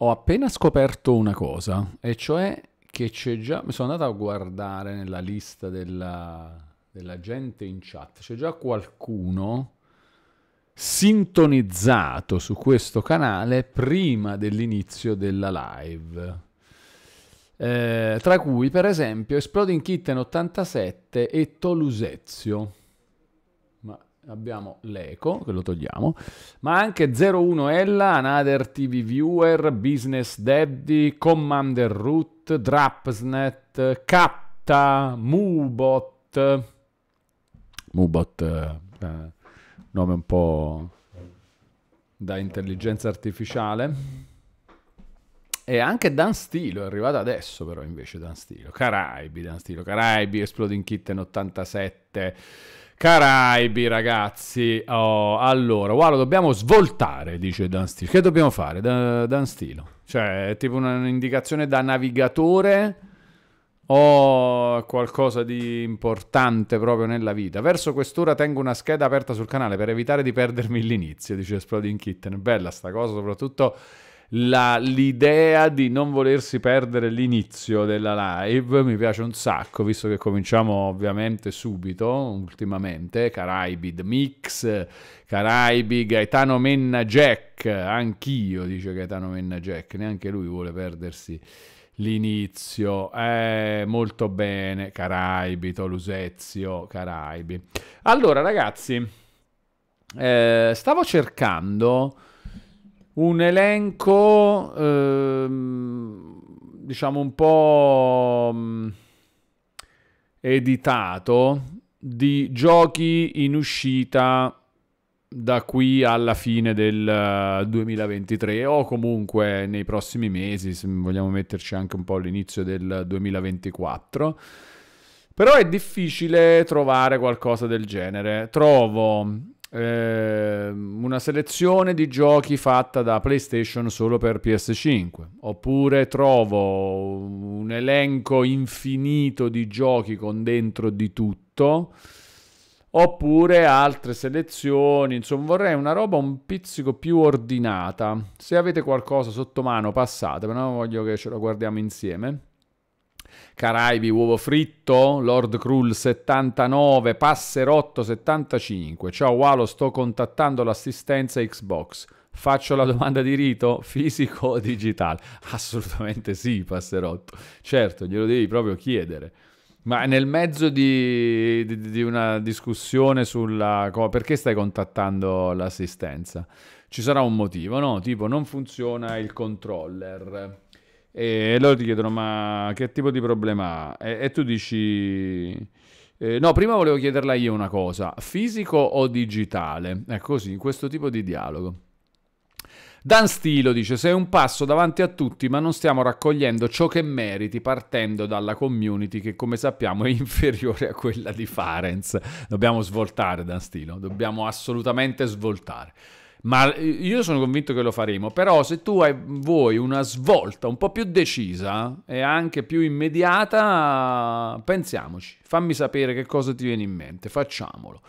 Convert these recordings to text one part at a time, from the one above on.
Ho appena scoperto una cosa, e cioè che c'è già... Mi sono andato a guardare nella lista della, della gente in chat, c'è già qualcuno sintonizzato su questo canale prima dell'inizio della live. Eh, tra cui per esempio Exploding Kitten 87 e Tolusezio abbiamo l'eco, che lo togliamo, ma anche 01 Ella, Another TV Viewer, Business Daddy, Commander Root, Drapsnet, Katta, Mubot, Mubot, eh, eh, nome un po' da intelligenza artificiale. E anche Dan Stilo è arrivato adesso, però invece Dan Stilo, Caraibi, Dan Stilo, Caraibi, Exploding Kitten 87. Caraibi, ragazzi. Oh, allora, guarda, dobbiamo svoltare, dice Dan Stilo. Che dobbiamo fare, da, Dan Stilo? Cioè, è tipo un'indicazione da navigatore o qualcosa di importante proprio nella vita? Verso quest'ora tengo una scheda aperta sul canale per evitare di perdermi l'inizio, dice Exploding Kitten. Bella sta cosa, soprattutto la, l'idea di non volersi perdere l'inizio della live mi piace un sacco, visto che cominciamo ovviamente subito, ultimamente, Caraibi The Mix, Caraibi, Gaetano Menna Jack, anch'io, dice Gaetano Menna Jack, neanche lui vuole perdersi l'inizio, eh, molto bene, Caraibi, Tolusezio, Caraibi. Allora ragazzi, eh, stavo cercando un elenco ehm, diciamo un po' mm, editato di giochi in uscita da qui alla fine del 2023 eh, o comunque nei prossimi mesi, se vogliamo metterci anche un po' all'inizio del 2024. Però è difficile trovare qualcosa del genere. Trovo eh, una selezione di giochi fatta da PlayStation solo per PS5, oppure trovo un elenco infinito di giochi con dentro di tutto, oppure altre selezioni, insomma vorrei una roba un pizzico più ordinata. Se avete qualcosa sotto mano passate, ma voglio che ce la guardiamo insieme. Caraibi uovo fritto, Lord Krull 79, Passerotto 75. Ciao Walo, sto contattando l'assistenza Xbox. Faccio la domanda di rito, fisico o digitale? Assolutamente sì, Passerotto. Certo, glielo devi proprio chiedere. Ma nel mezzo di, di, di una discussione sulla... Perché stai contattando l'assistenza? Ci sarà un motivo, no? Tipo, non funziona il controller e loro ti chiedono ma che tipo di problema ha? E, e tu dici... Eh, no, prima volevo chiederla io una cosa, fisico o digitale? È così, questo tipo di dialogo. Dan Stilo dice: Sei un passo davanti a tutti, ma non stiamo raccogliendo ciò che meriti partendo dalla community che, come sappiamo, è inferiore a quella di Farenz. Dobbiamo svoltare, Dan Stilo, dobbiamo assolutamente svoltare ma eh, io sono convinto che lo faremo, però se tu hai, vuoi una svolta un po' più decisa e anche più immediata, pensiamoci, fammi sapere che cosa ti viene in mente, facciamolo.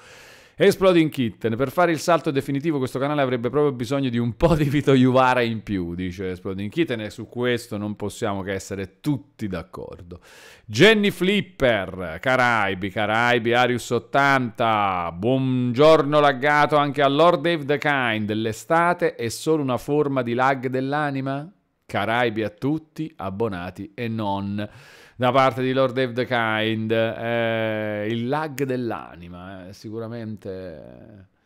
Exploding Kitten, per fare il salto definitivo questo canale avrebbe proprio bisogno di un po' di Vito Juvara in più, dice Exploding Kitten, e su questo non possiamo che essere tutti d'accordo. Jenny Flipper, Caraibi, Caraibi, Arius 80, buongiorno laggato anche a Lord Dave the Kind, l'estate è solo una forma di lag dell'anima? Caraibi a tutti, abbonati e non da parte di Lord of the Kind. Eh, il lag dell'anima, eh, sicuramente. Eh.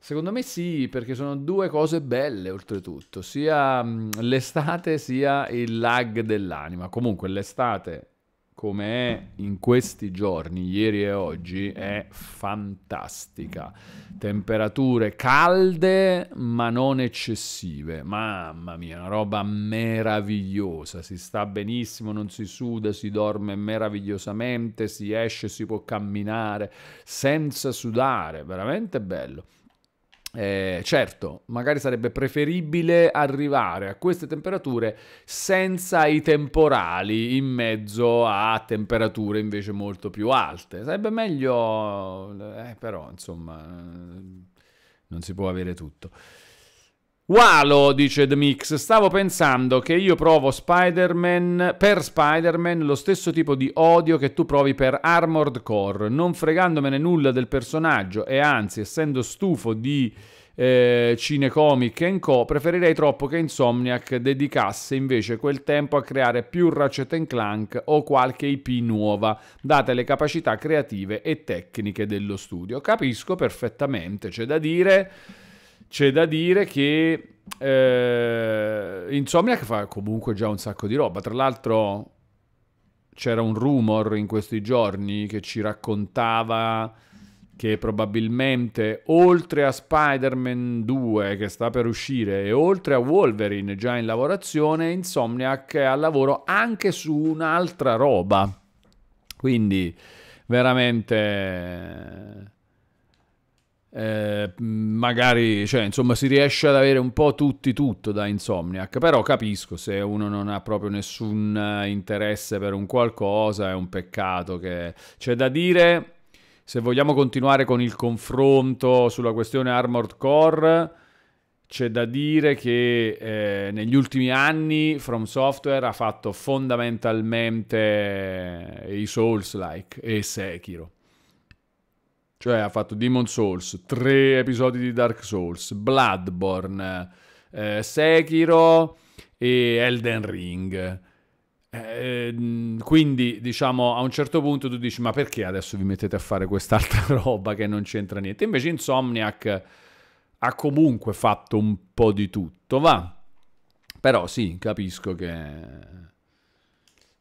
Secondo me sì, perché sono due cose belle oltretutto, sia mm, l'estate sia il lag dell'anima. Comunque l'estate come è in questi giorni, ieri e oggi, è fantastica. Temperature calde ma non eccessive. Mamma mia, una roba meravigliosa. Si sta benissimo, non si suda, si dorme meravigliosamente, si esce, si può camminare senza sudare. Veramente bello. Eh, certo, magari sarebbe preferibile arrivare a queste temperature senza i temporali in mezzo a temperature invece molto più alte. Sarebbe meglio, eh, però insomma, non si può avere tutto. Walo, dice The Mix, stavo pensando che io provo Spider-Man per Spider-Man lo stesso tipo di odio che tu provi per Armored Core, non fregandomene nulla del personaggio e anzi, essendo stufo di eh, cinecomic e co, preferirei troppo che Insomniac dedicasse invece quel tempo a creare più Ratchet Clank o qualche IP nuova, date le capacità creative e tecniche dello studio. Capisco perfettamente, c'è da dire c'è da dire che eh, Insomniac fa comunque già un sacco di roba. Tra l'altro c'era un rumor in questi giorni che ci raccontava che probabilmente oltre a Spider-Man 2 che sta per uscire e oltre a Wolverine già in lavorazione, Insomniac è al lavoro anche su un'altra roba. Quindi veramente eh, magari cioè, insomma, si riesce ad avere un po' tutti tutto da Insomniac, però capisco se uno non ha proprio nessun eh, interesse per un qualcosa è un peccato che c'è da dire se vogliamo continuare con il confronto sulla questione Armored Core c'è da dire che eh, negli ultimi anni From Software ha fatto fondamentalmente eh, i Souls-like e Sekiro cioè ha fatto Demon Souls, tre episodi di Dark Souls, Bloodborne, eh, Sekiro e Elden Ring. Ehm, quindi diciamo a un certo punto tu dici ma perché adesso vi mettete a fare quest'altra roba che non c'entra niente? Invece Insomniac ha comunque fatto un po' di tutto, va. Però sì, capisco che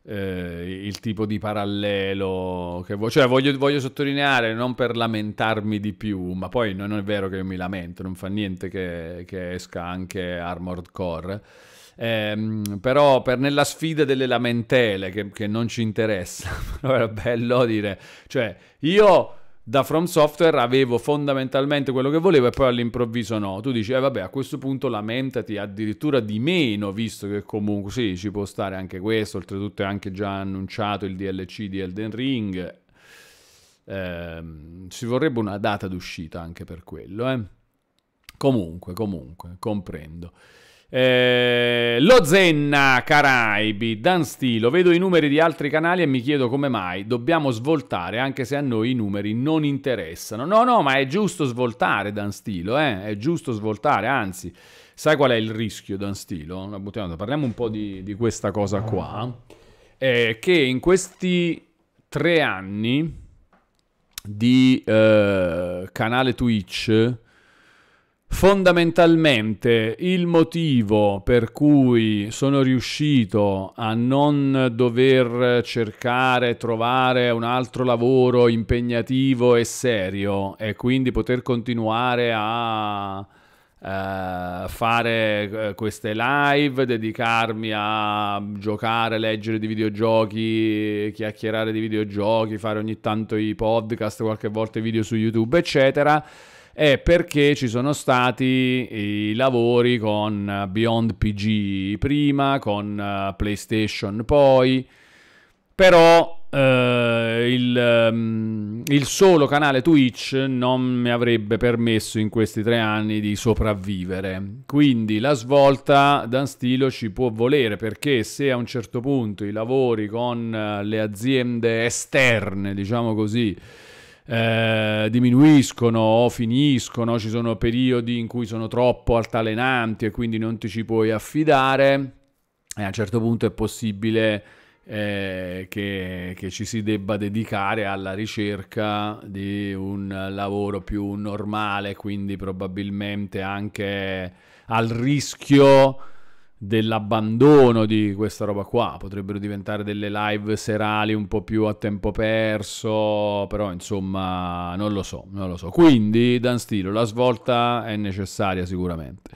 eh, il tipo di parallelo che vo- cioè voglio, voglio, sottolineare non per lamentarmi di più ma poi non è vero che io mi lamento non fa niente che, che esca anche Armored Core eh, però per nella sfida delle lamentele che, che non ci interessa però era bello dire cioè io da From Software avevo fondamentalmente quello che volevo e poi all'improvviso no. Tu dici, eh vabbè, a questo punto lamentati addirittura di meno, visto che comunque sì, ci può stare anche questo, oltretutto è anche già annunciato il DLC di Elden Ring. Eh, ci vorrebbe una data d'uscita anche per quello, eh. Comunque, comunque, comprendo. Eh, lo Zenna Caraibi, Dan Stilo, vedo i numeri di altri canali e mi chiedo come mai dobbiamo svoltare anche se a noi i numeri non interessano. No, no, ma è giusto svoltare Dan Stilo, eh? è giusto svoltare, anzi, sai qual è il rischio Dan Stilo? Parliamo un po' di, di questa cosa qua, eh, che in questi tre anni di eh, canale Twitch Fondamentalmente il motivo per cui sono riuscito a non dover cercare, trovare un altro lavoro impegnativo e serio e quindi poter continuare a eh, fare eh, queste live, dedicarmi a giocare, leggere di videogiochi, chiacchierare di videogiochi, fare ogni tanto i podcast, qualche volta i video su YouTube, eccetera è perché ci sono stati i lavori con eh, Beyond PG prima, con eh, PlayStation poi, però eh, il, ehm, il solo canale Twitch non mi avrebbe permesso in questi tre anni di sopravvivere. Quindi la svolta Dan Stilo ci può volere perché se a un certo punto i lavori con eh, le aziende esterne, diciamo così, eh, diminuiscono o finiscono, ci sono periodi in cui sono troppo altalenanti e quindi non ti ci puoi affidare e a un certo punto è possibile eh, che, che, ci si debba dedicare alla ricerca di un lavoro più normale, quindi probabilmente anche al rischio dell'abbandono di questa roba qua. Potrebbero diventare delle live serali un po' più a tempo perso, però insomma non lo so, non lo so. Quindi Dan Stilo, la svolta è necessaria sicuramente.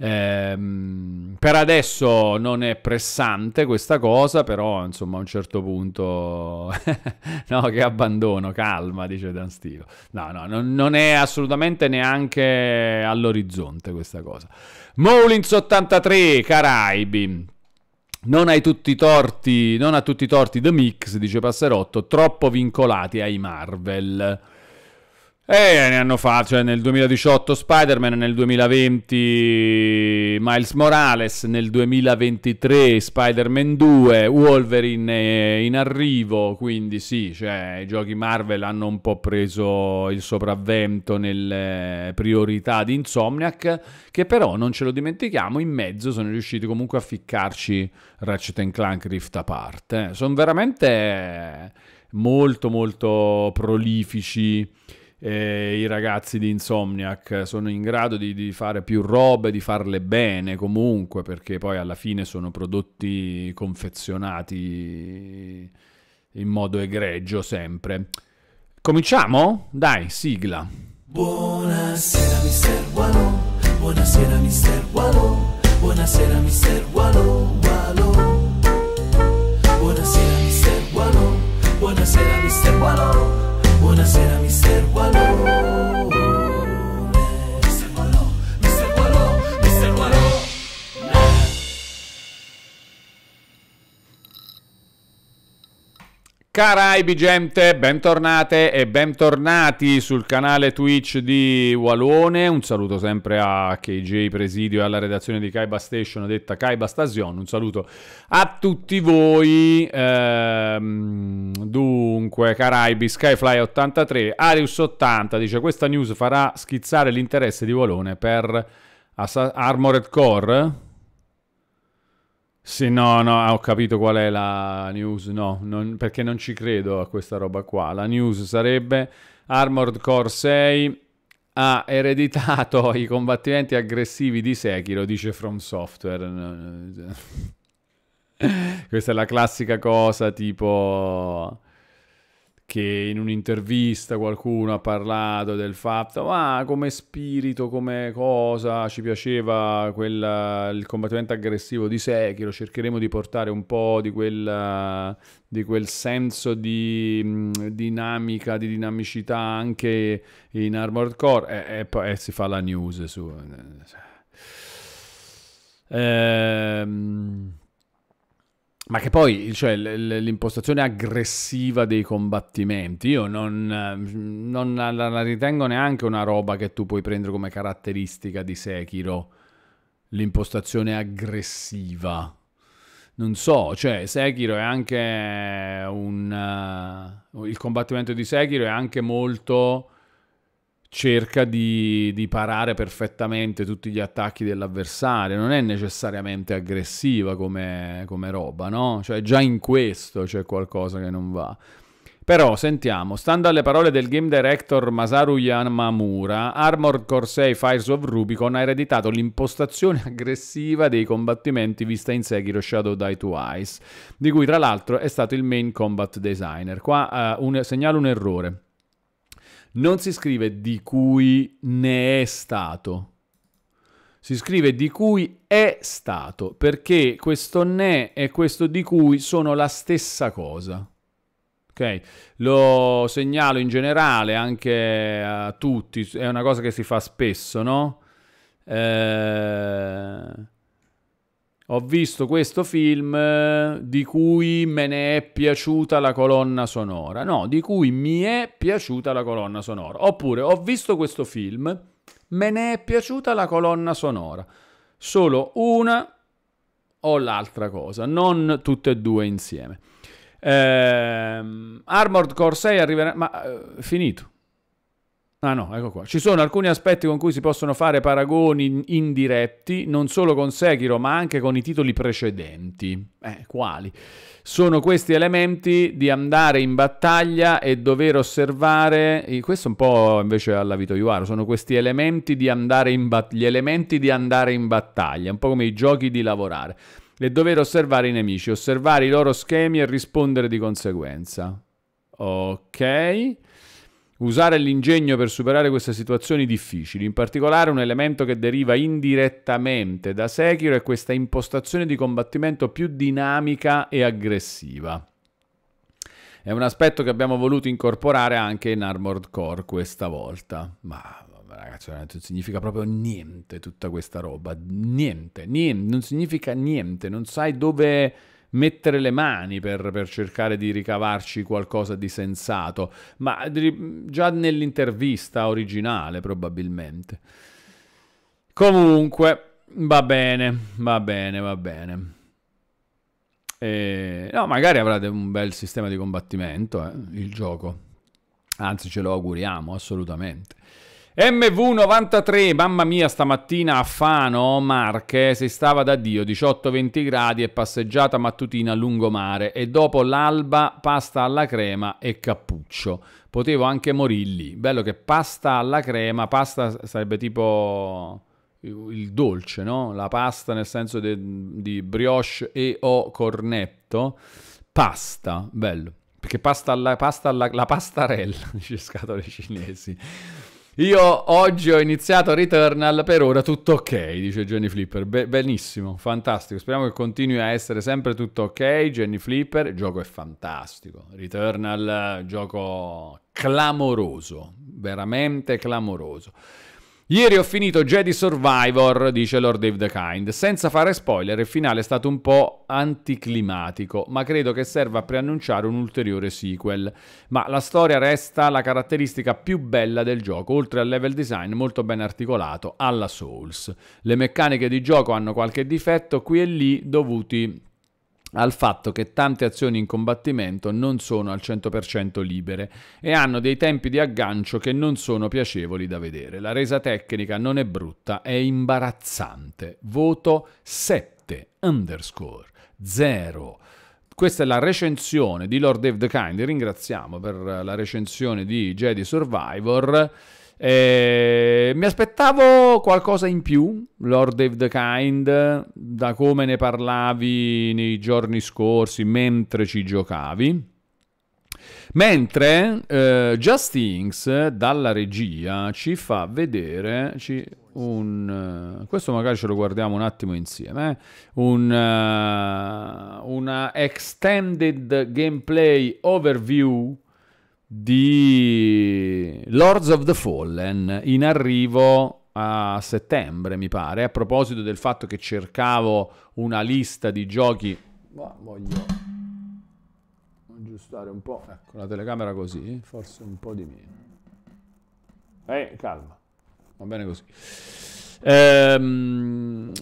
Ehm, per adesso non è pressante questa cosa, però insomma a un certo punto... no, che abbandono, calma, dice Dan Stilo. No, no, non, non è assolutamente neanche all'orizzonte questa cosa. Moulins 83, Caraibi. Non, hai tutti i torti, non, ha tutti i torti The Mix, dice Passerotto, troppo vincolati ai Marvel. E eh, ne hanno fatto, cioè nel 2018 Spider-Man, nel 2020 Miles Morales, nel 2023 Spider-Man 2, Wolverine in arrivo, quindi sì, cioè, i giochi Marvel hanno un po' preso il sopravvento nelle eh, priorità di Insomniac, che però non ce lo dimentichiamo, in mezzo sono riusciti comunque a ficcarci Ratchet Clank Rift Apart. Eh. Sono veramente molto molto prolifici eh, i ragazzi di Insomniac sono in grado di, di, fare più robe, di farle bene comunque, perché poi alla fine sono prodotti confezionati in modo egregio sempre. Cominciamo? Dai, sigla. Buonasera mister Wallo, buonasera mister Wallo, buonasera mister Wallo, Wallo. Buonasera mister Wallo, buonasera mister Wallo. mi ser Wallo Caraibi gente, bentornate e bentornati sul canale Twitch di Walone. Un saluto sempre a KJ Presidio e alla redazione di Kaiba Station, detta Kaiba Station. Un saluto a tutti voi. Ehm, dunque, Caraibi, Skyfly83, Arius80 dice questa news farà schizzare l'interesse di Walone per Asa Armored Core. Sì, no, no, ah, ho capito qual è la news, no, non, perché non ci credo a questa roba qua. La news sarebbe Armored Core 6 ha ereditato i combattimenti aggressivi di Sekiro, dice From Software. Cioè. Questa è la classica cosa tipo che in un'intervista qualcuno ha parlato del fatto, ma ah, come spirito, come cosa, ci piaceva quella, il combattimento aggressivo di Sekiro, cercheremo di portare un po' di, quella, di quel senso di mh, mm, dinamica, di dinamicità anche in Armored Core e, e poi e si fa la news su... Eh, ehm... Ma che poi, cioè, l'impostazione aggressiva dei combattimenti, io non, non, la ritengo neanche una roba che tu puoi prendere come caratteristica di Sekiro. L'impostazione aggressiva. Non so, cioè, Sekiro è anche un... Uh, il combattimento di Sekiro è anche molto cerca di, di, parare perfettamente tutti gli attacchi dell'avversario, non è necessariamente aggressiva come, come roba, no? Cioè già in questo c'è qualcosa che non va. Però sentiamo, stando alle parole del game director Masaru Yamamura, Armored Corsair 6 Fires of Rubicon ha ereditato l'impostazione aggressiva dei combattimenti vista in Sekiro Shadow Die Twice, di cui tra l'altro è stato il main combat designer. Qua eh, un, segnalo un errore non si scrive di cui ne è stato. Si scrive di cui è stato, perché questo ne e questo di cui sono la stessa cosa. Okay. Lo segnalo in generale anche a tutti, è una cosa che si fa spesso, no? Eh ho visto questo film eh, di cui me ne è piaciuta la colonna sonora. No, di cui mi è piaciuta la colonna sonora. Oppure ho visto questo film, me ne è piaciuta la colonna sonora. Solo una o l'altra cosa, non tutte e due insieme. Ehm, Armored Core 6 arriverà... Ma eh, finito. Ah no, ecco qua. Ci sono alcuni aspetti con cui si possono fare paragoni indiretti, non solo con Sekiro, ma anche con i titoli precedenti. Eh, quali? Sono questi elementi di andare in battaglia e dover osservare... Questo è un po' invece alla Vito Iuaro. Sono questi elementi di andare in, bat... gli elementi di andare in battaglia, un po' come i giochi di lavorare. E dover osservare i nemici, osservare i loro schemi e rispondere di conseguenza. Ok... Usare l'ingegno per superare queste situazioni difficili, in particolare un elemento che deriva indirettamente da Sekiro è questa impostazione di combattimento più dinamica e aggressiva. È un aspetto che abbiamo voluto incorporare anche in Armored Core questa volta. Ma ragazzi, non significa proprio niente tutta questa roba. Niente, niente, non significa niente, non sai dove mettere le mani per, per cercare di ricavarci qualcosa di sensato, ma già nell'intervista originale probabilmente. Comunque, va bene, va bene, va bene. E, no, magari avrete un bel sistema di combattimento eh, il gioco. Anzi, ce lo auguriamo assolutamente. MV93, mamma mia, stamattina a Fano, Marche, eh, si stava da Dio, 18-20 gradi e passeggiata mattutina a lungomare e dopo l'alba pasta alla crema e cappuccio. Potevo anche morir lì. Bello che pasta alla crema, pasta sarebbe tipo il dolce, no? La pasta nel senso de, di brioche e o cornetto. Pasta, bello. Perché pasta alla, pasta alla, la pastarella, dice scatole cinesi. Io oggi ho iniziato Returnal, per ora tutto ok, dice Jenny Flipper. Be- benissimo, fantastico. Speriamo che continui a essere sempre tutto ok, Jenny Flipper. Il gioco è fantastico. Returnal, gioco clamoroso, veramente clamoroso. Ieri ho finito Jedi Survivor, dice Lord Dave the Kind. Senza fare spoiler, il finale è stato un po' anticlimatico, ma credo che serva a preannunciare un ulteriore sequel. Ma la storia resta la caratteristica più bella del gioco, oltre al level design molto ben articolato, alla Souls. Le meccaniche di gioco hanno qualche difetto qui e lì dovuti al fatto che tante azioni in combattimento non sono al 100% libere e hanno dei tempi di aggancio che non sono piacevoli da vedere. La resa tecnica non è brutta, è imbarazzante. Voto 7 underscore 0. Questa è la recensione di Lord of the Kind. Ringraziamo per la recensione di Jedi Survivor. Eh, mi aspettavo qualcosa in più, Lord of the Kind, da come ne parlavi nei giorni scorsi mentre ci giocavi. Mentre eh, Just Things dalla regia ci fa vedere ci, un, uh, questo magari ce lo guardiamo un attimo insieme, eh? un, uh, una extended gameplay overview di Lords of the Fallen in arrivo a settembre, mi pare, a proposito del fatto che cercavo una lista di giochi... Ma voglio aggiustare un po', ecco, la telecamera così, forse un po' di meno. Eh, calma, va bene così. Ehm,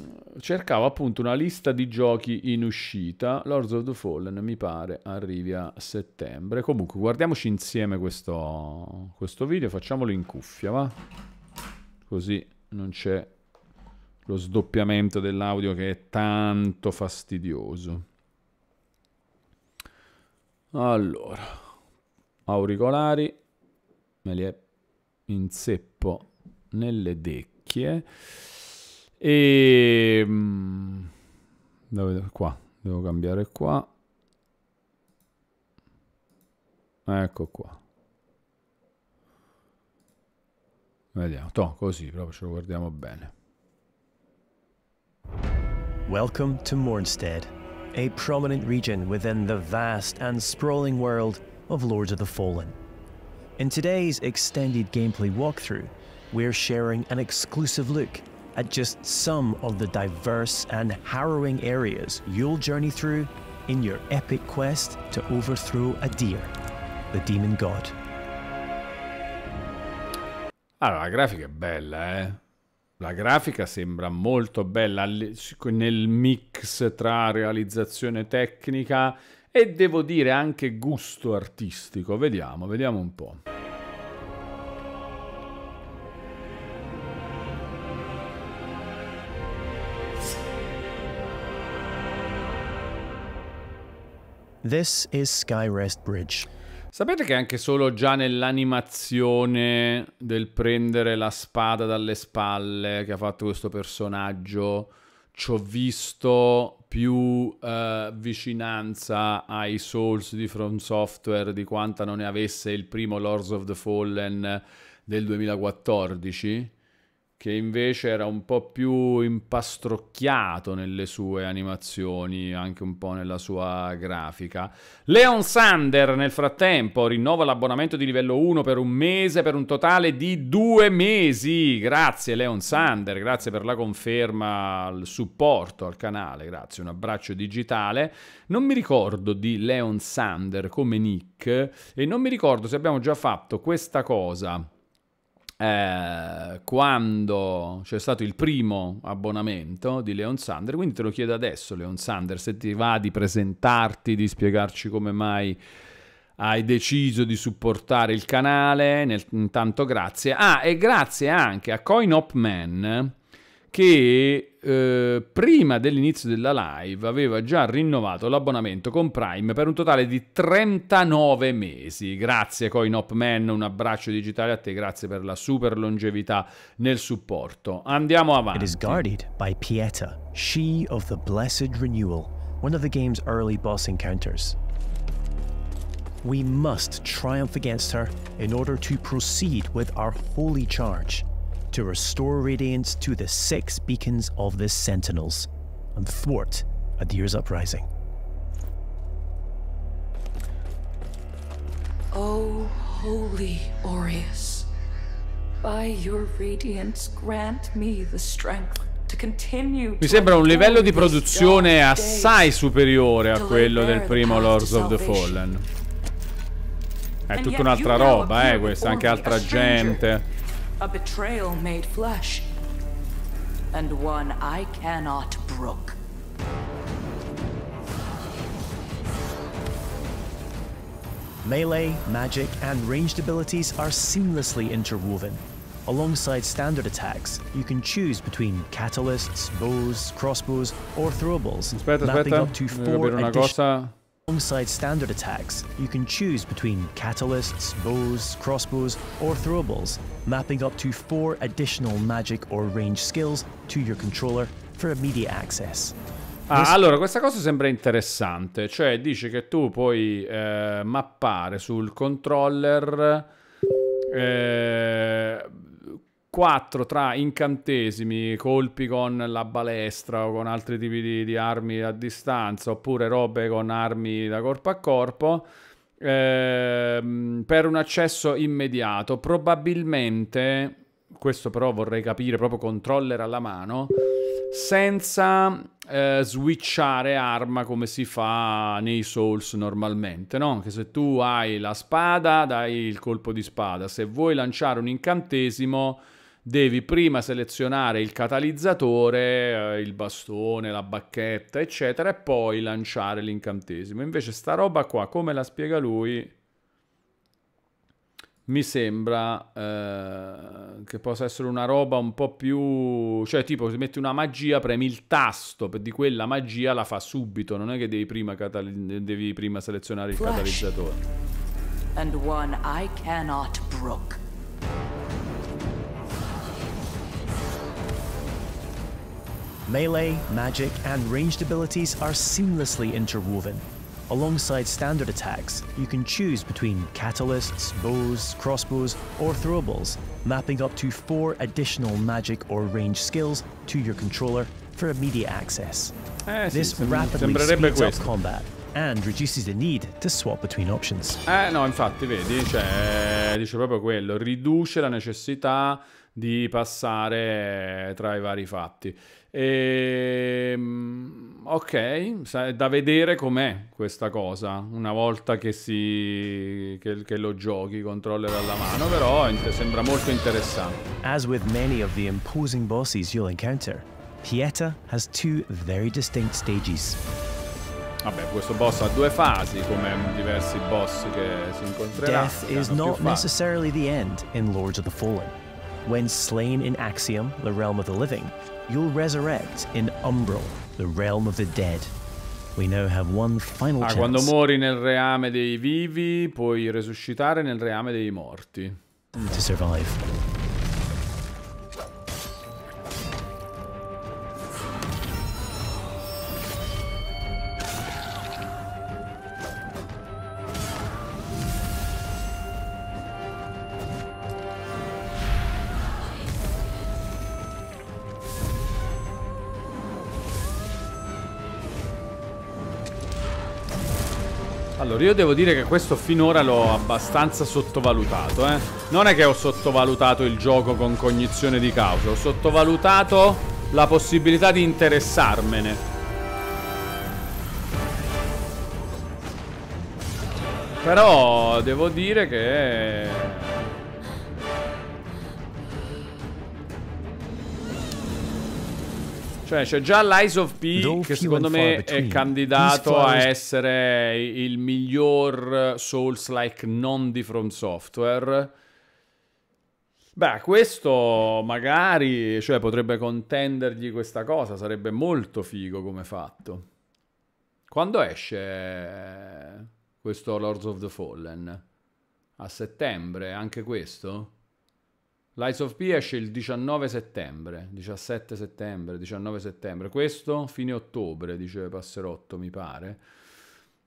cercavo appunto una lista di giochi in uscita. Lords of the Fallen mi pare arrivi a settembre. Comunque, guardiamoci insieme questo, questo video. Facciamolo in cuffia, va? Così non c'è lo sdoppiamento dell'audio che è tanto fastidioso. Allora, auricolari me li inzeppo nelle decchie. E... Ehm, dove, qua, devo cambiare qua. Ecco qua. Vediamo, to, così proprio ce lo guardiamo bene. Welcome to Mornstead, a prominent region within the vast and sprawling world of Lords of the Fallen. In today's extended gameplay walkthrough, we're sharing an exclusive look at just some of the diverse and harrowing areas you'll journey through in your epic quest to overthrow a deer, the demon god. Allora, la grafica è bella, eh? La grafica sembra molto bella nel mix tra realizzazione tecnica e devo dire anche gusto artistico. Vediamo, vediamo un po'. This is Skyrest Bridge. Sapete che anche solo già nell'animazione del prendere la spada dalle spalle che ha fatto questo personaggio ci ho visto più uh, vicinanza ai Souls di From Software di quanta non ne avesse il primo Lords of the Fallen del 2014? che invece era un po' più impastrocchiato nelle sue animazioni, anche un po' nella sua grafica. Leon Sander nel frattempo rinnova l'abbonamento di livello 1 per un mese, per un totale di due mesi. Grazie Leon Sander, grazie per la conferma, il supporto al canale, grazie, un abbraccio digitale. Non mi ricordo di Leon Sander come nick e non mi ricordo se abbiamo già fatto questa cosa eh, quando c'è stato il primo abbonamento di Leon Sander, quindi te lo chiedo adesso Leon Sander, se ti va di presentarti, di spiegarci come mai hai deciso di supportare il canale, nel, intanto grazie. Ah, e grazie anche a CoinOpMan. Man che eh, prima dell'inizio della live aveva già rinnovato l'abbonamento con Prime per un totale di 39 mesi. Grazie CoinOpMan, un abbraccio digitale a te, grazie per la super longevità nel supporto. Andiamo avanti. It is guarded by Pieta, she of the Blessed Renewal, one of the game's early boss encounters. We must triumph against her in order to proceed with our holy charge to restore radiance to the six beacons of the Sentinels and thwart Adir's uprising. oh, holy Aureus, by your radiance grant me the strength Mi sembra un livello di produzione assai superiore a quello del primo Lords of the Fallen. È tutta un'altra roba, eh, questa, anche altra gente. A betrayal made flesh. And one I cannot brook. Melee, magic, and ranged abilities are seamlessly interwoven. Alongside standard attacks, you can choose between catalysts, bows, crossbows, or throwables, aspetta, mapping up to four additional... Alongside standard attacks, you can choose between catalysts, bows, crossbows, or throwables, mapping up to four additional magic or range skills to your controller for immediate access. Ah, allora, questa cosa sembra interessante, cioè dice che tu puoi eh, mappare sul controller eh, 4 tra incantesimi, colpi con la balestra o con altri tipi di, di armi a distanza oppure robe con armi da corpo a corpo ehm, per un accesso immediato. Probabilmente, questo però vorrei capire proprio controller alla mano, senza eh, switchare arma come si fa nei Souls normalmente, no? Che se tu hai la spada, dai il colpo di spada, se vuoi lanciare un incantesimo devi prima selezionare il catalizzatore, eh, il bastone, la bacchetta, eccetera, e poi lanciare l'incantesimo. Invece sta roba qua, come la spiega lui, mi sembra eh, che possa essere una roba un po' più... Cioè, tipo, se metti una magia, premi il tasto, di quella magia la fa subito, non è che devi prima, catali- devi prima selezionare il Flash. catalizzatore. And one I cannot brook. Melee, magic, and ranged abilities are seamlessly interwoven. Alongside standard attacks, you can choose between catalysts, bows, crossbows, or throwables, mapping up to four additional magic or range skills to your controller for immediate access. Eh, this sì, rapidly speeds up combat and reduces the need to swap between options. Eh no, infatti, vedi, cioè, dice proprio quello, riduce la necessità di passare tra i vari fatti. E, ehm, ok, da vedere com'è questa cosa una volta che, si, che, che lo giochi, controller alla mano, però sembra molto interessante. As with many of the imposing bosses you'll encounter, Pieta has two very distinct stages. Vabbè, questo boss ha due fasi, come diversi boss che si incontreranno. Death is not necessarily the end in Lords of the Fallen. When slain in Axiom, the realm of the living, you'll resurrect in Umbral, the realm of the dead. We now have one final ah, quando muori nel reame dei vivi, puoi resuscitare nel reame dei morti. To survive. Allora, io devo dire che questo finora l'ho abbastanza sottovalutato, eh. Non è che ho sottovalutato il gioco con cognizione di causa, ho sottovalutato la possibilità di interessarmene. Però devo dire che Cioè, c'è già l'Eyes of P che secondo me è candidato a essere il miglior Souls-like non di From Software. Beh, questo magari, cioè, potrebbe contendergli questa cosa, sarebbe molto figo come fatto. Quando esce eh, questo Lords of the Fallen? A settembre, anche questo? Lies of P esce il 19 settembre, 17 settembre, 19 settembre, questo fine ottobre, dice Passerotto, mi pare.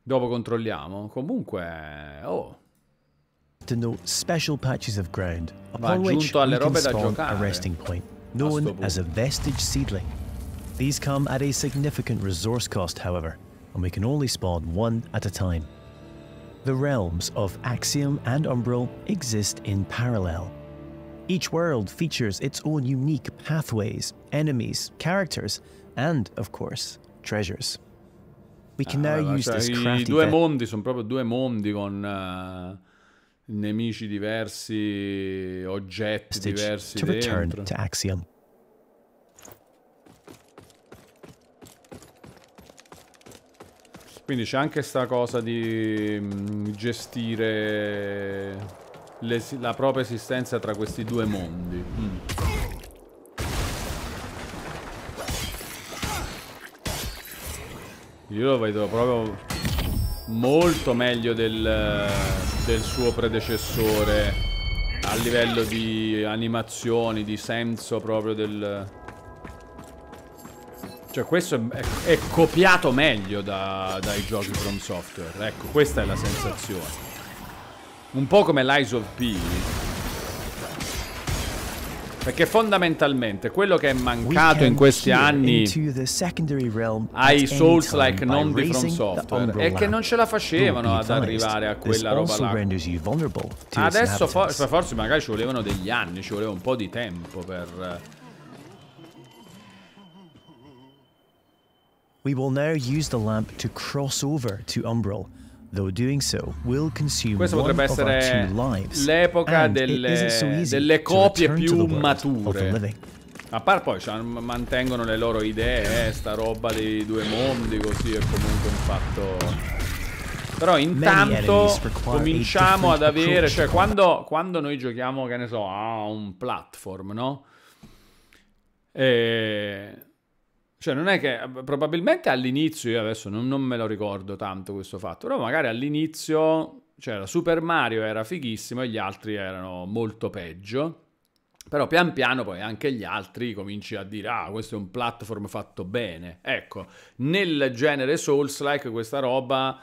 Dopo controlliamo. Comunque, oh. Special patches of ground, Va aggiunto alle robe da giocare. A resting point, known as a vestige seedling. These come at a significant resource cost, however, and we can only spawn one at a time. The realms of Axiom and Umbral exist in parallel, Each world features its own unique pathways, enemies, characters, and, of course, treasures. We can ah, now ah, use cioè, this crafty I due mondi sono proprio due mondi con uh, nemici diversi, oggetti Stitch diversi to dentro. return to Axiom. Quindi c'è anche sta cosa di mh, mm, gestire la propria esistenza tra questi due mondi. Mm. Io lo vedo proprio molto meglio del, del suo predecessore a livello di animazioni, di senso proprio del... Cioè questo è, è copiato meglio da, dai giochi From Software, ecco, questa è la sensazione. Un po' come l'Eyes of P. Perché fondamentalmente quello che è mancato in questi anni ai Souls-like non di From Software è che non ce la facevano ad arrivare a quella roba là. Adesso for forse magari ci volevano degli anni, ci voleva un po' di tempo per... Eh. We will now use the lamp to cross over to Umbral questo potrebbe essere l'epoca delle, delle copie più mature. A parte poi cioè, mantengono le loro idee, eh, sta roba dei due mondi così è comunque un fatto... Però intanto cominciamo ad avere, cioè quando, quando, noi giochiamo, che ne so, a un platform, no? E eh, cioè, non è che eh, probabilmente all'inizio, io adesso non, non, me lo ricordo tanto questo fatto, però magari all'inizio, cioè, Super Mario era fighissimo e gli altri erano molto peggio. Però pian piano poi anche gli altri cominci a dire ah questo è un platform fatto bene. Ecco, nel genere Souls-like questa roba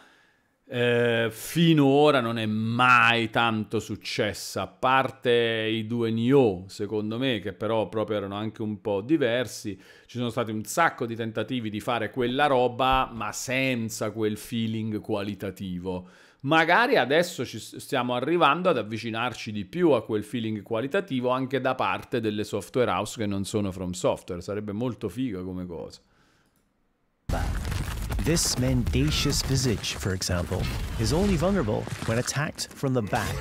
eh, finora non è mai tanto successa, a parte i due Nioh, secondo me, che però proprio erano anche un po' diversi. Ci sono stati un sacco di tentativi di fare quella roba, ma senza quel feeling qualitativo. Magari adesso ci stiamo arrivando ad avvicinarci di più a quel feeling qualitativo anche da parte delle software house che non sono from software. Sarebbe molto figa come cosa. This mendacious visage, for example, is only vulnerable when attacked from the back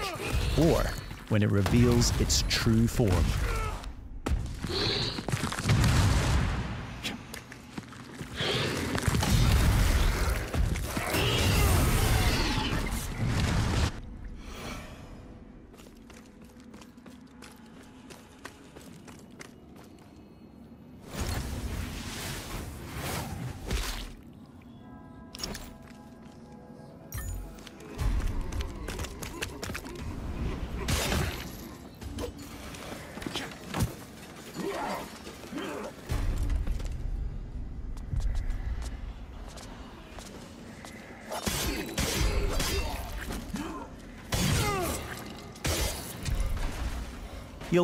or when it reveals its true form.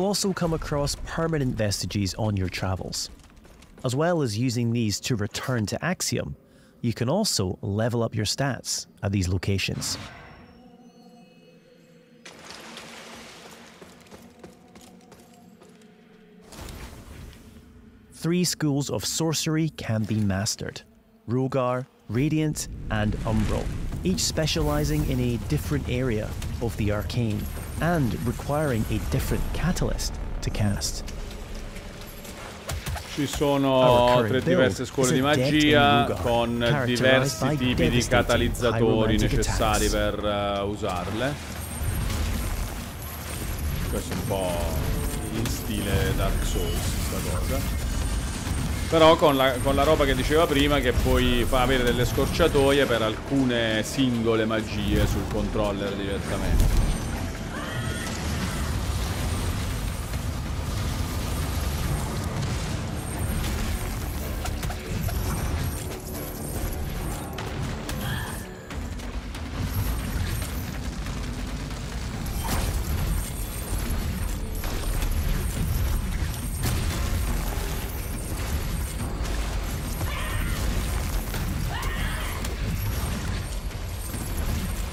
you'll also come across permanent vestiges on your travels. As well as using these to return to Axiom, you can also level up your stats at these locations. Three schools of sorcery can be mastered. Rogar, Radiant and Umbral, each specialising in a different area of the arcane. and requiring a different catalyst to cast. Ci sono tre diverse scuole di magia con diversi tipi di catalizzatori necessari per uh, usarle. Questo è un po' in stile Dark Souls, questa cosa. Però con la, con la, roba che diceva prima che puoi avere delle scorciatoie per alcune singole magie sul controller direttamente.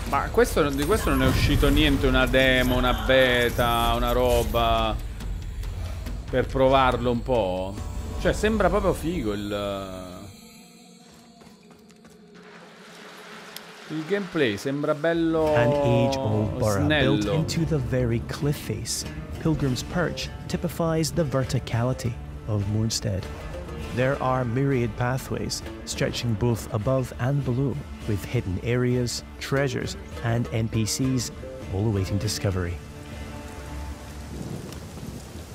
Ma questo, di questo non è uscito niente, una demo, una beta, una roba per provarlo un po'. Cioè, sembra proprio figo il... Il gameplay sembra bello An age-old burrow built into the very cliff face. Pilgrim's Perch typifies the verticality of Moonstead there are myriad pathways stretching both above and below, with hidden areas, treasures, and NPCs all awaiting discovery.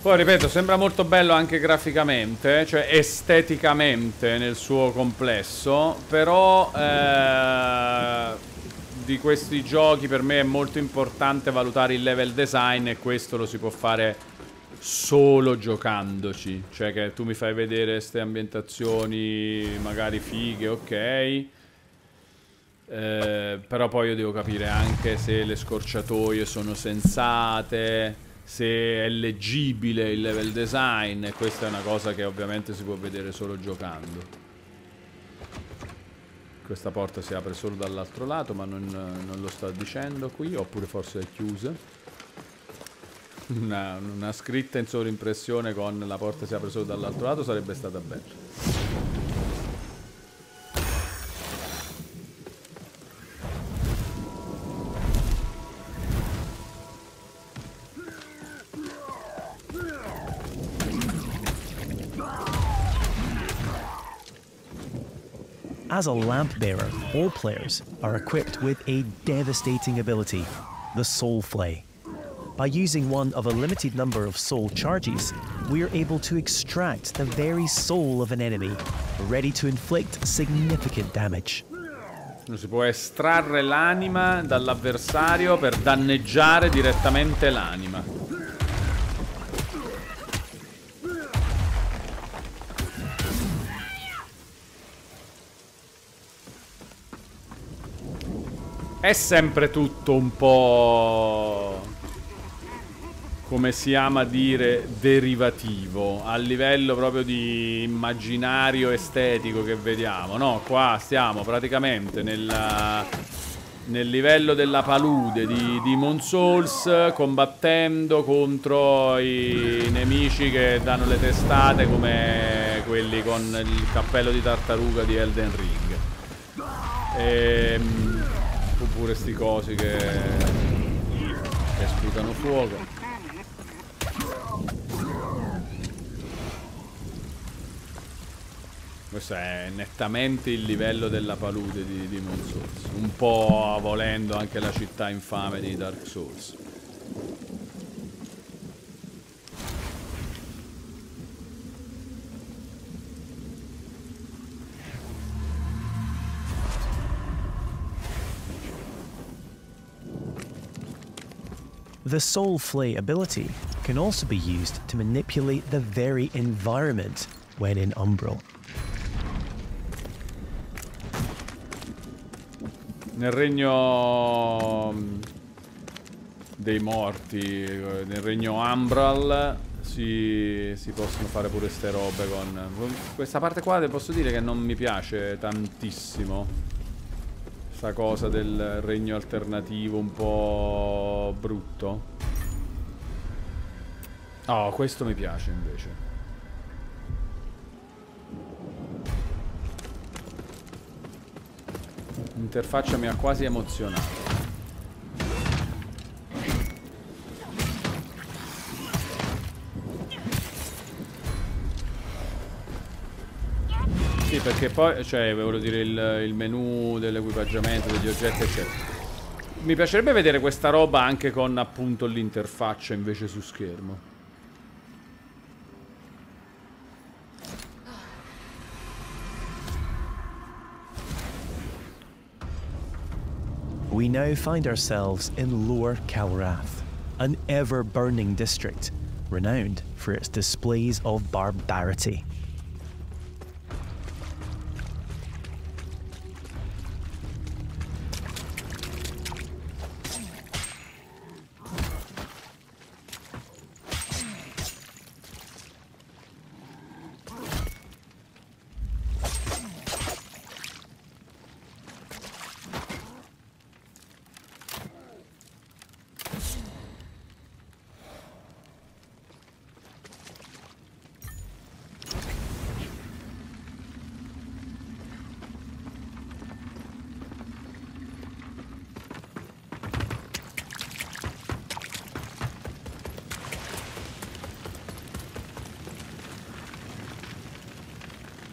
Poi ripeto, sembra molto bello anche graficamente, eh, cioè esteticamente nel suo complesso, però eh, di questi giochi per me è molto importante valutare il level design e questo lo si può fare solo giocandoci. Cioè che tu mi fai vedere queste ambientazioni magari fighe, ok. Eh, però poi io devo capire anche se le scorciatoie sono sensate, se è leggibile il level design. E Questa è una cosa che ovviamente si può vedere solo giocando. Questa porta si apre solo dall'altro lato, ma non, non lo sta dicendo qui, oppure forse è chiusa una, una scritta in sovrimpressione con la porta si apre solo dall'altro lato sarebbe stata bella. As a lamp bearer, all players are equipped with a devastating ability, the Soul Flay. By using one of a limited number of soul charges, we are able to extract the very soul of an enemy, ready to inflict significant damage. Non si può estrarre l'anima dall'avversario per danneggiare direttamente l'anima. È sempre tutto un po' come si ama dire, derivativo, a livello proprio di immaginario estetico che vediamo, no? Qua stiamo praticamente nella, nel livello della palude di Demon Souls, combattendo contro i nemici che danno le testate come quelli con il cappello di tartaruga di Elden Ring. E, ehm, oppure sti cosi che, che sputano fuoco. Questo è nettamente il livello della palude di Demon Souls. Un po' volendo anche la città infame di Dark Souls. The Soul Flay ability can also be used to manipulate the very environment when in Umbral. nel regno mm, dei morti, nel regno Umbral, si, si possono fare pure ste robe con... Questa parte qua posso dire che non mi piace tantissimo. Sta cosa del regno alternativo un po' brutto. Oh, questo mi piace invece. L'interfaccia mi ha quasi emozionato. Sì, perché poi, cioè, volevo dire, il, il menu dell'equipaggiamento, degli oggetti, eccetera. Mi piacerebbe vedere questa roba anche con appunto l'interfaccia invece su schermo. we now find ourselves in Lower Calrath, an ever burning district renowned for its displays of barbarity.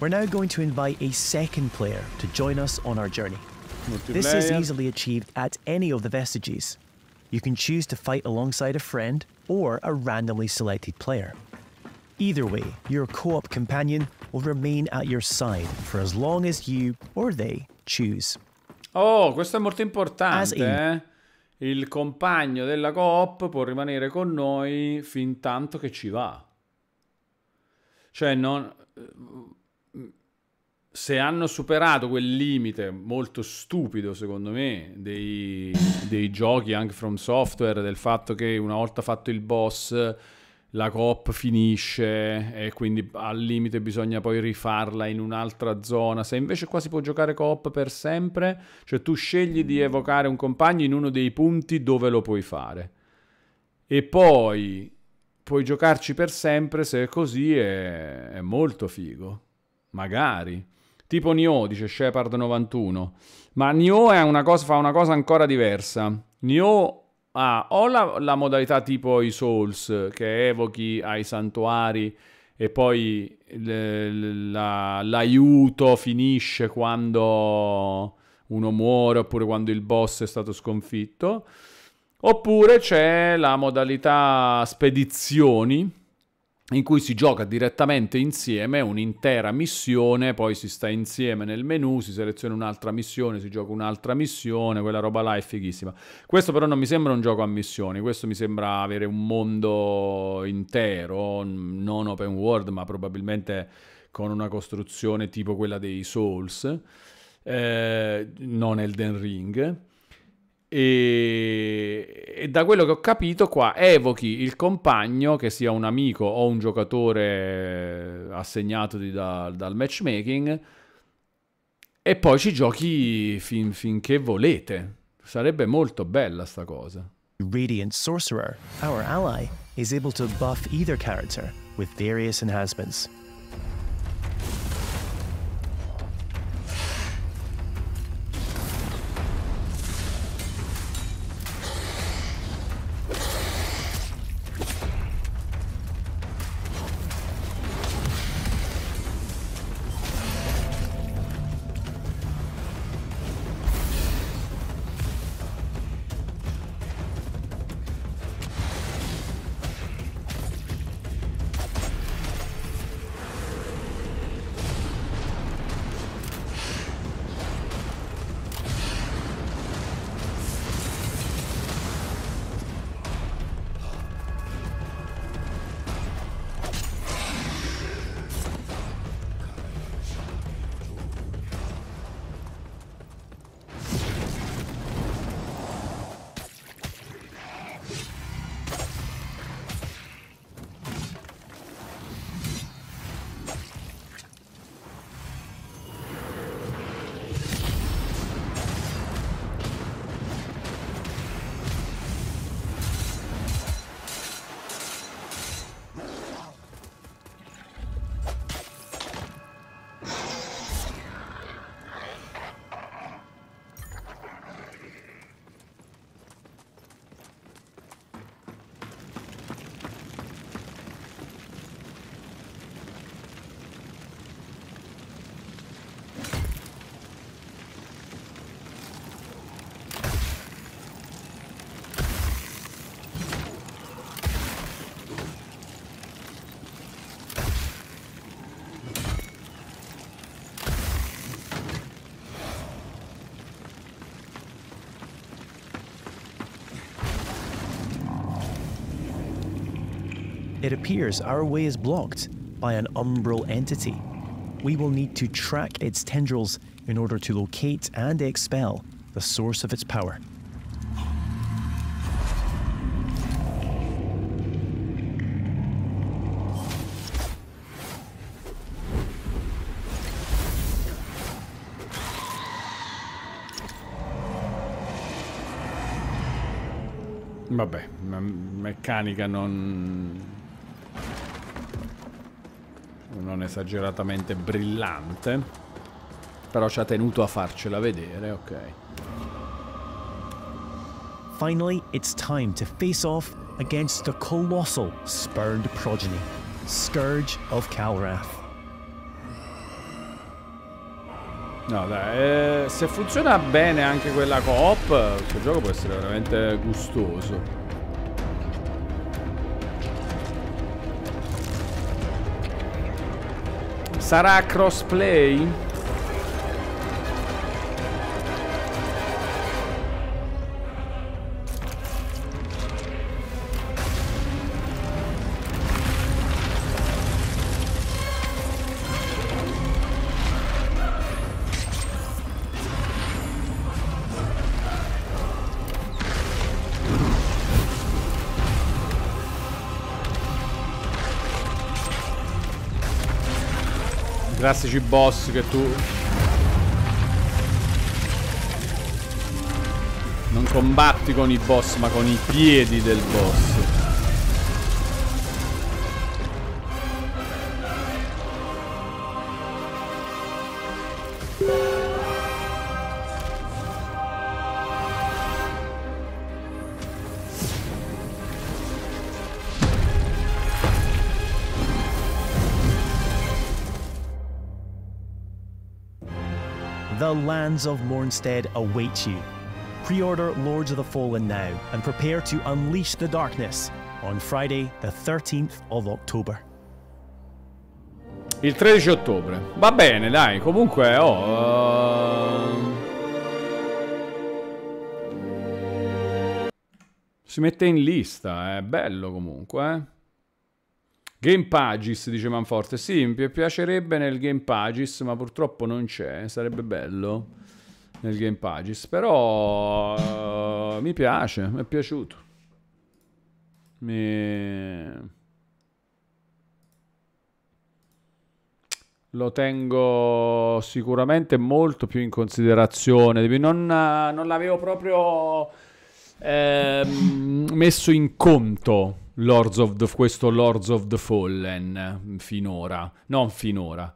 We're now going to invite a second player to join us on our journey. This is easily achieved at any of the vestiges. You can choose to fight alongside a friend or a randomly selected player. Either way, your co-op companion will remain at your side for as long as you or they choose. Oh, questo è molto importante. In, eh? Il compagno della coop può rimanere con noi fin tanto che ci va. Cioè, non se hanno superato quel limite molto stupido, secondo me, dei, dei, giochi anche from software, del fatto che una volta fatto il boss la coop finisce e quindi al limite bisogna poi rifarla in un'altra zona. Se invece qua si può giocare coop per sempre, cioè tu scegli di evocare un compagno in uno dei punti dove lo puoi fare. E poi puoi giocarci per sempre, se è così è, è molto figo. Magari tipo Nioh, dice Shepard91. Ma Nioh una cosa, fa una cosa ancora diversa. Nioh ha o la, la, modalità tipo i Souls, che evochi ai santuari e poi l'aiuto la, finisce quando uno muore oppure quando il boss è stato sconfitto. Oppure c'è la modalità spedizioni, in cui si gioca direttamente insieme un'intera missione, poi si sta insieme nel menu, si seleziona un'altra missione, si gioca un'altra missione, quella roba là è fighissima. Questo però non mi sembra un gioco a missioni, questo mi sembra avere un mondo intero, non open world, ma probabilmente con una costruzione tipo quella dei Souls, eh, non Elden Ring. E, e, da quello che ho capito qua evochi il compagno che sia un amico o un giocatore eh, assegnato da, dal matchmaking e poi ci giochi fin, finché volete sarebbe molto bella sta cosa Radiant Sorcerer, our ally, is able to buff either character with various enhancements. It appears our way is blocked by an umbral entity. We will need to track its tendrils in order to locate and expel the source of its power. Vabbè, meccanica non, non esageratamente brillante, però ci ha tenuto a farcela vedere, ok. Finally, it's time to face off against the colossal spurned progeny, Scourge of Calrath. No dai, eh, se funziona bene anche quella coop, questo gioco può essere veramente gustoso. Sarà crossplay? classici boss che tu non combatti con i boss ma con i piedi del boss lands of Mornstead awaits you. Pre order Lords of the Fallen now and prepare to unleash the darkness on Friday, the 13th of October. Il 13 ottobre. Va bene, dai. Comunque, oh. Uh... Si mette in lista, è eh. bello comunque, eh. Game Pages, dice Manforte. Sì, mi piacerebbe nel Game Pages, ma purtroppo non c'è. Sarebbe bello nel Game Pages, però eh, mi piace, mi è piaciuto. Mi... Lo tengo sicuramente molto più in considerazione. Non, eh, non l'avevo proprio eh, messo in conto Lords the, questo Lords of the Fallen finora. Non finora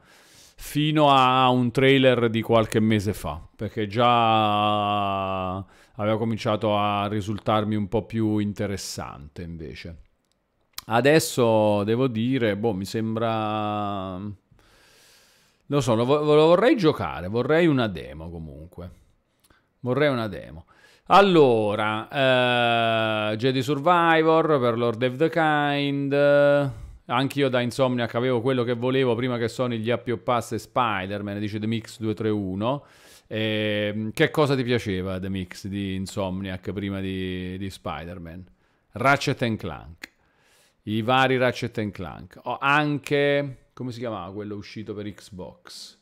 fino a un trailer di qualche mese fa, perché già aveva cominciato a risultarmi un po' più interessante invece. Adesso devo dire, boh, mi sembra... Lo so, lo, lo vorrei giocare, vorrei una demo comunque. Vorrei una demo. Allora, uh, Jedi Survivor per Lord of the Kind. Anch'io da Insomniac avevo quello che volevo prima che Sony gli appioppasse Spider-Man, dice The Mix 231. E, ehm, che cosa ti piaceva The Mix di Insomniac prima di, di Spider-Man? Ratchet Clank. I vari Ratchet Clank. Ho anche... come si chiamava quello uscito per Xbox?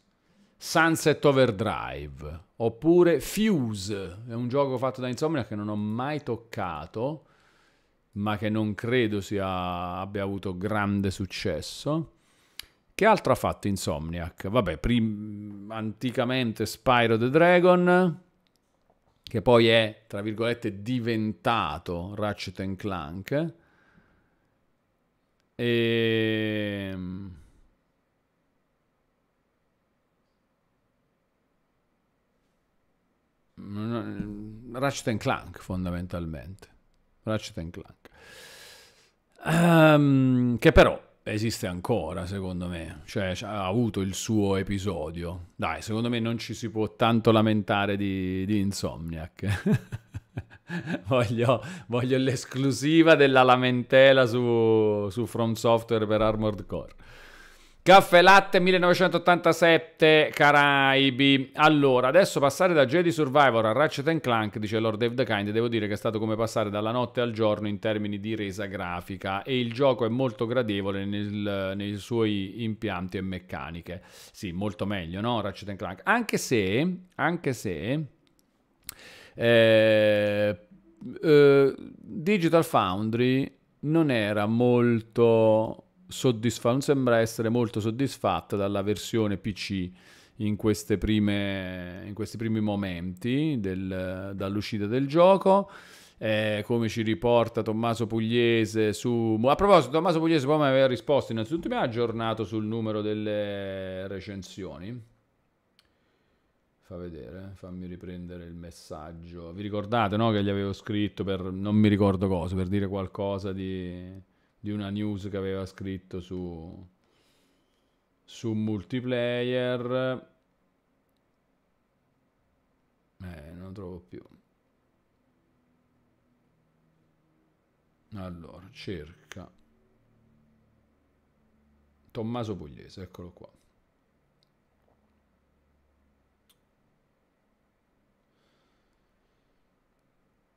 Sunset Overdrive. Oppure Fuse. È un gioco fatto da Insomniac che non ho mai toccato ma che non credo sia, abbia avuto grande successo. Che altro ha fatto Insomniac? Vabbè, prim- anticamente Spyro the Dragon, che poi è, tra virgolette, diventato Ratchet Clank. E... Ehm, Ratchet Clank, fondamentalmente. Ratchet Clank. Um, che però esiste ancora, secondo me. Cioè, ha avuto il suo episodio. Dai, secondo me non ci si può tanto lamentare di, di Insomniac. voglio, voglio, l'esclusiva della lamentela su, su From Software per Armored Core. Caffè Latte 1987 Caraibi. Allora, adesso passare da Jedi Survivor a Ratchet Clank, dice Lord Dave the Kind, devo dire che è stato come passare dalla notte al giorno in termini di resa grafica e il gioco è molto gradevole nel, nei suoi impianti e meccaniche. Sì, molto meglio, no? Ratchet Clank. Anche se, anche se... Eh, eh, Digital Foundry non era molto soddisfa- non sembra essere molto soddisfatta dalla versione PC in, prime, in questi primi momenti del, dall'uscita del gioco. Eh, come ci riporta Tommaso Pugliese su... A proposito, Tommaso Pugliese poi mi aveva risposto, innanzitutto mi ha aggiornato sul numero delle recensioni. Fa vedere, fammi riprendere il messaggio. Vi ricordate, no, che gli avevo scritto per... non mi ricordo cosa, per dire qualcosa di di una news che aveva scritto su, su multiplayer. Eh, non lo trovo più. Allora, cerca. Tommaso Pugliese, eccolo qua.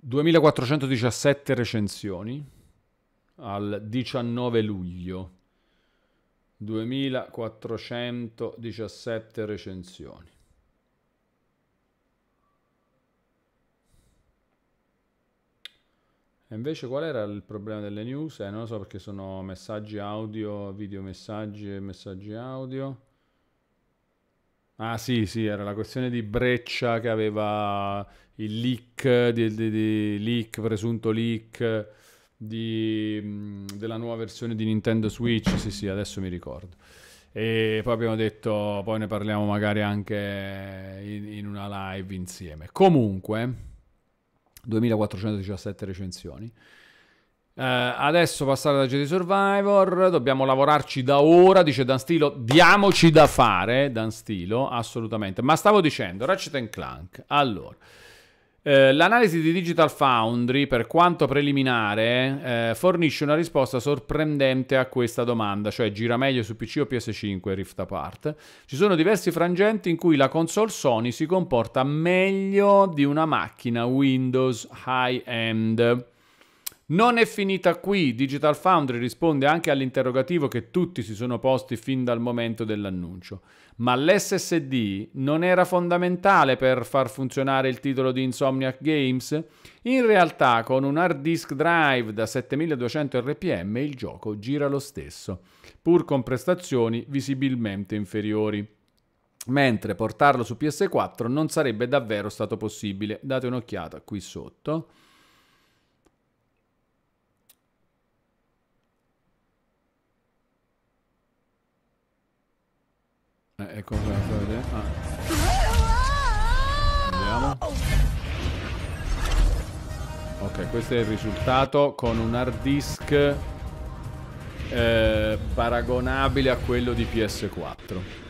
...2417 recensioni al 19 luglio. 2417 recensioni. E invece qual era il problema delle news? Eh, non lo so perché sono messaggi audio, video messaggi e messaggi audio. Ah sì, sì, era la questione di Breccia che aveva il leak, di, di, di leak presunto leak di, della nuova versione di Nintendo Switch. Sì, sì, adesso mi ricordo. E poi abbiamo detto, poi ne parliamo magari anche in, in una live insieme. Comunque, 2417 recensioni. Uh, adesso passare da Jedi Survivor, dobbiamo lavorarci da ora, dice Dan Stilo, diamoci da fare, Dan Stilo, assolutamente. Ma stavo dicendo, Ratchet Clank, allora... Eh, l'analisi di Digital Foundry, per quanto preliminare, eh, fornisce una risposta sorprendente a questa domanda, cioè gira meglio su PC o PS5 Rift Apart. Ci sono diversi frangenti in cui la console Sony si comporta meglio di una macchina Windows high-end. Non è finita qui, Digital Foundry risponde anche all'interrogativo che tutti si sono posti fin dal momento dell'annuncio ma l'SSD non era fondamentale per far funzionare il titolo di Insomniac Games? In realtà con un hard disk drive da 7200 rpm il gioco gira lo stesso, pur con prestazioni visibilmente inferiori mentre portarlo su PS4 non sarebbe davvero stato possibile. Date un'occhiata qui sotto. Eh, ecco cosa vedere. Ah. Andiamo. Ok, questo è il risultato con un hard disk eh, paragonabile a quello di PS4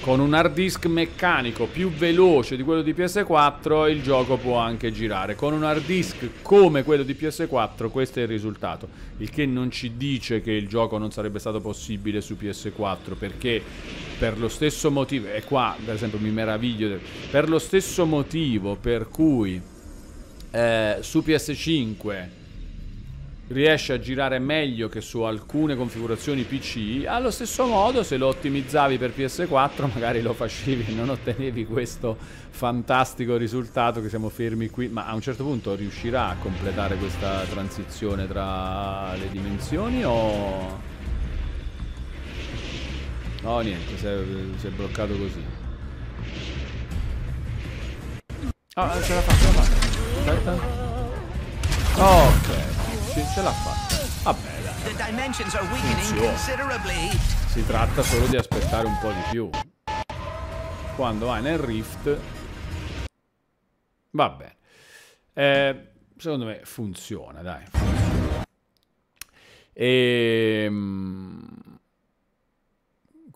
con un hard disk meccanico più veloce di quello di PS4 il gioco può anche girare. Con un hard disk come quello di PS4 questo è il risultato, il che non ci dice che il gioco non sarebbe stato possibile su PS4 perché per lo stesso motivo, e qua per esempio mi meraviglio, per lo stesso motivo per cui eh, su PS5 riesce a girare meglio che su alcune configurazioni PC, allo stesso modo se lo ottimizzavi per PS4 magari lo facevi e non ottenevi questo fantastico risultato che siamo fermi qui, ma a un certo punto riuscirà a completare questa transizione tra le dimensioni o... No, niente, si è, si è bloccato così. Ah, ce la faccio, ce la faccio. Aspetta. Ok. Dici? Ce l'ha fatta. Vabbè, ah, dai. Funziona. Si tratta solo di aspettare un po' di più. Quando vai nel rift... Va bene. Eh, secondo me funziona, dai. Ehm...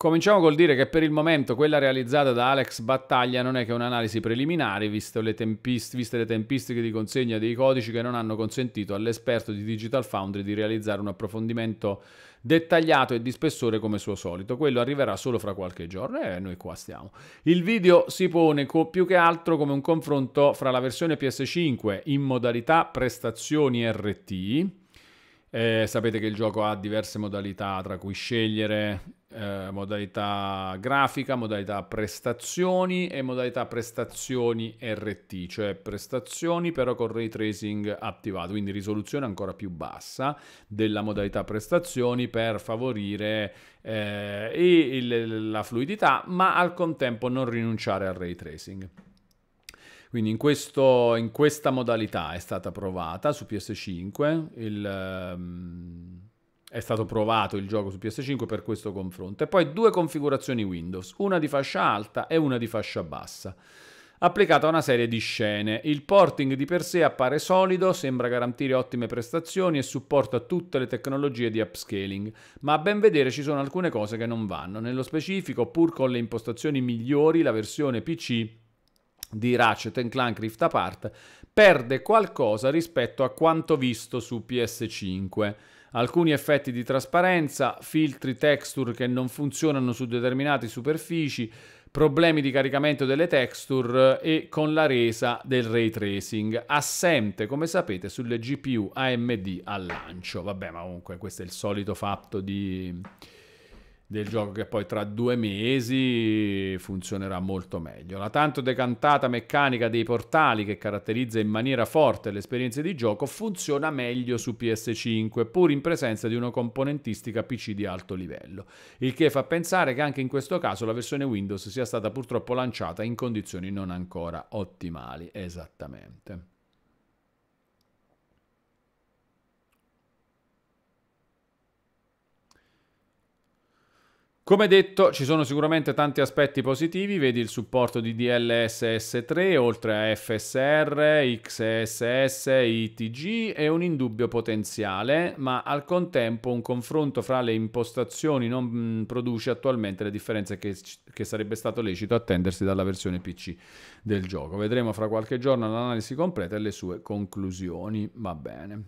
Cominciamo col dire che per il momento quella realizzata da Alex Battaglia non è che un'analisi preliminare, viste le, tempist- viste le tempistiche di consegna dei codici che non hanno consentito all'esperto di Digital Foundry di realizzare un approfondimento dettagliato e di spessore come suo solito. Quello arriverà solo fra qualche giorno e noi qua stiamo. Il video si pone co- più che altro come un confronto fra la versione PS5 in modalità prestazioni RT eh, sapete che il gioco ha diverse modalità tra cui scegliere, eh, modalità grafica, modalità prestazioni e modalità prestazioni RT, cioè prestazioni però con ray tracing attivato, quindi risoluzione ancora più bassa della modalità prestazioni per favorire eh, il, la fluidità, ma al contempo non rinunciare al ray tracing. Quindi in, questo, in, questa modalità è stata provata su PS5, il, um, è stato provato il gioco su PS5 per questo confronto. E poi due configurazioni Windows, una di fascia alta e una di fascia bassa applicata a una serie di scene. Il porting di per sé appare solido, sembra garantire ottime prestazioni e supporta tutte le tecnologie di upscaling, ma a ben vedere ci sono alcune cose che non vanno. Nello specifico, pur con le impostazioni migliori, la versione PC di Ratchet Clank Rift Apart perde qualcosa rispetto a quanto visto su PS5. Alcuni effetti di trasparenza, filtri texture che non funzionano su determinate superfici, problemi di caricamento delle texture e con la resa del ray tracing, assente come sapete sulle GPU AMD al lancio. Vabbè, ma comunque questo è il solito fatto di del gioco che poi tra due mesi funzionerà molto meglio. La tanto decantata meccanica dei portali che caratterizza in maniera forte le esperienze di gioco funziona meglio su PS5 pur in presenza di una componentistica PC di alto livello, il che fa pensare che anche in questo caso la versione Windows sia stata purtroppo lanciata in condizioni non ancora ottimali. Esattamente. Come detto, ci sono sicuramente tanti aspetti positivi, vedi il supporto di DLSS3 oltre a FSR, XSS, ITG e un indubbio potenziale, ma al contempo un confronto fra le impostazioni non mm, produce attualmente le differenze che, che sarebbe stato lecito attendersi dalla versione PC del gioco. Vedremo fra qualche giorno l'analisi completa e le sue conclusioni. Va bene.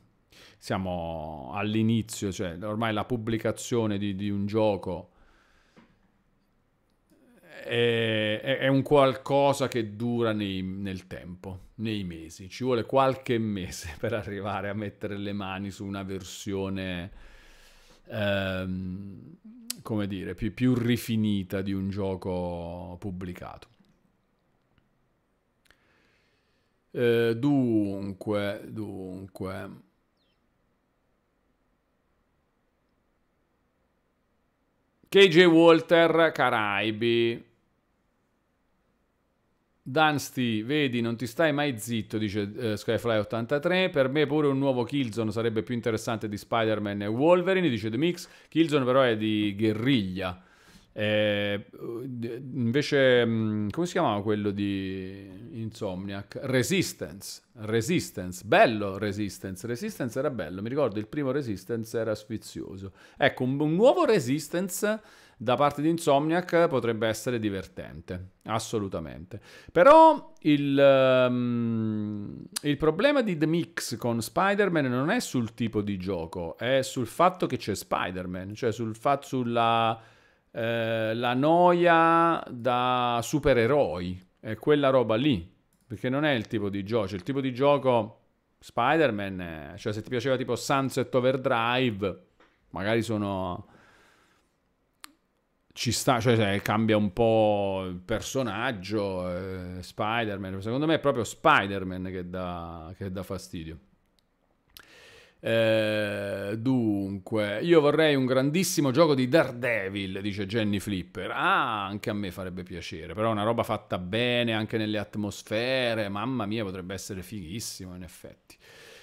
Siamo all'inizio, cioè ormai la pubblicazione di, di un gioco è, è, un qualcosa che dura nei, nel tempo, nei mesi. Ci vuole qualche mese per arrivare a mettere le mani su una versione, ehm, come dire, più, più rifinita di un gioco pubblicato. Eh, dunque, dunque. KJ Walter Caraibi Dansti, vedi, non ti stai mai zitto, dice eh, Skyfly83. Per me pure un nuovo Killzone sarebbe più interessante di Spider-Man e Wolverine, dice The Mix. Killzone però è di guerriglia. Eh, invece, mm, come si chiamava quello di Insomniac? Resistance. Resistance, bello Resistance. Resistance era bello, mi ricordo il primo Resistance era sfizioso. Ecco, un, un nuovo Resistance da parte di Insomniac potrebbe essere divertente, assolutamente. Però il, um, il problema di The Mix con Spider-Man non è sul tipo di gioco, è sul fatto che c'è Spider-Man, cioè sul fatto sulla eh, la noia da supereroi, è quella roba lì, perché non è il tipo di gioco, cioè il tipo di gioco Spider-Man, cioè se ti piaceva tipo Sunset Overdrive, magari sono ci sta, cioè cambia un po' il personaggio, eh, Spider-Man, secondo me è proprio Spider-Man che dà, che dà fastidio. Eh, dunque, io vorrei un grandissimo gioco di Daredevil, dice Jenny Flipper. Ah, anche a me farebbe piacere, però una roba fatta bene anche nelle atmosfere, mamma mia, potrebbe essere fighissimo in effetti.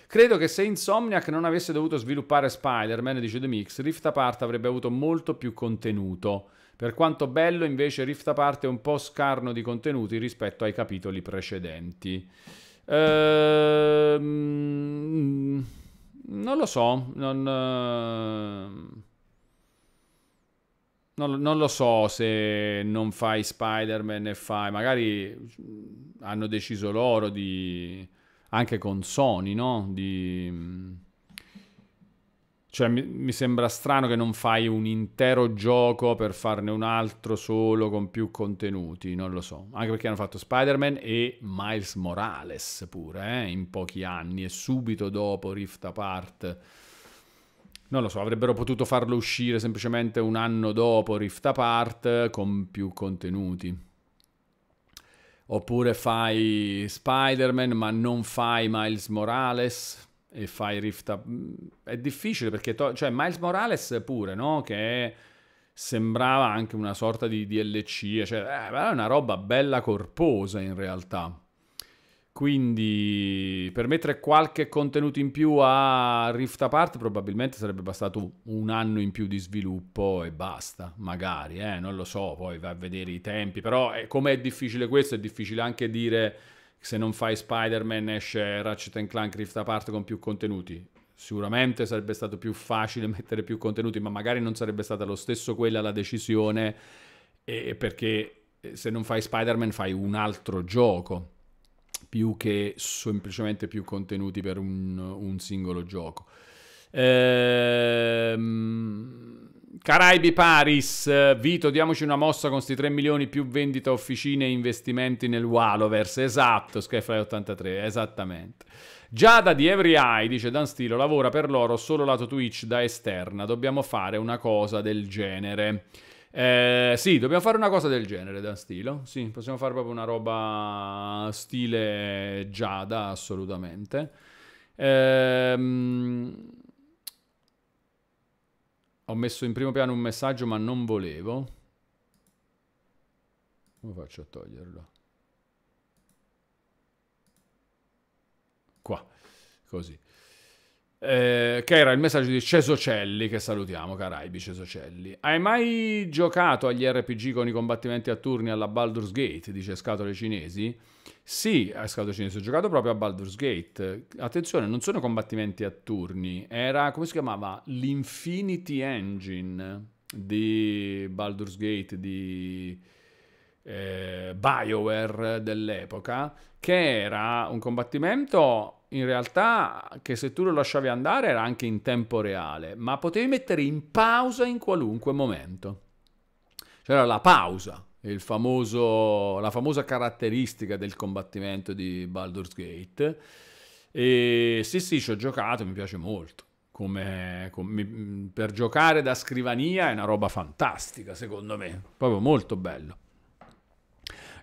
Credo che se Insomniac non avesse dovuto sviluppare Spider-Man, dice The Mix, Rift Apart avrebbe avuto molto più contenuto. Per quanto bello, invece, Rift Apart è un po' scarno di contenuti rispetto ai capitoli precedenti. Ehm, non lo so, non, ehm, non, non, lo so se non fai Spider-Man e fai... Magari hanno deciso loro di... anche con Sony, no? Di cioè, mi, mi, sembra strano che non fai un intero gioco per farne un altro solo con più contenuti, non lo so. Anche perché hanno fatto Spider-Man e Miles Morales pure, eh, in pochi anni e subito dopo Rift Apart. Non lo so, avrebbero potuto farlo uscire semplicemente un anno dopo Rift Apart con più contenuti. Oppure fai Spider-Man ma non fai Miles Morales e fai Rift Up. Mm, è difficile perché, to- cioè, Miles Morales pure, no? Che sembrava anche una sorta di DLC, cioè, è eh, una roba bella corposa in realtà. Quindi, per mettere qualche contenuto in più a Rift Apart, probabilmente sarebbe bastato un anno in più di sviluppo e basta. Magari, eh, non lo so, poi va a vedere i tempi. Però, eh, come è difficile questo, è difficile anche dire se non fai Spider-Man esce Ratchet Clank Rift Apart con più contenuti. Sicuramente sarebbe stato più facile mettere più contenuti, ma magari non sarebbe stata lo stesso quella la decisione, e perché eh, se non fai Spider-Man fai un altro gioco, più che semplicemente più contenuti per un, un singolo gioco. Ehm Caraibi Paris, Vito, diamoci una mossa con questi 3 milioni più vendita officine e investimenti nel Walovers. esatto, Skyfly 83, esattamente. Giada di Every Eye, dice Dan Stilo, lavora per loro solo lato Twitch da esterna. Dobbiamo fare una cosa del genere. Eh, sì, dobbiamo fare una cosa del genere Dan stilo. Sì, possiamo fare proprio una roba stile Giada, assolutamente. Ehm... Ho messo in primo piano un messaggio ma non volevo. Come faccio a toglierlo? Qua, così. Eh, che era il messaggio di Cesocelli, che salutiamo, Caraibi Cesocelli. Hai mai giocato agli RPG con i combattimenti a turni alla Baldur's Gate, dice Scatole Cinesi? Sì, a Scatole Cinesi, ho giocato proprio a Baldur's Gate. Attenzione, non sono combattimenti a turni, era, come si chiamava? L'Infinity Engine di Baldur's Gate, di... Eh, BioWare dell'epoca che era un combattimento in realtà che se tu lo lasciavi andare era anche in tempo reale, ma potevi mettere in pausa in qualunque momento. C'era la pausa, famoso, la famosa caratteristica del combattimento di Baldur's Gate. E sì, sì, ci ho giocato, mi piace molto. Come, come, per giocare da scrivania è una roba fantastica, secondo me, proprio molto bello.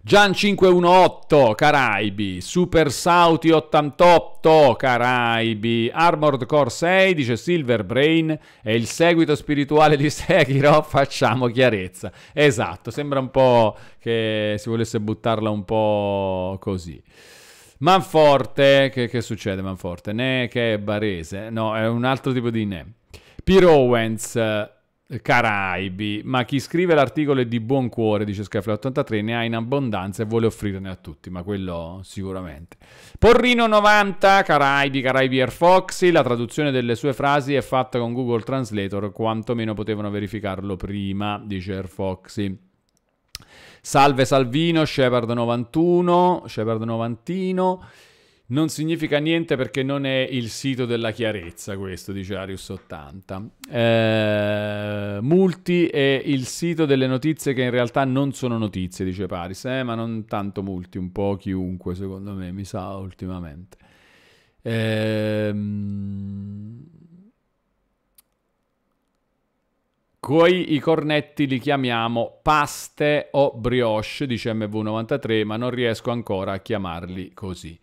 Gian 518, Caraibi, Super Sauti 88, Caraibi, Armored Core 6, dice Silver Brain, è il seguito spirituale di Sekiro, facciamo chiarezza. Esatto, sembra un po' che si volesse buttarla un po' così. Manforte, che, che succede Manforte? Ne che è barese, no, è un altro tipo di ne. Pir Owens, Caraibi, ma chi scrive l'articolo è di buon cuore, dice Scafla83, ne ha in abbondanza e vuole offrirne a tutti, ma quello sicuramente. Porrino90, Caraibi, Caraibi Air Foxy, la traduzione delle sue frasi è fatta con Google Translator, quantomeno potevano verificarlo prima, dice Air Foxy. Salve Salvino, Shepard91, Shepard 91. Non significa niente perché non è il sito della chiarezza questo, dice Arius 80. Eh, multi è il sito delle notizie che in realtà non sono notizie, dice Paris. Eh, ma non tanto multi, un po' chiunque secondo me, mi sa ultimamente. Eh, Coi i cornetti li chiamiamo paste o brioche, dice MV93, ma non riesco ancora a chiamarli così.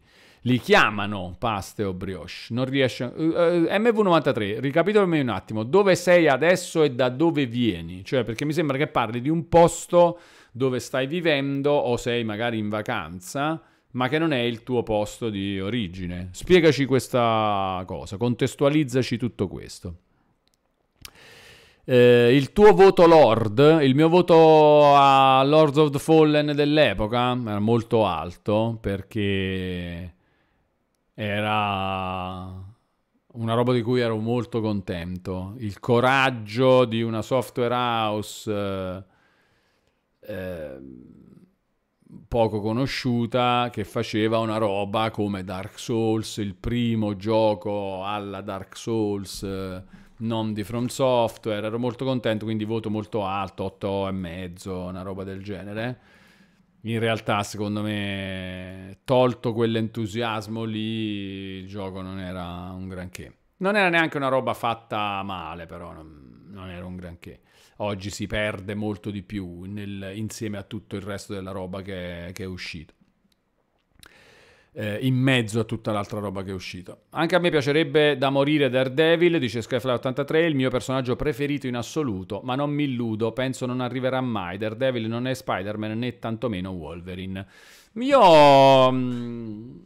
Li chiamano paste o brioche. Non riesce... Uh, uh, MV93, ricapitolami un attimo. Dove sei adesso e da dove vieni? Cioè, perché mi sembra che parli di un posto dove stai vivendo o sei magari in vacanza, ma che non è il tuo posto di origine. Spiegaci questa cosa, contestualizzaci tutto questo. Eh, il tuo voto Lord, il mio voto a Lords of the Fallen dell'epoca era molto alto perché era una roba di cui ero molto contento. Il coraggio di una software house eh, ehm, poco conosciuta che faceva una roba come Dark Souls, il primo gioco alla Dark Souls, eh, non di From Software. Ero molto contento, quindi voto molto alto, 8,5, una roba del genere in realtà, secondo me, tolto quell'entusiasmo lì, il gioco non era un granché. Non era neanche una roba fatta male, però non, non era un granché. Oggi si perde molto di più nel, insieme a tutto il resto della roba che, che è uscito eh, in mezzo a tutta l'altra roba che è uscita. Anche a me piacerebbe da morire Daredevil, dice Skyfly83, il mio personaggio preferito in assoluto, ma non mi illudo, penso non arriverà mai. Daredevil non è Spider-Man né tantomeno Wolverine. Io... Mh, mm,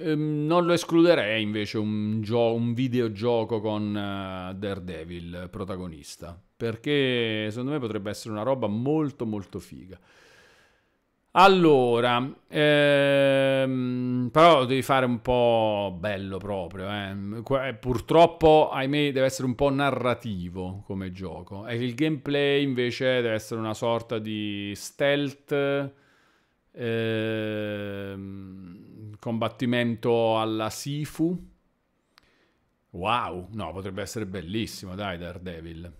ehm, non lo escluderei invece un, gio- un videogioco con uh, Daredevil protagonista, perché secondo me potrebbe essere una roba molto molto figa. Allora, ehm, però lo devi fare un po' bello proprio. Eh. eh. Purtroppo, ahimè, deve essere un po' narrativo come gioco. E il gameplay invece deve essere una sorta di stealth, ehm, combattimento alla Sifu. Wow, no, potrebbe essere bellissimo, dai, Daredevil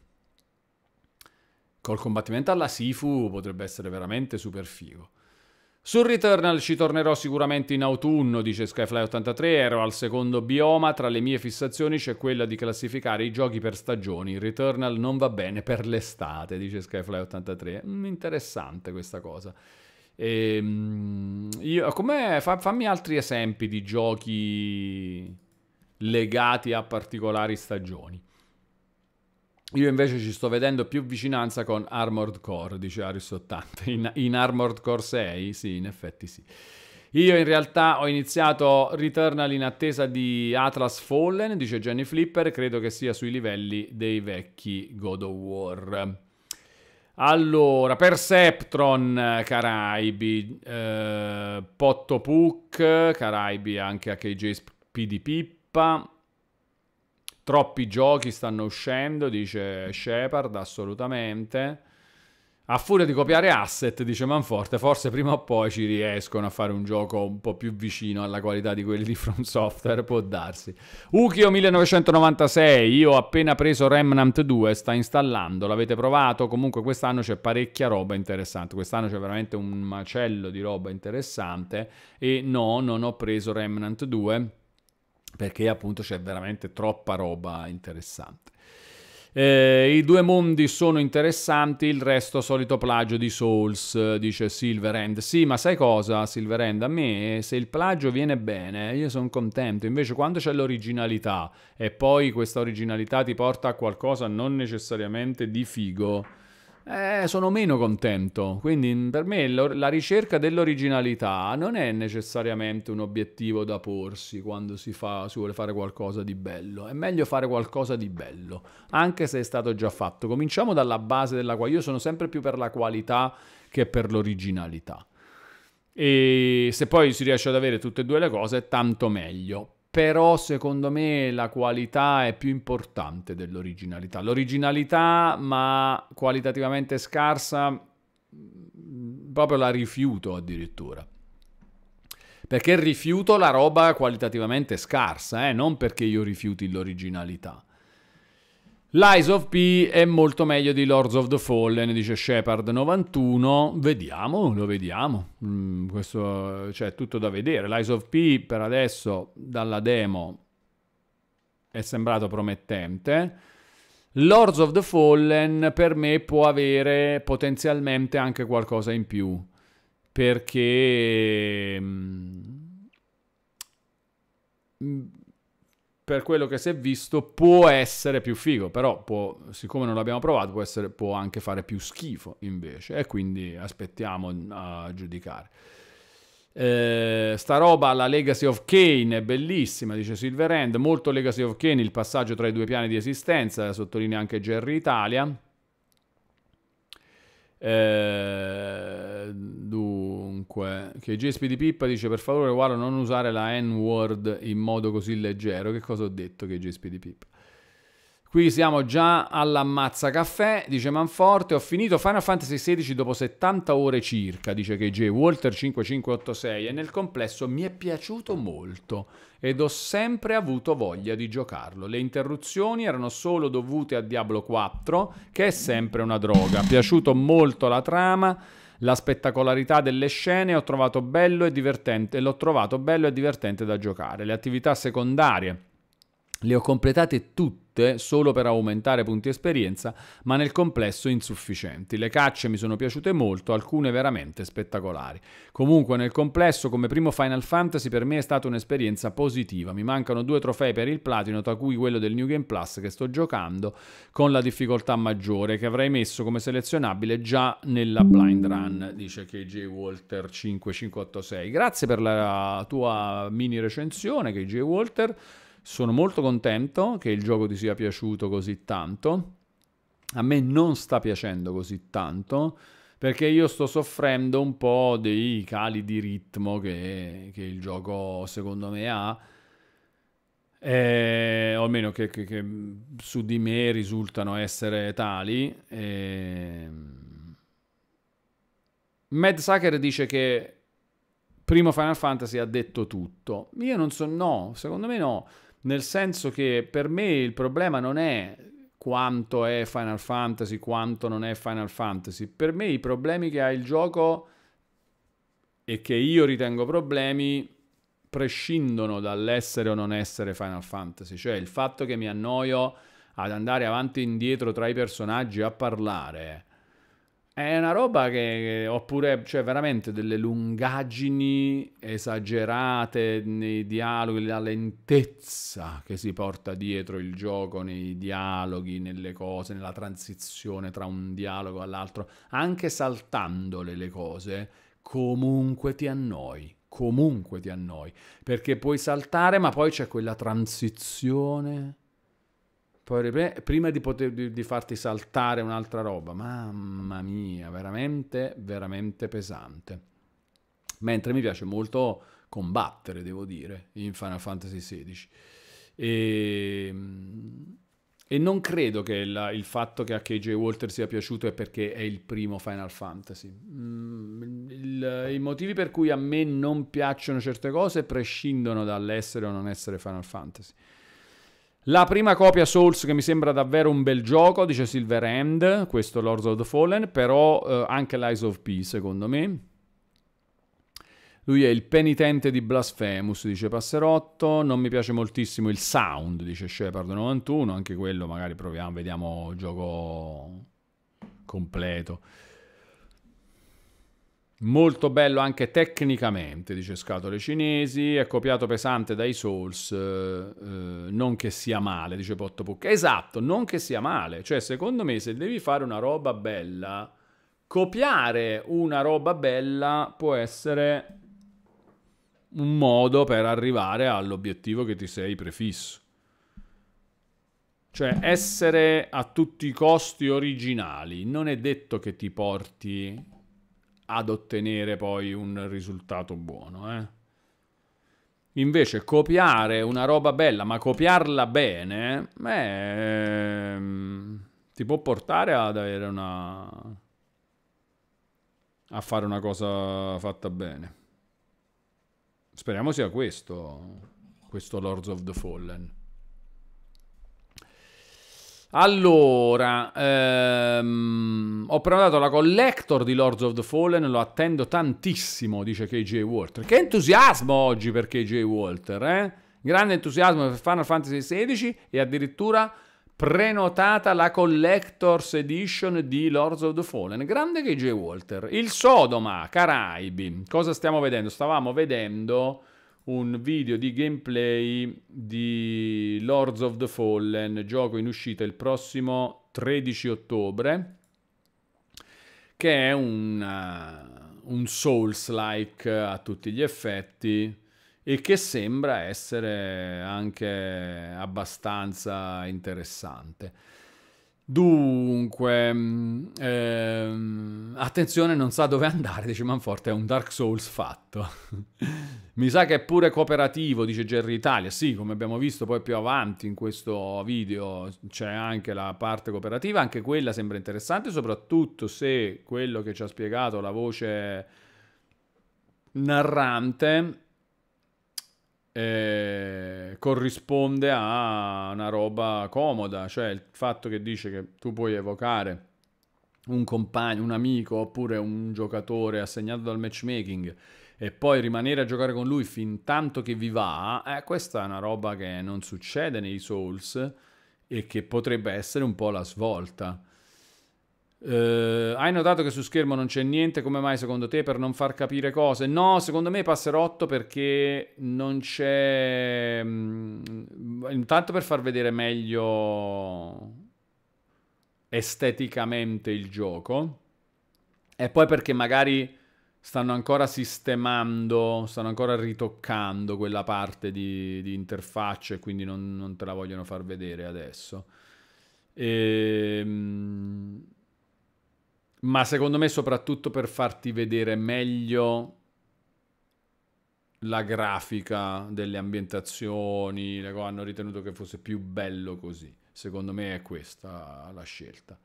col combattimento alla Sifu potrebbe essere veramente super figo. Sul Returnal ci tornerò sicuramente in autunno, dice Skyfly 83, ero al secondo bioma, tra le mie fissazioni c'è quella di classificare i giochi per stagioni, Returnal non va bene per l'estate, dice Skyfly 83, mm, interessante questa cosa. E, ehm, io, fa, fammi altri esempi di giochi legati a particolari stagioni. Io invece ci sto vedendo più vicinanza con Armored Core, dice Arius 80. In, in, Armored Core 6? Sì, in effetti sì. Io in realtà ho iniziato Returnal in attesa di Atlas Fallen, dice Jenny Flipper, credo che sia sui livelli dei vecchi God of War. Allora, Perceptron Caraibi, eh, Potto Puck, Caraibi anche a KJ PD Pippa, Troppi giochi stanno uscendo, dice Shepard, assolutamente. A furia di copiare asset, dice Manforte, forse prima o poi ci riescono a fare un gioco un po' più vicino alla qualità di quelli di From Software, può darsi. Ukio 1996, io ho appena preso Remnant 2, sta installando, l'avete provato? Comunque quest'anno c'è parecchia roba interessante, quest'anno c'è veramente un macello di roba interessante e no, non ho preso Remnant 2 perché appunto c'è veramente troppa roba interessante. Eh, I due mondi sono interessanti, il resto solito plagio di Souls, dice Silverhand. Sì, ma sai cosa, Silverhand? A me se il plagio viene bene, io sono contento. Invece quando c'è l'originalità e poi questa originalità ti porta a qualcosa non necessariamente di figo, eh, sono meno contento. Quindi mm, per me la ricerca dell'originalità non è necessariamente un obiettivo da porsi quando si, fa, si vuole fare qualcosa di bello. È meglio fare qualcosa di bello, anche se è stato già fatto. Cominciamo dalla base della quale io sono sempre più per la qualità che per l'originalità. E se poi si riesce ad avere tutte e due le cose, tanto meglio però secondo me la qualità è più importante dell'originalità. L'originalità, ma qualitativamente scarsa, mm, proprio la rifiuto addirittura. Perché rifiuto la roba qualitativamente scarsa, eh? non perché io rifiuti l'originalità. Lies of P è molto meglio di Lords of the Fallen, dice Shepard 91. Vediamo, lo vediamo. Mm, questo c'è cioè, tutto da vedere. Lies of P per adesso dalla demo è sembrato promettente. Lords of the Fallen per me può avere potenzialmente anche qualcosa in più perché mm, per quello che si è visto può essere più figo, però può, siccome non l'abbiamo provato può, essere, può, anche fare più schifo invece e quindi aspettiamo a giudicare. Eh, sta roba, la Legacy of Kane è bellissima, dice Silverhand, molto Legacy of Kane il passaggio tra i due piani di esistenza, sottolinea anche Jerry Italia. Eh, dunque, che GSP di Pippa dice per favore guarda, non usare la N-word in modo così leggero. Che cosa ho detto che GSP di Pippa? Qui siamo già all'ammazza caffè, dice Manforte. Ho finito Final Fantasy XVI dopo 70 ore circa, dice KJ Walter 5586 e nel complesso mi è piaciuto molto ed ho sempre avuto voglia di giocarlo. Le interruzioni erano solo dovute a Diablo 4, che è sempre una droga. Mi è Piaciuto molto la trama, la spettacolarità delle scene, ho trovato bello e divertente, l'ho trovato bello e divertente da giocare. Le attività secondarie le ho completate tutte solo per aumentare punti esperienza, ma nel complesso insufficienti. Le cacce mi sono piaciute molto, alcune veramente spettacolari. Comunque nel complesso, come primo Final Fantasy, per me è stata un'esperienza positiva. Mi mancano due trofei per il platino, tra cui quello del New Game Plus che sto giocando con la difficoltà maggiore, che avrei messo come selezionabile già nella blind run, dice KJ Walter 5586. Grazie per la tua mini recensione, KJ Walter. Sono molto contento che il gioco ti sia piaciuto così tanto. A me non sta piacendo così tanto perché io sto soffrendo un po' dei cali di ritmo che, che il gioco secondo me ha. Eh, o almeno che, che, che, su di me risultano essere tali. Eh, Mad Sucker dice che primo Final Fantasy ha detto tutto. Io non so, no, secondo me no nel senso che per me il problema non è quanto è Final Fantasy, quanto non è Final Fantasy. Per me i problemi che ha il gioco e che io ritengo problemi prescindono dall'essere o non essere Final Fantasy, cioè il fatto che mi annoio ad andare avanti e indietro tra i personaggi a parlare è una roba che, oppure, cioè veramente delle lungaggini esagerate nei dialoghi, la lentezza che si porta dietro il gioco nei dialoghi, nelle cose, nella transizione tra un dialogo all'altro, anche saltandole le cose, comunque ti annoi, comunque ti annoi, perché puoi saltare ma poi c'è quella transizione poi prima di, poter, di, di farti saltare un'altra roba. Mamma mia, veramente, veramente pesante. Mentre mi piace molto combattere, devo dire, in Final Fantasy XVI. E, ehm, e non credo che la, il fatto che a KJ Walter sia piaciuto è perché è il primo Final Fantasy. Mm, il, I motivi per cui a me non piacciono certe cose prescindono dall'essere o non essere Final Fantasy. La prima copia Souls che mi sembra davvero un bel gioco, dice Silver End, questo Lords of the Fallen, però eh, anche Lies of P secondo me. Lui è il penitente di Blasphemous, dice Passerotto. Non mi piace moltissimo il sound, dice Shepard91. Anche quello magari proviamo, vediamo il gioco completo. Molto bello anche tecnicamente, dice Scatole Cinesi, è copiato pesante dai Souls, eh, eh non che sia male, dice Pottopuck. Esatto, non che sia male, cioè secondo me se devi fare una roba bella, copiare una roba bella può essere un modo per arrivare all'obiettivo che ti sei prefisso. Cioè essere a tutti i costi originali non è detto che ti porti ad ottenere poi un risultato buono. Eh. Invece copiare una roba bella, ma copiarla bene, beh, ti può portare ad avere una... a fare una cosa fatta bene. Speriamo sia questo, questo Lords of the Fallen. Allora, ehm, ho prenotato la collector di Lords of the Fallen, lo attendo tantissimo, dice KJ Walter. Che entusiasmo oggi per KJ Walter, eh? Grande entusiasmo per Final Fantasy XVI e addirittura prenotata la Collector's Edition di Lords of the Fallen. Grande KJ Walter. Il Sodoma, Caraibi. Cosa stiamo vedendo? Stavamo vedendo un video di gameplay di Lords of the Fallen, gioco in uscita il prossimo 13 ottobre, che è una, un Souls-like a tutti gli effetti e che sembra essere anche abbastanza interessante. Dunque, mm, ehm, attenzione, non sa dove andare, dice Manforte, è un Dark Souls fatto. Mi sa che è pure cooperativo, dice Gerry Italia. Sì, come abbiamo visto poi più avanti in questo video c'è anche la parte cooperativa, anche quella sembra interessante, soprattutto se quello che ci ha spiegato la voce narrante eh, corrisponde a una roba comoda, cioè il fatto che dice che tu puoi evocare un compagno, un amico oppure un giocatore assegnato dal matchmaking e poi rimanere a giocare con lui fin tanto che vi va, eh, questa è una roba che non succede nei Souls e che potrebbe essere un po' la svolta. Uh, hai notato che su schermo non c'è niente, come mai secondo te per non far capire cose? No, secondo me passerò 8 perché non c'è... Mm, intanto per far vedere meglio esteticamente il gioco e poi perché magari stanno ancora sistemando, stanno ancora ritoccando quella parte di, di interfaccia e quindi non, non, te la vogliono far vedere adesso. Ehm ma secondo me soprattutto per farti vedere meglio la grafica delle ambientazioni, hanno ritenuto che fosse più bello così. Secondo me è questa la scelta.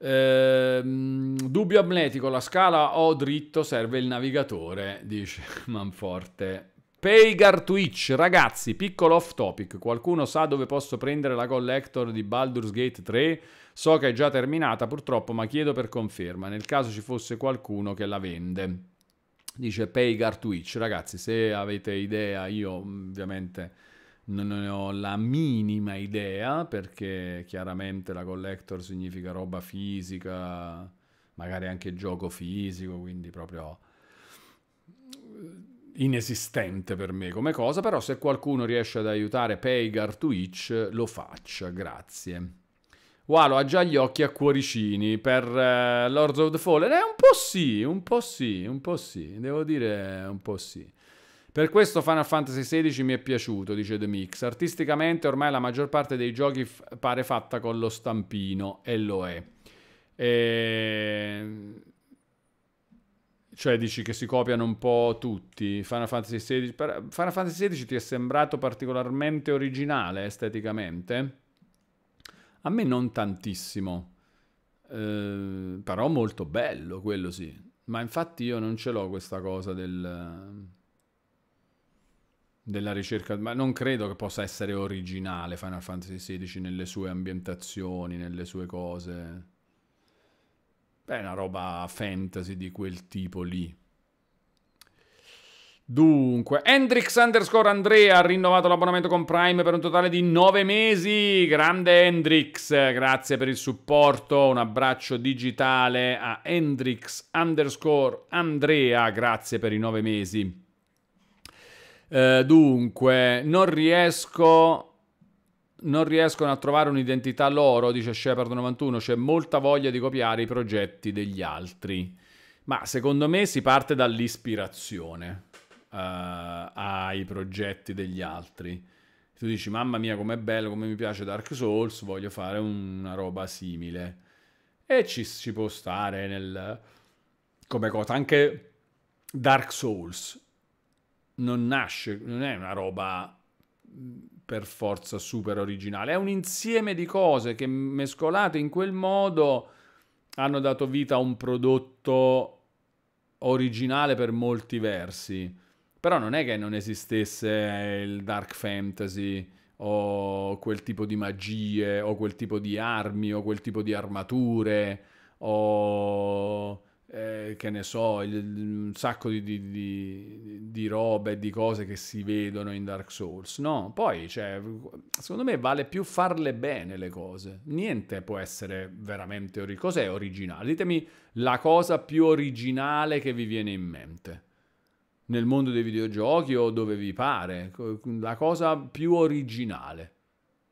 Ehm, dubbio amletico, la scala O dritto serve il navigatore, dice Manforte. Pagar Twitch, ragazzi, piccolo off topic, qualcuno sa dove posso prendere la collector di Baldur's Gate 3? So che è già terminata purtroppo, ma chiedo per conferma, nel caso ci fosse qualcuno che la vende. Dice Paygar Twitch, ragazzi, se avete idea, io mm, ovviamente non ne ho la minima idea perché chiaramente la collector significa roba fisica, magari anche gioco fisico, quindi proprio inesistente per me come cosa, però se qualcuno riesce ad aiutare Paygar Twitch lo faccia, grazie. Walo ha già gli occhi a cuoricini per uh, Lords of the Fallen. Eh, un po' sì, un po' sì, un po' sì. Devo dire un po' sì. Per questo Final Fantasy XVI mi è piaciuto, dice The Mix. Artisticamente ormai la maggior parte dei giochi pare fatta con lo stampino, e lo è. E... Cioè dici che si copiano un po' tutti. Final Fantasy XVI, Final Fantasy XVI ti è sembrato particolarmente originale esteticamente? A me non tantissimo, eh, però molto bello, quello sì. Ma infatti io non ce l'ho questa cosa del, della ricerca, ma non credo che possa essere originale Final Fantasy XVI nelle sue ambientazioni, nelle sue cose. Beh, è una roba fantasy di quel tipo lì. Dunque, Hendrix underscore Andrea ha rinnovato l'abbonamento con Prime per un totale di 9 mesi. Grande Hendrix, grazie per il supporto. Un abbraccio digitale a Hendrix underscore Andrea, grazie per i 9 mesi. Eh, dunque, non riesco non riescono a trovare un'identità loro, dice Shepard 91, c'è molta voglia di copiare i progetti degli altri. Ma secondo me si parte dall'ispirazione. Eh, ai progetti degli altri. Tu dici, mamma mia, com'è bello, come mi piace Dark Souls, voglio fare una roba simile. E ci, ci può stare nel, come cosa. Anche Dark Souls non nasce, non è una roba mm, per forza super originale, è un insieme di cose che mescolate in quel modo hanno dato vita a un prodotto originale per molti versi. Però non è che non esistesse il dark fantasy o quel tipo di magie o quel tipo di armi o quel tipo di armature o eh, che ne so, il, un sacco di, di, di, di robe di cose che si vedono in Dark Souls. No, poi cioè, secondo me vale più farle bene le cose. Niente può essere veramente ori- cos'è originale. Ditemi la cosa più originale che vi viene in mente nel mondo dei videogiochi o dove vi pare. La cosa più originale.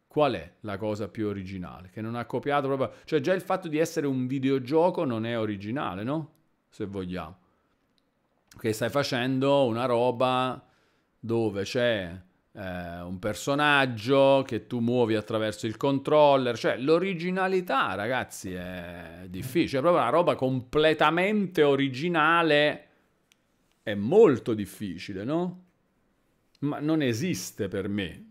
Qual è la cosa più originale? Che non ha copiato proprio... Cioè già il fatto di essere un videogioco non è originale, no? Se vogliamo. Che stai facendo una roba dove c'è eh, un personaggio che tu muovi attraverso il controller. Cioè l'originalità, ragazzi, è difficile. È proprio una roba completamente originale è molto difficile, no? Ma non esiste per me.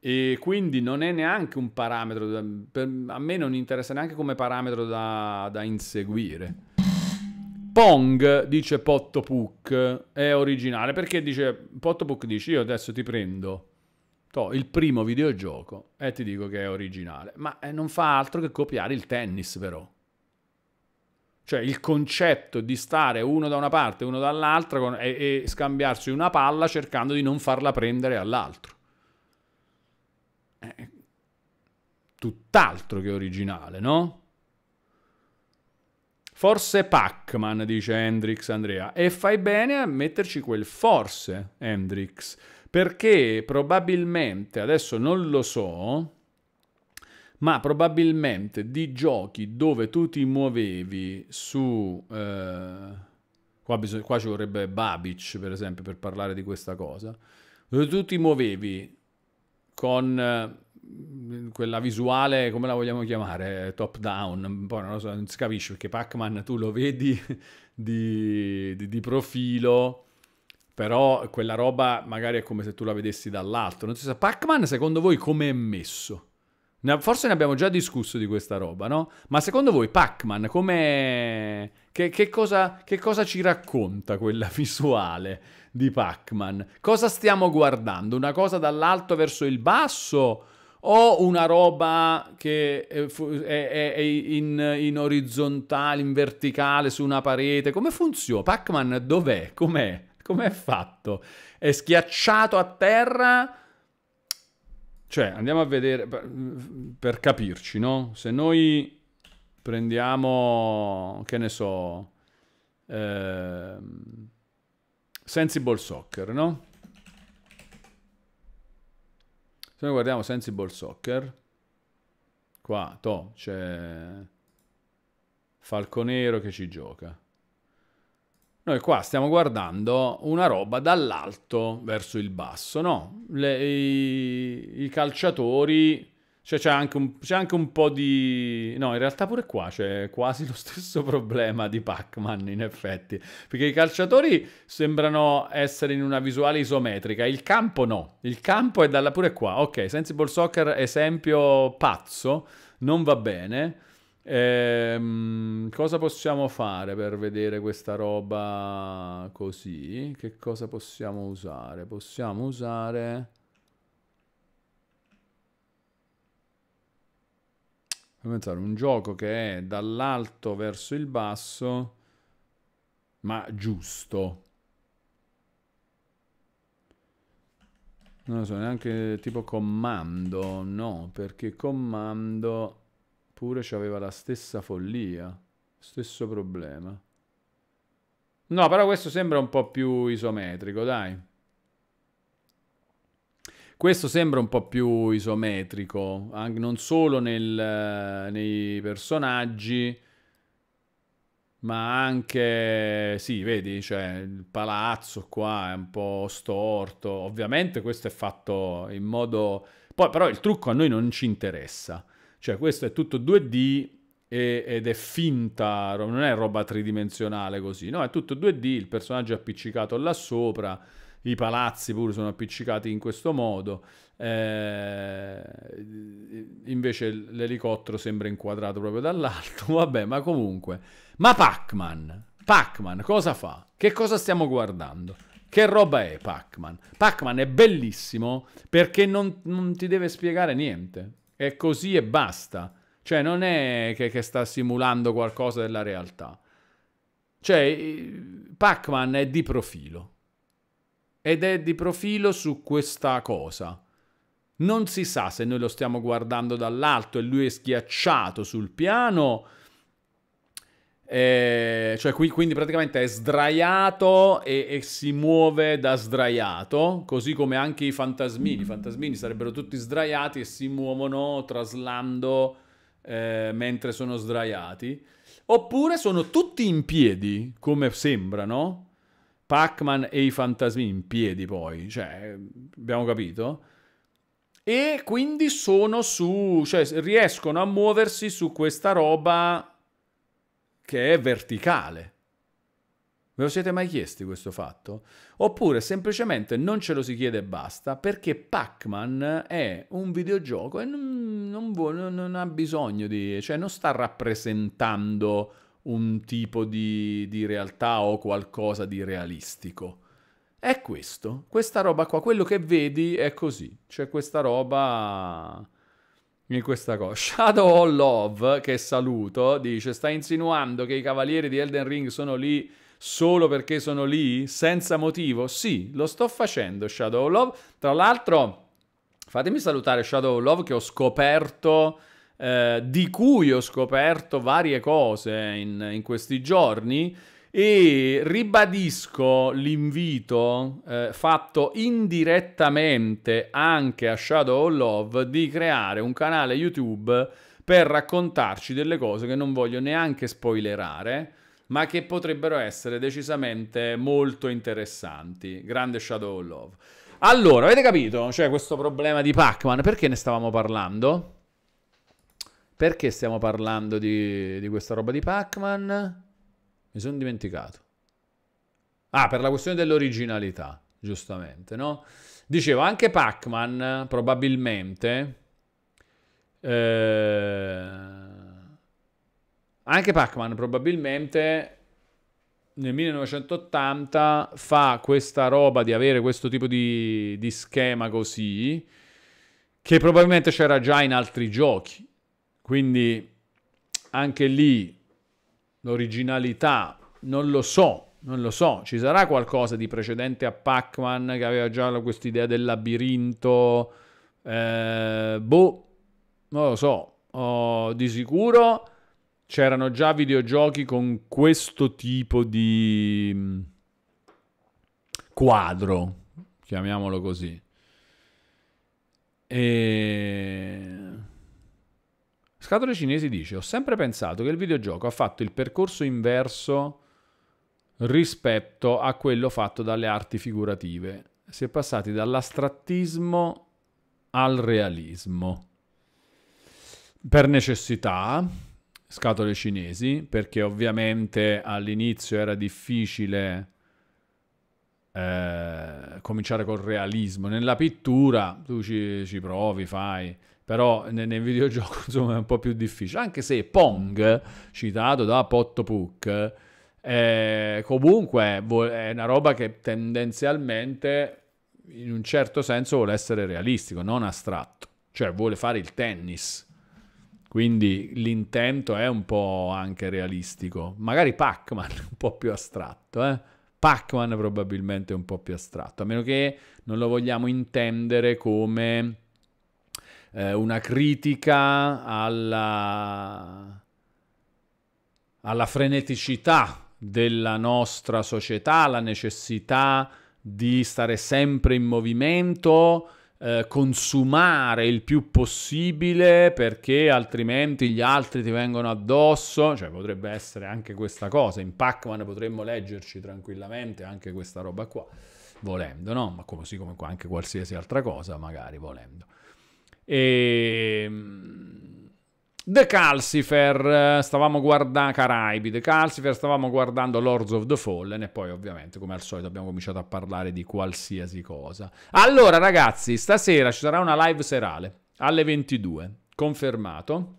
E quindi non è neanche un parametro, da, per, a me non interessa neanche come parametro da, da inseguire. Pong, dice Pottopuk, è originale perché dice, Pottopuk dice io adesso ti prendo to, il primo videogioco e ti dico che è originale, ma eh, non fa altro che copiare il tennis però. Cioè il concetto di stare uno da una parte e uno dall'altra con, e, e scambiarsi una palla cercando di non farla prendere all'altro. Eh, tutt'altro che originale, no? Forse Pac-Man, dice Hendrix Andrea. E fai bene a metterci quel forse, Hendrix, perché probabilmente, adesso non lo so, ma probabilmente di giochi dove tu ti muovevi su... Eh, qua, bisog- qua, ci vorrebbe Babic, per esempio, per parlare di questa cosa, dove tu ti muovevi con eh, quella visuale, come la vogliamo chiamare, top down, poi non, so, non si capisce perché Pac-Man tu lo vedi di, di, di profilo però quella roba magari è come se tu la vedessi dall'alto. Non si sa, Pac-Man secondo voi come è messo? Forse ne abbiamo già discusso di questa roba, no? Ma secondo voi Pac-Man come... Che, che, cosa, che, cosa, ci racconta quella visuale di Pac-Man? Cosa stiamo guardando? Una cosa dall'alto verso il basso? O una roba che è, è, è in, in, orizzontale, in verticale, su una parete? Come funziona? Pac-Man dov'è? Com'è? Com'è fatto? È schiacciato a terra cioè, andiamo a vedere, per, per capirci, no? Se noi prendiamo, che ne so, eh, Sensible Soccer, no? Se noi guardiamo Sensible Soccer, qua, to, c'è Falconero che ci gioca. Noi qua stiamo guardando una roba dall'alto verso il basso, no? Le, i, i, calciatori... Cioè c'è anche, un, c'è anche un po' di... No, in realtà pure qua c'è quasi lo stesso problema di Pac-Man, in effetti. Perché i calciatori sembrano essere in una visuale isometrica, il campo no. Il campo è dalla pure qua. Ok, Sensible Soccer, esempio pazzo, non va bene Ehm, cosa possiamo fare per vedere questa roba così? Che cosa possiamo usare? Possiamo usare... Pensare, un gioco che è dall'alto verso il basso, ma giusto. Non lo so, neanche tipo comando, no, perché comando Pure aveva la stessa follia, stesso problema. No, però questo sembra un po' più isometrico, dai. Questo sembra un po' più isometrico, non solo nel, nei personaggi, ma anche, sì, vedi, cioè, il palazzo qua è un po' storto. Ovviamente questo è fatto in modo... Poi però il trucco a noi non ci interessa. Cioè questo è tutto 2D e, ed è finta, non è roba tridimensionale così, no? È tutto 2D, il personaggio è appiccicato là sopra, i palazzi pure sono appiccicati in questo modo, eh, invece l'elicottero sembra inquadrato proprio dall'alto, vabbè, ma comunque. Ma Pac-Man, Pac-Man cosa fa? Che cosa stiamo guardando? Che roba è Pac-Man? Pac-Man è bellissimo perché non, non ti deve spiegare niente. È così e basta. Cioè, non è che, che sta simulando qualcosa della realtà. Cioè, Pac-Man è di profilo. Ed è di profilo su questa cosa. Non si sa se noi lo stiamo guardando dall'alto e lui è schiacciato sul piano eh, cioè qui quindi praticamente è sdraiato e, e, si muove da sdraiato, così come anche i fantasmini. I fantasmini sarebbero tutti sdraiati e si muovono traslando eh, mentre sono sdraiati. Oppure sono tutti in piedi, come sembrano. Pac-Man e i fantasmini in piedi poi, cioè, abbiamo capito? E quindi sono su, cioè riescono a muoversi su questa roba che è verticale. Ve lo siete mai chiesti questo fatto? Oppure semplicemente non ce lo si chiede e basta perché Pac-Man è un videogioco e non, non, vuole, non, ha bisogno di... cioè non sta rappresentando un tipo di, di realtà o qualcosa di realistico. È questo, questa roba qua, quello che vedi è così, cioè questa roba in questa cosa. Shadow of Love, che saluto, dice: Sta insinuando che i cavalieri di Elden Ring sono lì solo perché sono lì? Senza motivo? Sì, lo sto facendo, Shadow of Love. Tra l'altro, fatemi salutare Shadow of Love che ho scoperto. Eh, di cui ho scoperto varie cose in, in questi giorni. E ribadisco l'invito eh, fatto indirettamente anche a Shadow of Love di creare un canale YouTube per raccontarci delle cose che non voglio neanche spoilerare, ma che potrebbero essere decisamente molto interessanti. Grande Shadow of Love. Allora, avete capito? Cioè, questo problema di Pac-Man, perché ne stavamo parlando? Perché stiamo parlando di, di questa roba di Pac-Man? Mi sono dimenticato. Ah, per la questione dell'originalità, giustamente, no? Dicevo, anche Pac-Man probabilmente... Eh, anche Pac-Man probabilmente nel 1980 fa questa roba di avere questo tipo di, di schema così, che probabilmente c'era già in altri giochi. Quindi anche lì l'originalità, non lo so, non lo so, ci sarà qualcosa di precedente a Pac-Man che aveva già questa idea del labirinto, eh, boh, non lo so, oh, di sicuro c'erano già videogiochi con questo tipo di mm, quadro, chiamiamolo così. E... Scatole Cinesi dice: Ho sempre pensato che il videogioco ha fatto il percorso inverso rispetto a quello fatto dalle arti figurative. Si è passati dall'astrattismo al realismo. Per necessità, scatole cinesi, perché ovviamente all'inizio era difficile eh, cominciare col realismo. Nella pittura tu ci, ci provi, fai però nel, nel, videogioco insomma è un po' più difficile, anche se Pong, citato da Potto Puck, comunque è una roba che tendenzialmente in un certo senso vuole essere realistico, non astratto, cioè vuole fare il tennis. Quindi l'intento è un po' anche realistico. Magari Pac-Man un po' più astratto, eh? Pac-Man probabilmente un po' più astratto, a meno che non lo vogliamo intendere come eh, una critica alla, alla freneticità della nostra società, la necessità di stare sempre in movimento, eh, consumare il più possibile perché altrimenti gli altri ti vengono addosso, cioè potrebbe essere anche questa cosa, in Pac-Man potremmo leggerci tranquillamente anche questa roba qua, volendo, no? Ma così come anche qualsiasi altra cosa, magari volendo. E... Ehm, the Calcifer, stavamo guardando Caraibi, The Calcifer, stavamo guardando Lords of the Fallen e poi ovviamente come al solito abbiamo cominciato a parlare di qualsiasi cosa. Allora ragazzi, stasera ci sarà una live serale alle 22, confermato.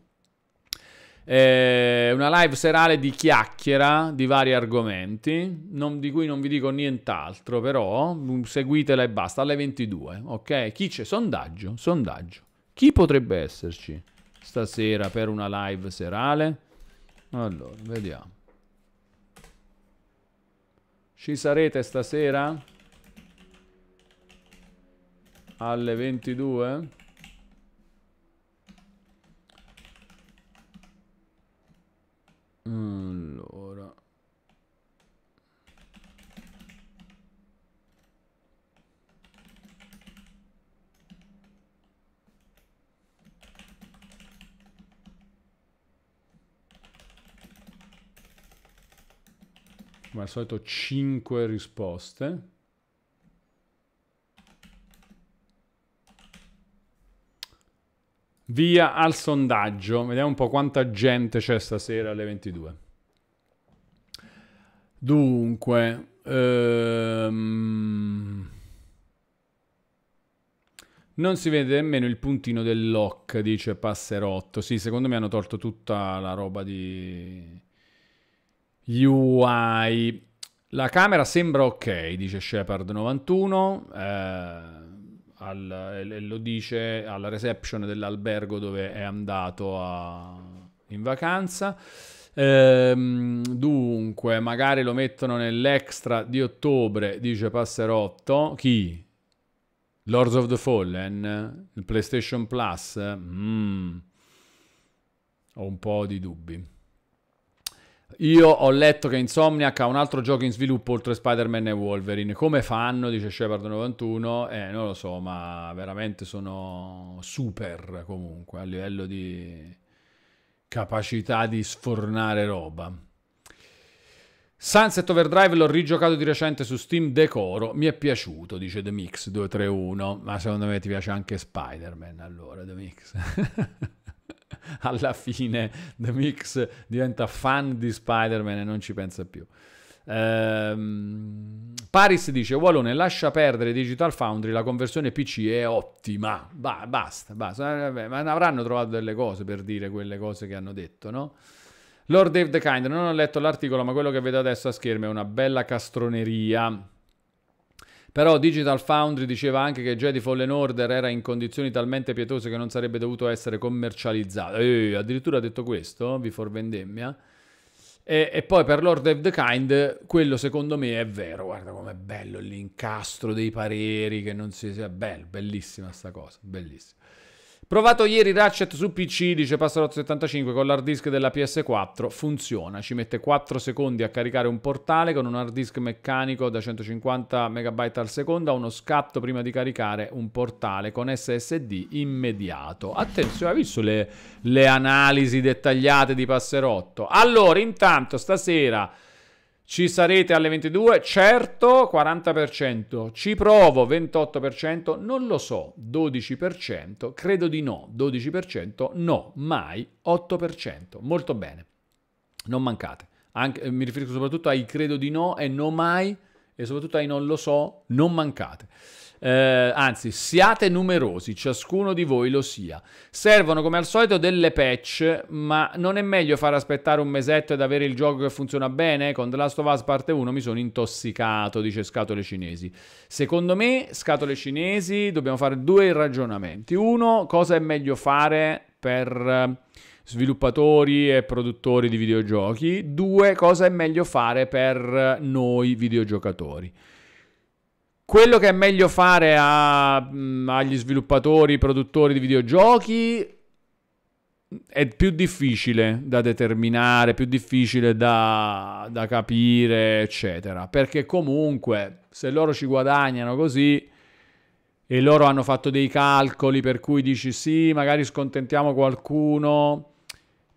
Eh, una live serale di chiacchiera di vari argomenti, non, di cui non vi dico nient'altro, però mm, seguitela e basta, alle 22, ok? Chi c'è? Sondaggio, sondaggio. Chi potrebbe esserci stasera per una live serale? Allora, vediamo. Ci sarete stasera? Alle 22? Allora. come al solito 5 risposte. Via al sondaggio, vediamo un po' quanta gente c'è stasera alle 22. Dunque, ehm... Non si vede nemmeno il puntino del lock, dice Passerotto. Sì, secondo me hanno tolto tutta la roba di... UI. La camera sembra ok, dice Shepard 91. Eh, al, lo dice alla reception dell'albergo dove è andato a, in vacanza. Ehm, dunque, magari lo mettono nell'extra di ottobre, dice Passerotto. Chi? Lords of the Fallen? Il PlayStation Plus? Mm. Ho un po' di dubbi. Io ho letto che Insomniac ha un altro gioco in sviluppo oltre Spider-Man e Wolverine. Come fanno? Dice Shepard91. Eh, non lo so, ma veramente sono super comunque a livello di capacità di sfornare roba. Sunset Overdrive l'ho rigiocato di recente su Steam Decoro, mi è piaciuto, dice The Mix 231, ma secondo me ti piace anche Spider-Man allora The Mix. alla fine The Mix diventa fan di Spider-Man e non ci pensa più. Ehm, Paris dice: Wallone, lascia perdere Digital Foundry, la conversione PC è ottima. Ba- basta, basta. Eh, ma avranno trovato delle cose per dire quelle cose che hanno detto, no? Lord Dave the Kind, non ho letto l'articolo, ma quello che vedo adesso a schermo è una bella castroneria. Però Digital Foundry diceva anche che Jedi Fallen Order era in condizioni talmente pietose che non sarebbe dovuto essere commercializzato. Eh, eh, addirittura ha detto questo, vi forvendemmia. E, e, poi per Lord of the Kind, quello secondo me è vero. Guarda com'è bello l'incastro dei pareri che non si sia. Bello, bellissima sta cosa, bellissima. Provato ieri Ratchet su PC, dice Passarotto75, con l'hard disk della PS4, funziona, ci mette 4 secondi a caricare un portale con un hard disk meccanico da 150 MB al secondo, uno scatto prima di caricare un portale con SSD immediato. Attenzione, hai visto le, le analisi dettagliate di Passerotto? Allora, intanto stasera... Ci sarete alle 22? Certo, 40%. Ci provo, 28%? Non lo so, 12%? Credo di no, 12% no, mai 8%. Molto bene, non mancate. Anche, eh, mi riferisco soprattutto ai credo di no e no mai e soprattutto ai non lo so, non mancate eh, anzi siate numerosi, ciascuno di voi lo sia. Servono come al solito delle patch, ma non è meglio far aspettare un mesetto ed avere il gioco che funziona bene? Con The Last of Us parte 1 mi sono intossicato, dice Scatole Cinesi. Secondo me, Scatole Cinesi, dobbiamo fare due ragionamenti. Uno, cosa è meglio fare per eh, sviluppatori e produttori di videogiochi. Due, cosa è meglio fare per eh, noi videogiocatori quello che è meglio fare a, agli sviluppatori, produttori di videogiochi è più difficile da determinare, più difficile da, da capire, eccetera. Perché comunque se loro ci guadagnano così e loro hanno fatto dei calcoli per cui dici sì, magari scontentiamo qualcuno,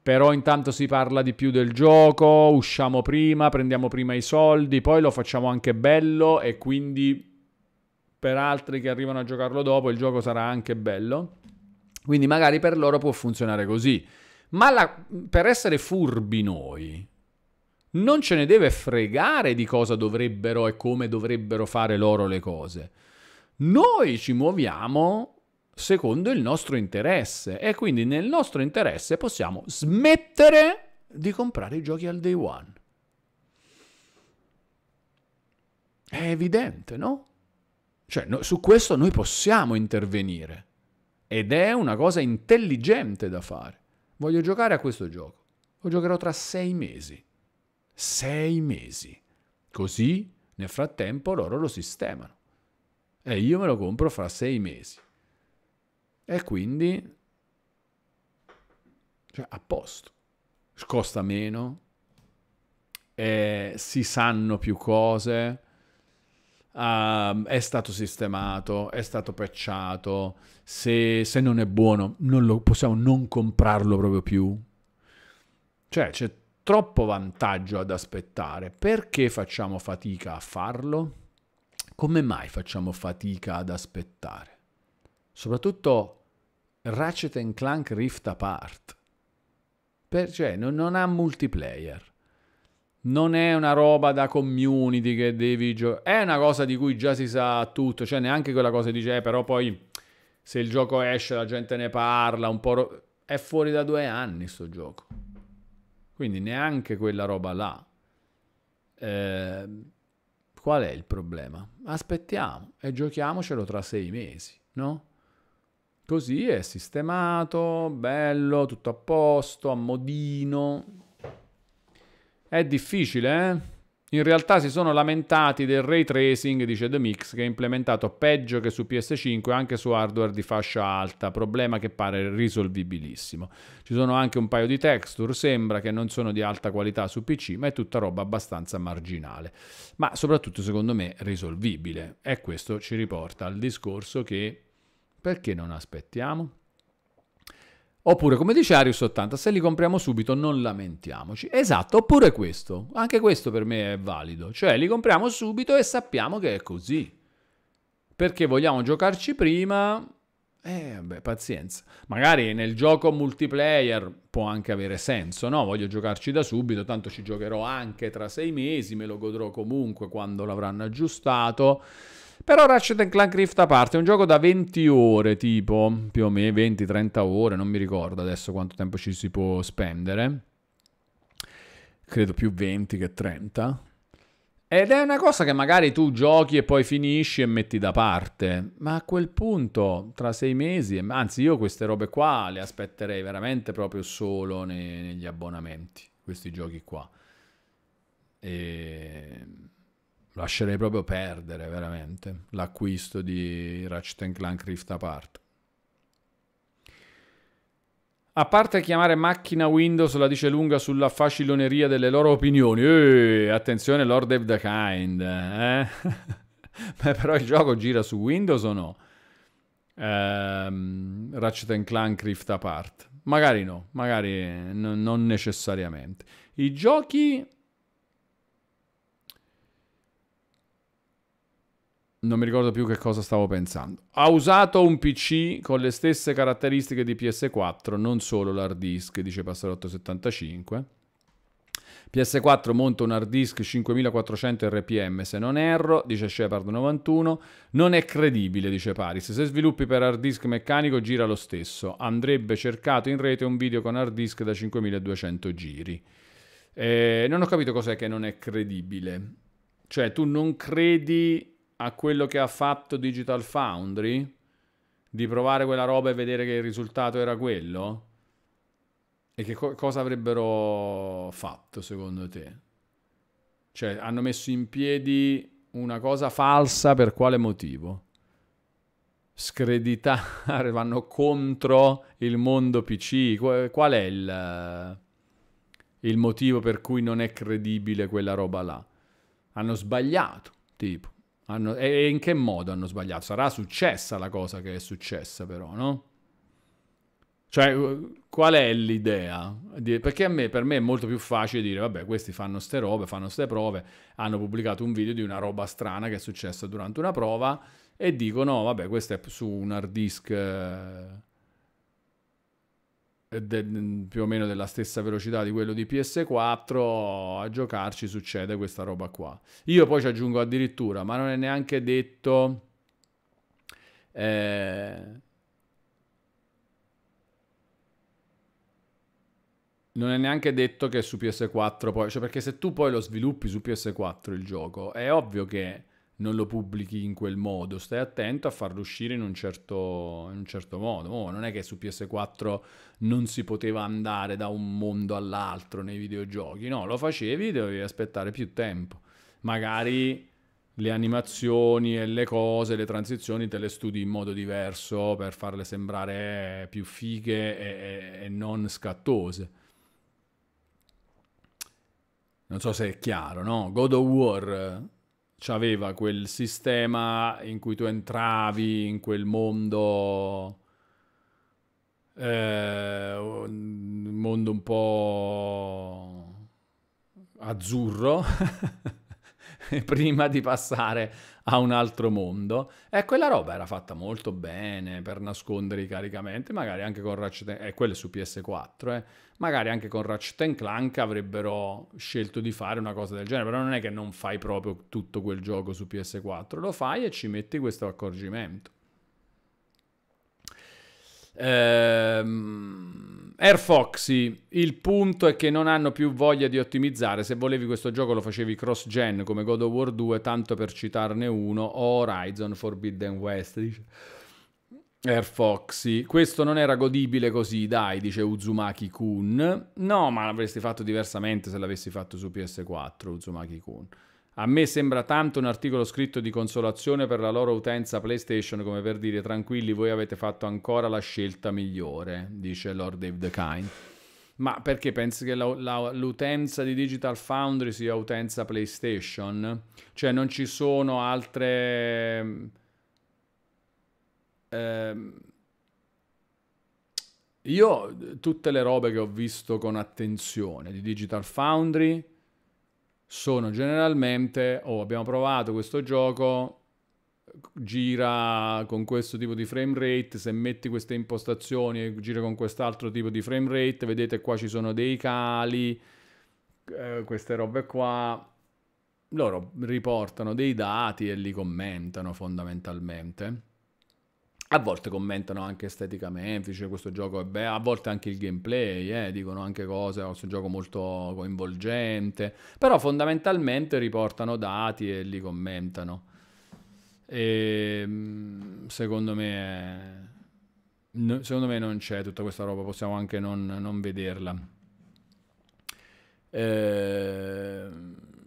però intanto si parla di più del gioco, usciamo prima, prendiamo prima i soldi, poi lo facciamo anche bello e quindi per altri che arrivano a giocarlo dopo il gioco sarà anche bello. Quindi magari per loro può funzionare così. Ma la, per essere furbi noi, non ce ne deve fregare di cosa dovrebbero e come dovrebbero fare loro le cose. Noi ci muoviamo secondo il nostro interesse e quindi nel nostro interesse possiamo smettere di comprare i giochi al day one. È evidente, no? Cioè, no, su questo noi possiamo intervenire ed è una cosa intelligente da fare. Voglio giocare a questo gioco. Lo giocherò tra sei mesi. Sei mesi. Così, nel frattempo, loro lo sistemano. E io me lo compro fra sei mesi. E quindi, cioè, a posto. Costa meno, eh, si sanno più cose um, è stato sistemato, è stato patchato, se, se non è buono non lo, possiamo non comprarlo proprio più. Cioè c'è troppo vantaggio ad aspettare. Perché facciamo fatica a farlo? Come mai facciamo fatica ad aspettare? Soprattutto Ratchet Clank Rift Apart. Per, cioè, non, non ha multiplayer non è una roba da community che devi giocare. È una cosa di cui già si sa tutto, cioè neanche quella cosa dice, eh, però poi se il gioco esce la gente ne parla, un po'... Ro- è fuori da due anni sto gioco. Quindi neanche quella roba là. Eh, qual è il problema? Aspettiamo e giochiamocelo tra sei mesi, no? Così è sistemato, bello, tutto a posto, a modino, è difficile, eh? In realtà si sono lamentati del ray tracing, dice The Mix, che è implementato peggio che su PS5 anche su hardware di fascia alta, problema che pare risolvibilissimo. Ci sono anche un paio di texture, sembra che non sono di alta qualità su PC, ma è tutta roba abbastanza marginale, ma soprattutto secondo me risolvibile. E questo ci riporta al discorso che perché non aspettiamo? Oppure, come dice Arius 80, se li compriamo subito non lamentiamoci. Esatto, oppure questo. Anche questo per me è valido. Cioè, li compriamo subito e sappiamo che è così. Perché vogliamo giocarci prima... Eh, beh, pazienza. Magari nel gioco multiplayer può anche avere senso, no? Voglio giocarci da subito, tanto ci giocherò anche tra sei mesi, me lo godrò comunque quando l'avranno aggiustato però Ratchet Clank Rift a parte è un gioco da 20 ore, tipo, più o meno 20-30 ore, non mi ricordo adesso quanto tempo ci si può spendere. Credo più 20 che 30. Ed è una cosa che magari tu giochi e poi finisci e metti da parte, ma a quel punto, tra sei mesi, anzi io queste robe qua le aspetterei veramente proprio solo nei, negli abbonamenti, questi giochi qua. E ehm, lascerei proprio perdere veramente l'acquisto di Ratchet Clank Rift Apart. A parte chiamare macchina Windows la dice lunga sulla faciloneria delle loro opinioni. Eeeh, attenzione Lord of the Kind. Eh? Beh, però il gioco gira su Windows o no? Ehm, Ratchet Clank Rift Apart. Magari no, magari n- non necessariamente. I giochi non mi ricordo più che cosa stavo pensando. Ha usato un PC con le stesse caratteristiche di PS4, non solo l'hard disk, dice Passerotto 75. PS4 monta un hard disk 5400 RPM se non erro, dice Shepard 91. Non è credibile, dice Paris. Se sviluppi per hard disk meccanico gira lo stesso. Andrebbe cercato in rete un video con hard disk da 5200 giri. Eh, non ho capito cos'è che non è credibile. Cioè tu non credi a quello che ha fatto Digital Foundry? Di provare quella roba e vedere che il risultato era quello? E che co- cosa avrebbero fatto secondo te? Cioè, hanno messo in piedi una cosa falsa per quale motivo? Screditare, vanno contro il mondo PC. Qual è il, il motivo per cui non è credibile quella roba là? Hanno sbagliato, tipo. Hanno, e in che modo hanno sbagliato? Sarà successa la cosa che è successa però, no? Cioè, eh, qual è l'idea? Perché me, per me è molto più facile dire, vabbè, questi fanno ste robe, fanno ste prove, hanno pubblicato un video di una roba strana che è successa durante una prova e dicono, vabbè, questo è su un hard disk eh, de, più o meno della stessa velocità di quello di PS4, a giocarci succede questa roba qua. Io poi ci aggiungo addirittura, ma non è neanche detto... Eh, non è neanche detto che su PS4 poi, cioè perché se tu poi lo sviluppi su PS4 il gioco, è ovvio che non lo pubblichi in quel modo, stai attento a farlo uscire in un certo, in un certo modo. Oh, non è che su PS4 non si poteva andare da un mondo all'altro nei videogiochi, no, lo facevi, dovevi aspettare più tempo. Magari le animazioni e le cose, le transizioni te le studi in modo diverso per farle sembrare più fighe e, e, e non scattose. Non so se è chiaro, no? God of War aveva quel sistema in cui tu entravi in quel mondo, eh, un mondo un po' azzurro. prima di passare a un altro mondo. Ecco, e quella roba era fatta molto bene per nascondere i caricamenti, magari anche con Ratchet e eh, quelle su PS4, eh, magari anche con Ratchet Clank avrebbero scelto di fare una cosa del genere, però non è che non fai proprio tutto quel gioco su PS4, lo fai e ci metti questo accorgimento. Ehm Air Foxy, il punto è che non hanno più voglia di ottimizzare, se volevi questo gioco lo facevi cross-gen come God of War 2, tanto per citarne uno, o Horizon Forbidden West, dice. Air Foxy, questo non era godibile così, dai, dice Uzumaki Kun. No, ma l'avresti fatto diversamente se l'avessi fatto su PS4, Uzumaki Kun. A me sembra tanto un articolo scritto di consolazione per la loro utenza PlayStation, come per dire tranquilli, voi avete fatto ancora la scelta migliore, dice Lord Dave the Kind. Ma perché pensi che la, la, l'utenza di Digital Foundry sia utenza PlayStation? Cioè non ci sono altre... Eh, io tutte le robe che ho visto con attenzione di Digital Foundry sono generalmente, oh abbiamo provato questo gioco, gira con questo tipo di frame rate, se metti queste impostazioni gira con quest'altro tipo di frame rate, vedete qua ci sono dei cali, eh, queste robe qua, loro riportano dei dati e li commentano fondamentalmente. A volte commentano anche esteticamente, cioè questo gioco è bello, a volte anche il gameplay, eh, dicono anche cose, questo è un gioco molto coinvolgente, però fondamentalmente riportano dati e li commentano. E ehm, secondo me, secondo me non c'è tutta questa roba, possiamo anche non, non vederla. Eh,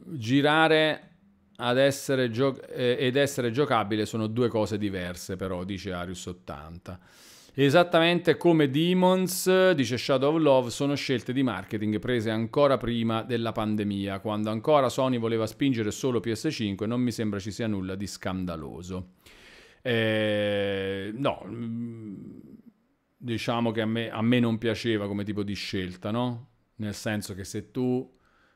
girare essere gio- eh, ed essere giocabile sono due cose diverse, però, dice Arius 80. Esattamente come Demons, dice Shadow of Love, sono scelte di marketing prese ancora prima della pandemia, quando ancora Sony voleva spingere solo PS5, non mi sembra ci sia nulla di scandaloso. Eh, no, mm, diciamo che a me, a me non piaceva come tipo di scelta, no? Nel senso che se tu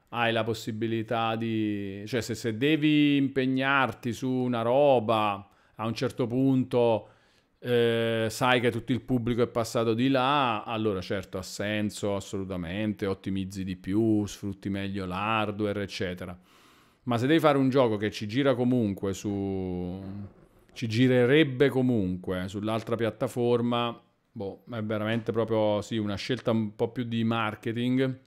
hai la possibilità di... cioè se, se devi impegnarti su una roba, a un certo punto eh, sai che tutto il pubblico è passato di là, allora certo ha senso assolutamente, ottimizzi di più, sfrutti meglio l'hardware, eccetera. Ma se devi fare un gioco che ci gira comunque su... ci girerebbe comunque sull'altra piattaforma, boh, è veramente proprio sì, una scelta un po' più di marketing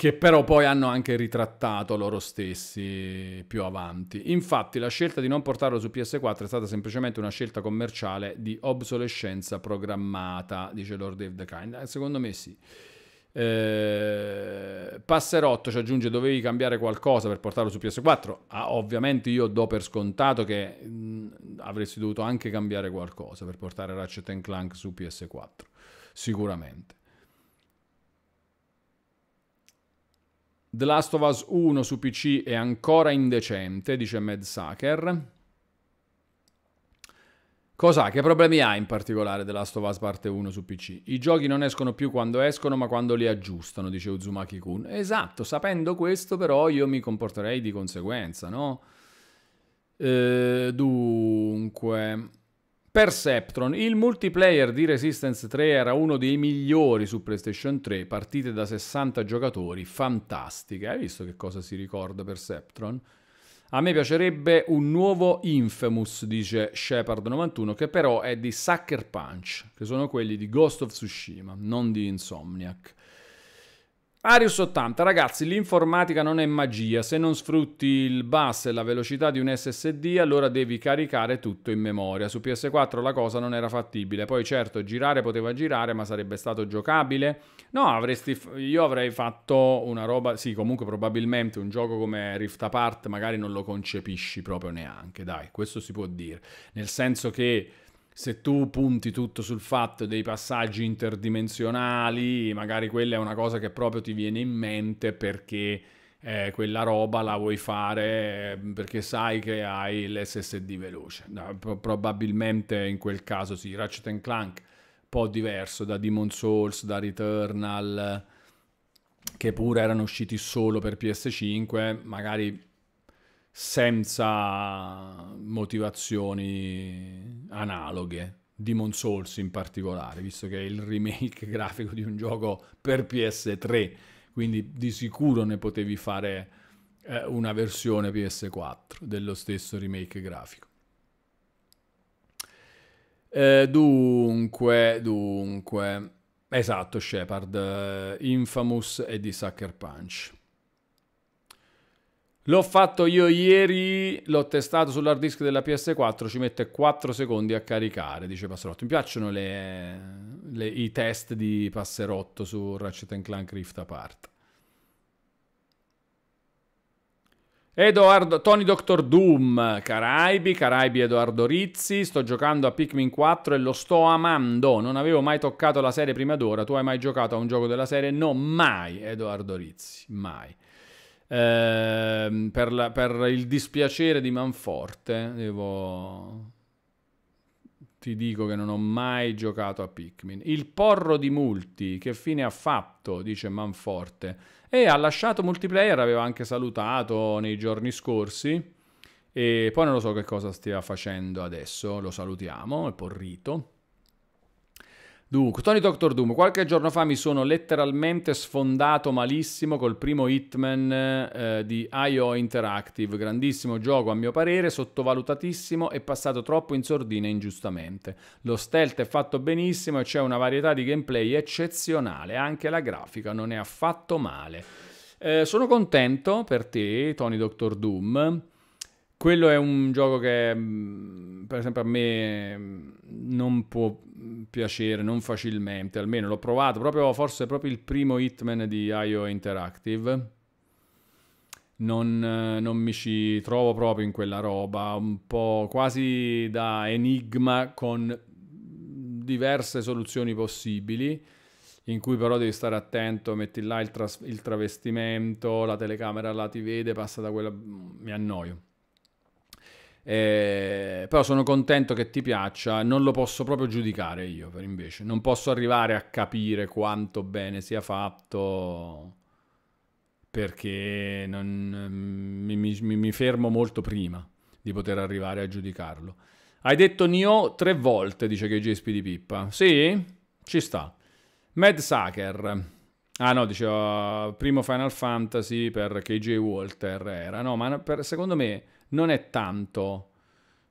che però poi hanno anche ritrattato loro stessi più avanti. Infatti la scelta di non portarlo su PS4 è stata semplicemente una scelta commerciale di obsolescenza programmata, dice Lord Dave the Kind. Eh, secondo me sì. Eh, Passerotto ci aggiunge dovevi cambiare qualcosa per portarlo su PS4. Ah, ovviamente io do per scontato che mh, avresti dovuto anche cambiare qualcosa per portare Ratchet Clank su PS4. Sicuramente. The Last of Us 1 su PC è ancora indecente, dice Mad Sucker. Cos'ha? Che problemi ha in particolare The Last of Us parte 1 su PC? I giochi non escono più quando escono, ma quando li aggiustano, dice Uzumaki-kun. Esatto, sapendo questo però io mi comporterei di conseguenza, no? Eh, dunque... Perceptron, il multiplayer di Resistance 3 era uno dei migliori su PlayStation 3, partite da 60 giocatori, fantastica. Hai visto che cosa si ricorda Perceptron? A me piacerebbe un nuovo Infamous, dice Shepard91, che però è di Sucker Punch, che sono quelli di Ghost of Tsushima, non di Insomniac. Arius 80, ragazzi, l'informatica non è magia, se non sfrutti il bus e la velocità di un SSD allora devi caricare tutto in memoria. Su PS4 la cosa non era fattibile, poi certo girare poteva girare ma sarebbe stato giocabile. No, avresti, io avrei fatto una roba, sì comunque probabilmente un gioco come Rift Apart magari non lo concepisci proprio neanche, dai, questo si può dire. Nel senso che se tu punti tutto sul fatto dei passaggi interdimensionali, magari quella è una cosa che proprio ti viene in mente perché eh, quella roba la vuoi fare eh, perché sai che hai l'SSD veloce. No, probabilmente in quel caso sì, Ratchet Clank un po' diverso da Demon Souls, da Returnal che pure erano usciti solo per PS5, magari senza motivazioni analoghe. Demon Souls in particolare, visto che è il remake grafico di un gioco per PS3, quindi di sicuro ne potevi fare eh, una versione PS4 dello stesso remake grafico. Eh, dunque, dunque, esatto, Shepard, eh, Infamous e di Sucker Punch. L'ho fatto io ieri, l'ho testato sull'hard disk della PS4, ci mette 4 secondi a caricare, dice Passerotto. Mi piacciono le, le, i test di Passerotto su Ratchet Clank Rift Apart. Edoardo, Tony Doctor Doom, Caraibi, Caraibi Edoardo Rizzi, sto giocando a Pikmin 4 e lo sto amando, non avevo mai toccato la serie prima d'ora, tu hai mai giocato a un gioco della serie? No, mai Edoardo Rizzi, mai eh, per, la, per, il dispiacere di Manforte, devo... ti dico che non ho mai giocato a Pikmin. Il porro di Multi, che fine ha fatto, dice Manforte. E ha lasciato multiplayer, aveva anche salutato nei giorni scorsi. E poi non lo so che cosa stia facendo adesso, lo salutiamo, è porrito. Dunque, Tony Doctor Doom, qualche giorno fa mi sono letteralmente sfondato malissimo col primo Hitman eh, di IO Interactive, grandissimo gioco a mio parere, sottovalutatissimo e passato troppo in sordina ingiustamente. Lo stealth è fatto benissimo e c'è una varietà di gameplay eccezionale, anche la grafica non è affatto male. Eh, sono contento per te, Tony Doctor Doom quello è un gioco che mm, per esempio a me mm, non può piacere, non facilmente, almeno l'ho provato, proprio, forse proprio il primo Hitman di IO Interactive. Non, eh, non, mi ci trovo proprio in quella roba, un po' quasi da enigma con diverse soluzioni possibili, in cui però devi stare attento, metti là il, il travestimento, la telecamera là ti vede, passa da quella... Mm, mi annoio. Eh, però sono contento che ti piaccia, non lo posso proprio giudicare io, per invece, non posso arrivare a capire quanto bene sia fatto perché non, mi, mi, mi, fermo molto prima di poter arrivare a giudicarlo. Hai detto Nio tre volte, dice che GSP di Pippa. Sì, ci sta. Mad Sucker. Ah no, diceva oh, primo Final Fantasy per KJ Walter era. No, ma per, secondo me non è tanto...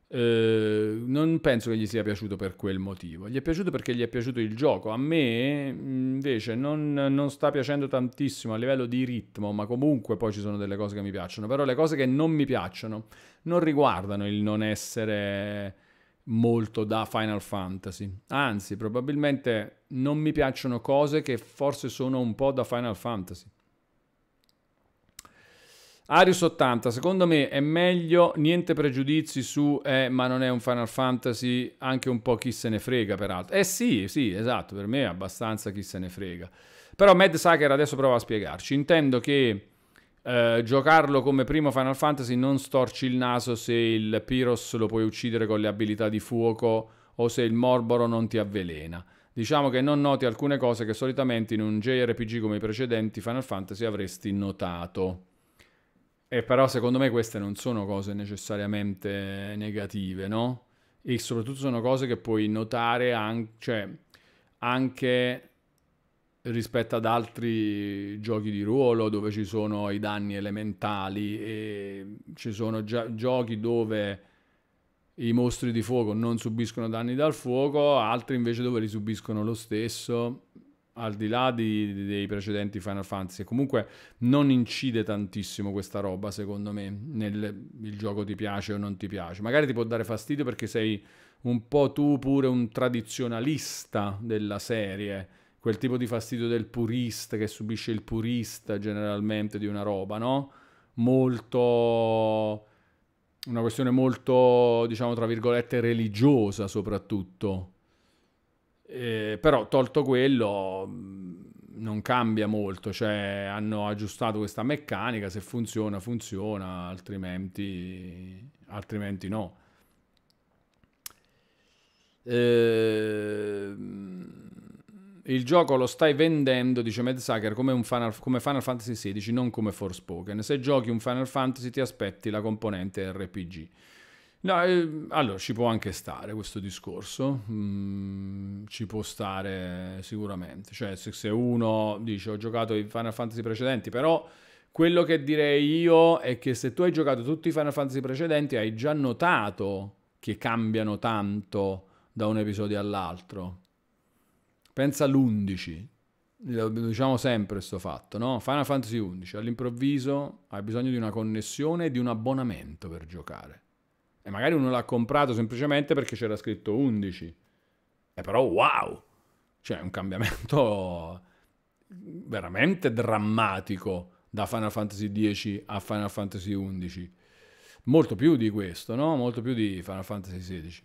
Eh, non penso che gli sia piaciuto per quel motivo. Gli è piaciuto perché gli è piaciuto il gioco. A me invece non, non sta piacendo tantissimo a livello di ritmo, ma comunque poi ci sono delle cose che mi piacciono. Però le cose che non mi piacciono non riguardano il non essere molto da Final Fantasy. Anzi, probabilmente non mi piacciono cose che forse sono un po' da Final Fantasy. Arius 80, secondo me è meglio, niente pregiudizi su eh, ma non è un Final Fantasy, anche un po' chi se ne frega peraltro. Eh sì, sì, esatto, per me è abbastanza chi se ne frega. Però Mad Sacker adesso prova a spiegarci. Intendo che eh, giocarlo come primo Final Fantasy non storci il naso se il Pyros lo puoi uccidere con le abilità di fuoco o se il Morboro non ti avvelena. Diciamo che non noti alcune cose che solitamente in un JRPG come i precedenti Final Fantasy avresti notato. E però secondo me queste non sono cose necessariamente negative, no? E soprattutto sono cose che puoi notare an- cioè, anche rispetto ad altri giochi di ruolo dove ci sono i danni elementali e ci sono gi- giochi dove i mostri di fuoco non subiscono danni dal fuoco, altri invece dove li subiscono lo stesso al di là di, di, dei precedenti Final Fantasy, comunque non incide tantissimo questa roba, secondo me, nel il gioco ti piace o non ti piace. Magari ti può dare fastidio perché sei un po' tu pure un tradizionalista della serie, quel tipo di fastidio del purista che subisce il purista generalmente di una roba, no? Molto una questione molto, diciamo, tra virgolette religiosa soprattutto eh, però tolto quello mm, non cambia molto, cioè hanno aggiustato questa meccanica, se funziona funziona, altrimenti, altrimenti no. Eh, il gioco lo stai vendendo, dice Medsucker, come, come Final Fantasy XVI, non come Forspoken. Se giochi un Final Fantasy ti aspetti la componente RPG. No, eh, allora ci può anche stare questo discorso, mm, ci può stare sicuramente, cioè se, se uno dice ho giocato i Final Fantasy precedenti, però quello che direi io è che se tu hai giocato tutti i Final Fantasy precedenti hai già notato che cambiano tanto da un episodio all'altro. Pensa all'11, lo diciamo sempre questo fatto, no? Final Fantasy 11, all'improvviso hai bisogno di una connessione e di un abbonamento per giocare. E magari uno l'ha comprato semplicemente perché c'era scritto 11. E però wow! Cioè, un cambiamento veramente drammatico da Final Fantasy X a Final Fantasy XI. Molto più di questo, no? Molto più di Final Fantasy XVI.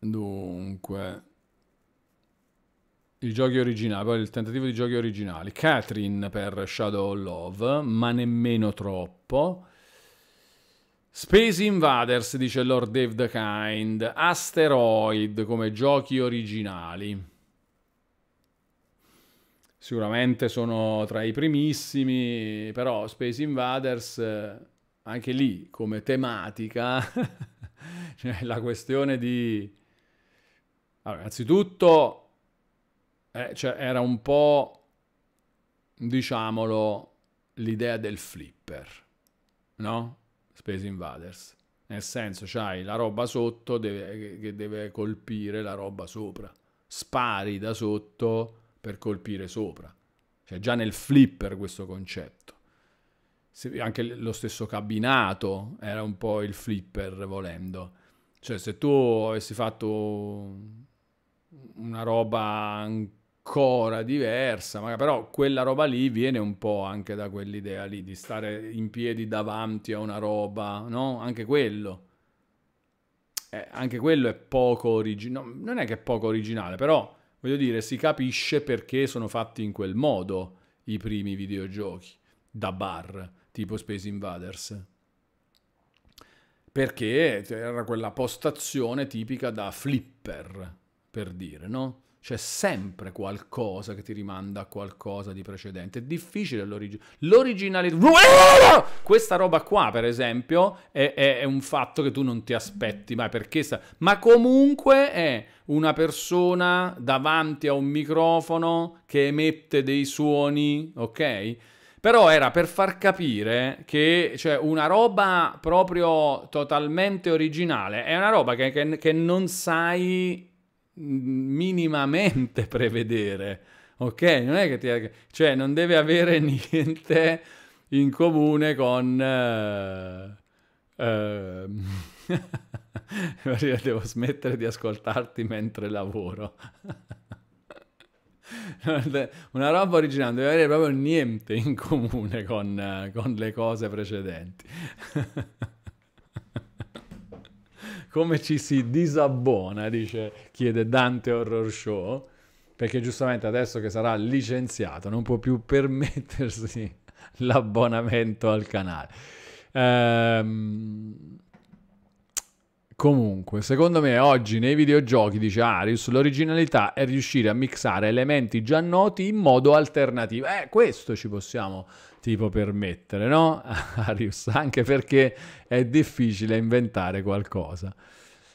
Dunque i giochi originali, il tentativo di giochi originali. Catherine per Shadow of Love, ma nemmeno troppo. Space Invaders, dice Lord Dave the Kind. Asteroid come giochi originali. Sicuramente sono tra i primissimi, però Space Invaders, eh, anche lì come tematica, cioè la questione di... Allora, innanzitutto eh, cioè era un po', diciamolo, l'idea del flipper, no? Space Invaders. Nel senso, c'hai la roba sotto deve, che deve colpire la roba sopra. Spari da sotto per colpire sopra. Cioè già nel flipper questo concetto. Se, anche lo stesso cabinato era un po' il flipper volendo. Cioè se tu avessi fatto una roba ancora diversa, ma però quella roba lì viene un po' anche da quell'idea lì di stare in piedi davanti a una roba, no? Anche quello. Eh, anche quello è poco originale, non è che è poco originale, però voglio dire, si capisce perché sono fatti in quel modo i primi videogiochi da bar, tipo Space Invaders. Perché era quella postazione tipica da flipper, per dire, no? C'è sempre qualcosa che ti rimanda a qualcosa di precedente. È difficile l'origine. L'originalità... Questa roba qua, per esempio, è, è, è, un fatto che tu non ti aspetti mai, perché... Sta... Ma comunque è una persona davanti a un microfono che emette dei suoni, ok? Però era per far capire che cioè, una roba proprio totalmente originale è una roba che, che, che non sai minimamente prevedere, ok? Non è che ti... cioè non deve avere niente in comune con... Uh, uh, devo smettere di ascoltarti mentre lavoro. Una roba originale, non deve avere proprio niente in comune con, eh, con le cose precedenti come ci si disabbona, dice, chiede Dante Horror Show, perché giustamente adesso che sarà licenziato non può più permettersi l'abbonamento al canale. Ehm... Comunque, secondo me oggi nei videogiochi, dice Arius, l'originalità è riuscire a mixare elementi già noti in modo alternativo. Eh, questo ci possiamo tipo permettere, no? Arius, anche perché è difficile inventare qualcosa.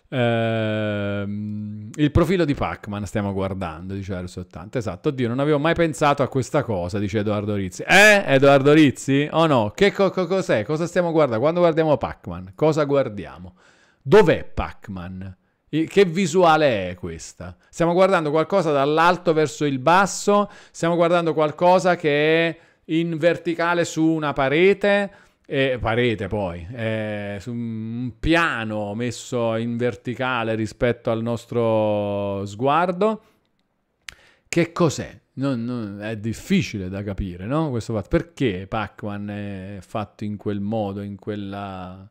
Ehm, il profilo di Pac-Man stiamo guardando, dice Arius 80. Esatto, oddio, non avevo mai pensato a questa cosa, dice Edoardo Rizzi. Eh, Edoardo Rizzi? O oh no? Che co- cos'è? Cosa stiamo guardando? Quando guardiamo Pac-Man, cosa guardiamo? Dov'è Pac-Man? Che visuale è questa? Stiamo guardando qualcosa dall'alto verso il basso? Stiamo guardando qualcosa che è in verticale su una parete, eh, parete poi, eh, su un piano messo in verticale rispetto al nostro sguardo. Che cos'è? Non, non, è difficile da capire, no? Questo fatto. Perché Pac-Man è fatto in quel modo, in quella...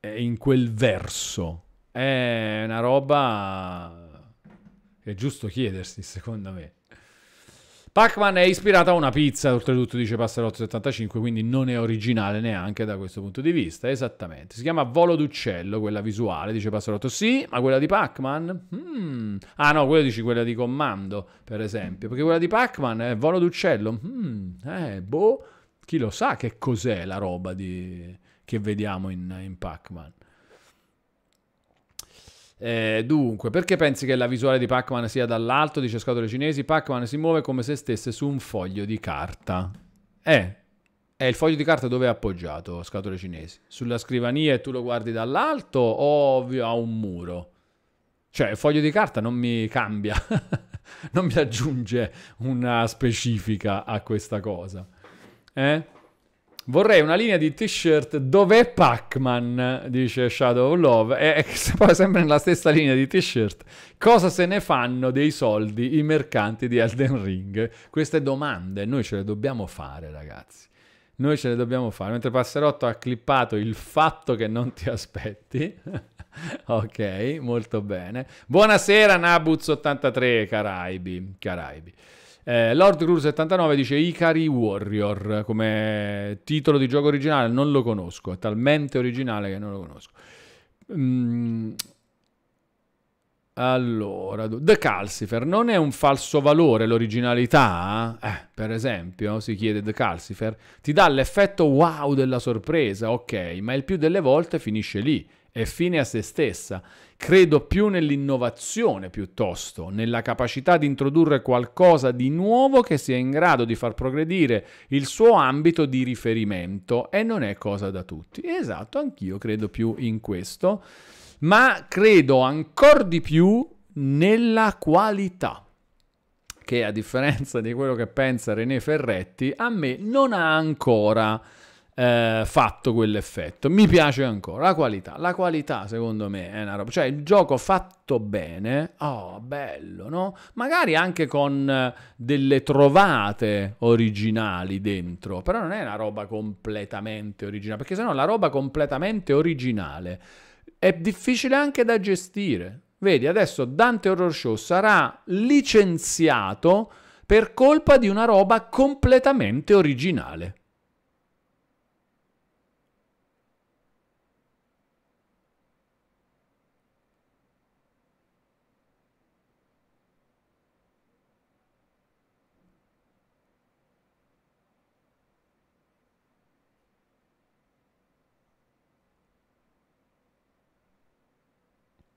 Eh, in quel verso? È una roba che è giusto chiedersi, secondo me. Pac-Man è ispirata a una pizza, oltretutto dice Passerotto75, quindi non è originale neanche da questo punto di vista, esattamente. Si chiama Volo d'Uccello, quella visuale, dice Passerotto, sì, ma quella di Pac-Man? Mm. Ah no, quella dici quella di Commando, per esempio, perché quella di Pac-Man è Volo d'Uccello, mm. eh, boh, chi lo sa che cos'è la roba di... che vediamo in, in Pac-Man. Eh, dunque, perché pensi che la visuale di Pac-Man sia dall'alto? Dice Scatole Cinesi. Pac-Man si muove come se stesse su un foglio di carta. Eh, è il foglio di carta dove è appoggiato, Scatole Cinesi? Sulla scrivania e tu lo guardi dall'alto o a un muro? Cioè, il foglio di carta non mi cambia, non mi aggiunge una specifica a questa cosa. Eh? Vorrei una linea di t-shirt dov'è Pac-Man, dice Shadow of Love, e, poi sempre nella stessa linea di t-shirt. Cosa se ne fanno dei soldi i mercanti di Elden Ring? Queste domande noi ce le dobbiamo fare, ragazzi. Noi ce le dobbiamo fare. Mentre Passerotto ha clippato il fatto che non ti aspetti. ok, molto bene. Buonasera Nabuz83, Caraibi. Caraibi. Eh, Lord Crew 79 dice Ikari Warrior come titolo di gioco originale, non lo conosco, è talmente originale che non lo conosco. Mm. Allora, The Calcifer non è un falso valore l'originalità? Eh, per esempio, si chiede The Calcifer, ti dà l'effetto wow della sorpresa, ok, ma il più delle volte finisce lì, è fine a se stessa. Credo più nell'innovazione piuttosto, nella capacità di introdurre qualcosa di nuovo che sia in grado di far progredire il suo ambito di riferimento e non è cosa da tutti. Esatto, anch'io credo più in questo, ma credo ancora di più nella qualità che a differenza di quello che pensa René Ferretti, a me non ha ancora eh, fatto quell'effetto. Mi piace ancora la qualità. La qualità, secondo me, è una roba. Cioè, il gioco fatto bene, oh, bello, no? Magari anche con eh, delle trovate originali dentro, però non è una roba completamente originale, perché sennò la roba completamente originale è difficile anche da gestire. Vedi, adesso Dante Horror Show sarà licenziato per colpa di una roba completamente originale.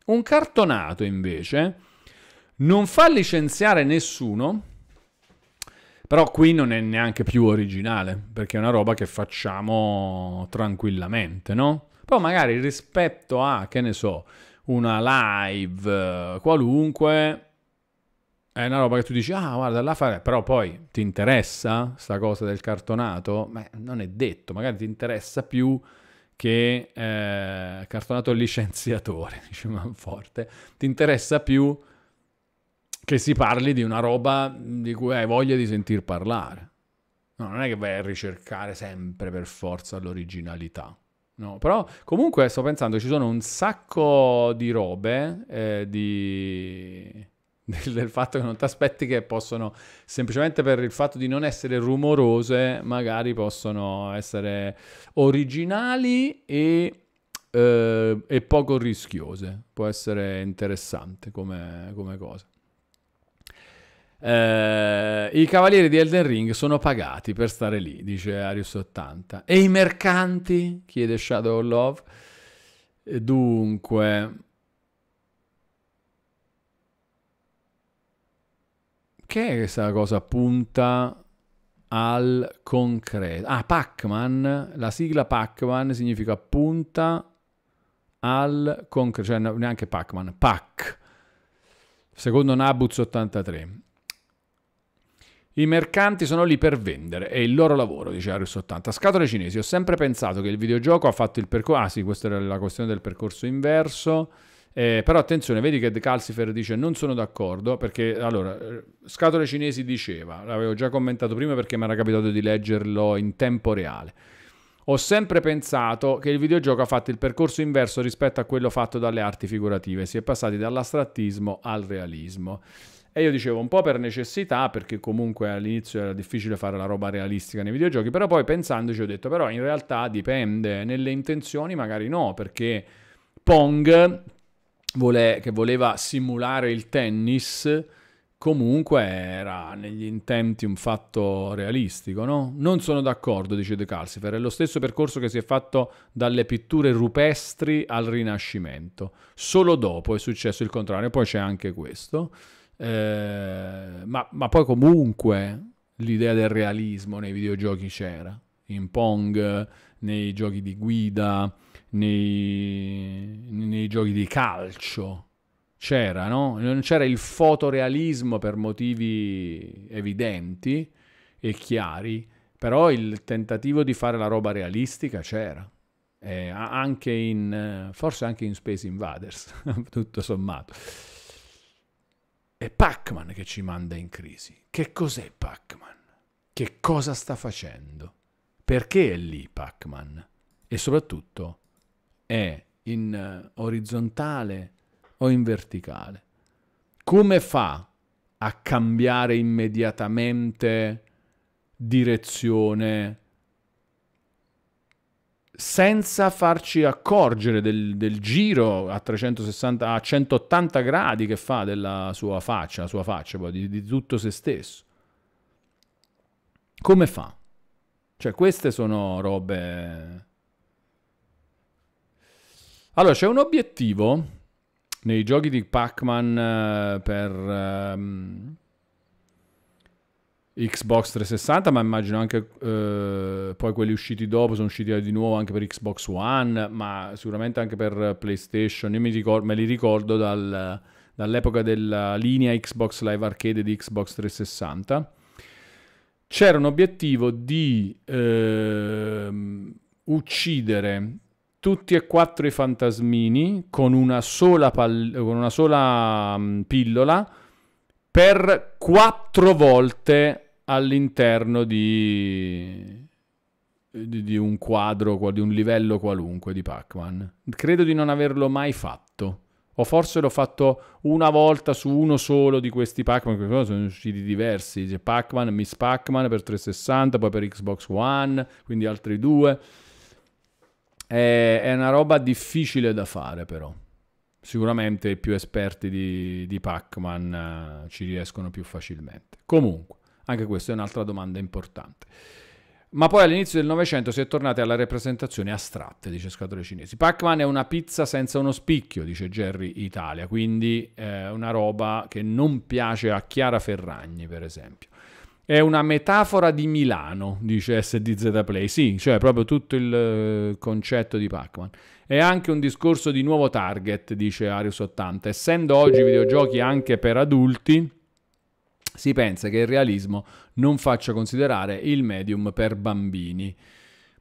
Un cartonato invece non fa licenziare nessuno, però qui non è neanche più originale, perché è una roba che facciamo tranquillamente, no? Poi magari rispetto a, che ne so, una live eh, qualunque, è una roba che tu dici, ah guarda, la fare, però poi ti interessa sta cosa del cartonato? Beh, non è detto, magari ti interessa più che eh, cartonato licenziatore, dice Manforte, ti interessa più che si parli di una roba di cui hai voglia di sentir parlare. No, non è che vai a ricercare sempre per forza l'originalità. No, però comunque sto pensando, ci sono un sacco di robe eh, di del, del fatto che non ti aspetti che possono, semplicemente per il fatto di non essere rumorose, magari possono essere originali e eh, e poco rischiose. Può essere interessante come, come cosa. Eh, I cavalieri di Elden Ring sono pagati per stare lì, dice Arius 80. E i mercanti? chiede Shadow Love. Dunque, perché questa cosa punta al concreto? Ah, Pac-Man, la sigla Pac-Man significa punta al concreto, cioè neanche Pac-Man, Pac, secondo Nabuz 83. I mercanti sono lì per vendere, è il loro lavoro, dice Arius 80. Scatole cinesi, ho sempre pensato che il videogioco ha fatto il percorso... Ah sì, questa era la questione del percorso inverso. Eh, però attenzione, vedi che De Calcifer dice non sono d'accordo perché allora eh, Scatole Cinesi diceva, l'avevo già commentato prima perché mi era capitato di leggerlo in tempo reale. Ho sempre pensato che il videogioco ha fatto il percorso inverso rispetto a quello fatto dalle arti figurative, si è passati dall'astrattismo al realismo. E io dicevo un po' per necessità, perché comunque all'inizio era difficile fare la roba realistica nei videogiochi, però poi pensandoci ho detto, però in realtà dipende, nelle intenzioni magari no, perché Pong vole- che voleva simulare il tennis comunque era negli intenti un fatto realistico, no? Non sono d'accordo, dice De Calcifer, è lo stesso percorso che si è fatto dalle pitture rupestri al Rinascimento. Solo dopo è successo il contrario, poi c'è anche questo. Eh, ma, ma, poi comunque l'idea del realismo nei videogiochi c'era, in Pong, nei giochi di guida, nei, nei giochi di calcio. C'era, no? Non c'era il fotorealismo per motivi evidenti e chiari, però il tentativo di fare la roba realistica c'era. Eh, anche in, forse anche in Space Invaders, tutto sommato. È Pac-Man che ci manda in crisi. Che cos'è Pac-Man? Che cosa sta facendo? Perché è lì Pac-Man? E soprattutto, è in eh, orizzontale o in verticale? Come fa a cambiare immediatamente direzione senza farci accorgere del, del giro a, 360, a 180 gradi che fa della sua faccia, la sua faccia poi, di, di tutto se stesso. Come fa? Cioè, queste sono robe allora, c'è un obiettivo nei giochi di Pac-Man eh, per um, Xbox 360, ma immagino anche uh, poi quelli usciti dopo, sono usciti di nuovo anche per Xbox One, ma sicuramente anche per PlayStation. Io ricordo, me li ricordo dal, dall'epoca della linea Xbox Live Arcade di Xbox 360. C'era un obiettivo di uh, uccidere tutti e quattro i fantasmini con una sola, pall- con una sola um, pillola per quattro volte all'interno di, di, di, un quadro, di un livello qualunque di Pac-Man. Credo di non averlo mai fatto. O forse l'ho fatto una volta su uno solo di questi Pac-Man, perché sono usciti diversi. Cioè Pac-Man, Miss Pac-Man per 360, poi per Xbox One, quindi altri due. È, è una roba difficile da fare però. Sicuramente i più esperti di, di Pac-Man uh, ci riescono più facilmente. Comunque, anche questa è un'altra domanda importante. Ma poi all'inizio del Novecento si è tornati alla rappresentazione astratte, dice Scatole Cinesi. Pac-Man è una pizza senza uno spicchio, dice Jerry Italia, quindi eh, una roba che non piace a Chiara Ferragni, per esempio. È una metafora di Milano, dice SDZ Play. Sì, cioè proprio tutto il eh, concetto di Pac-Man. È anche un discorso di nuovo target, dice Arius80. Essendo oggi videogiochi anche per adulti, si pensa che il realismo non faccia considerare il medium per bambini.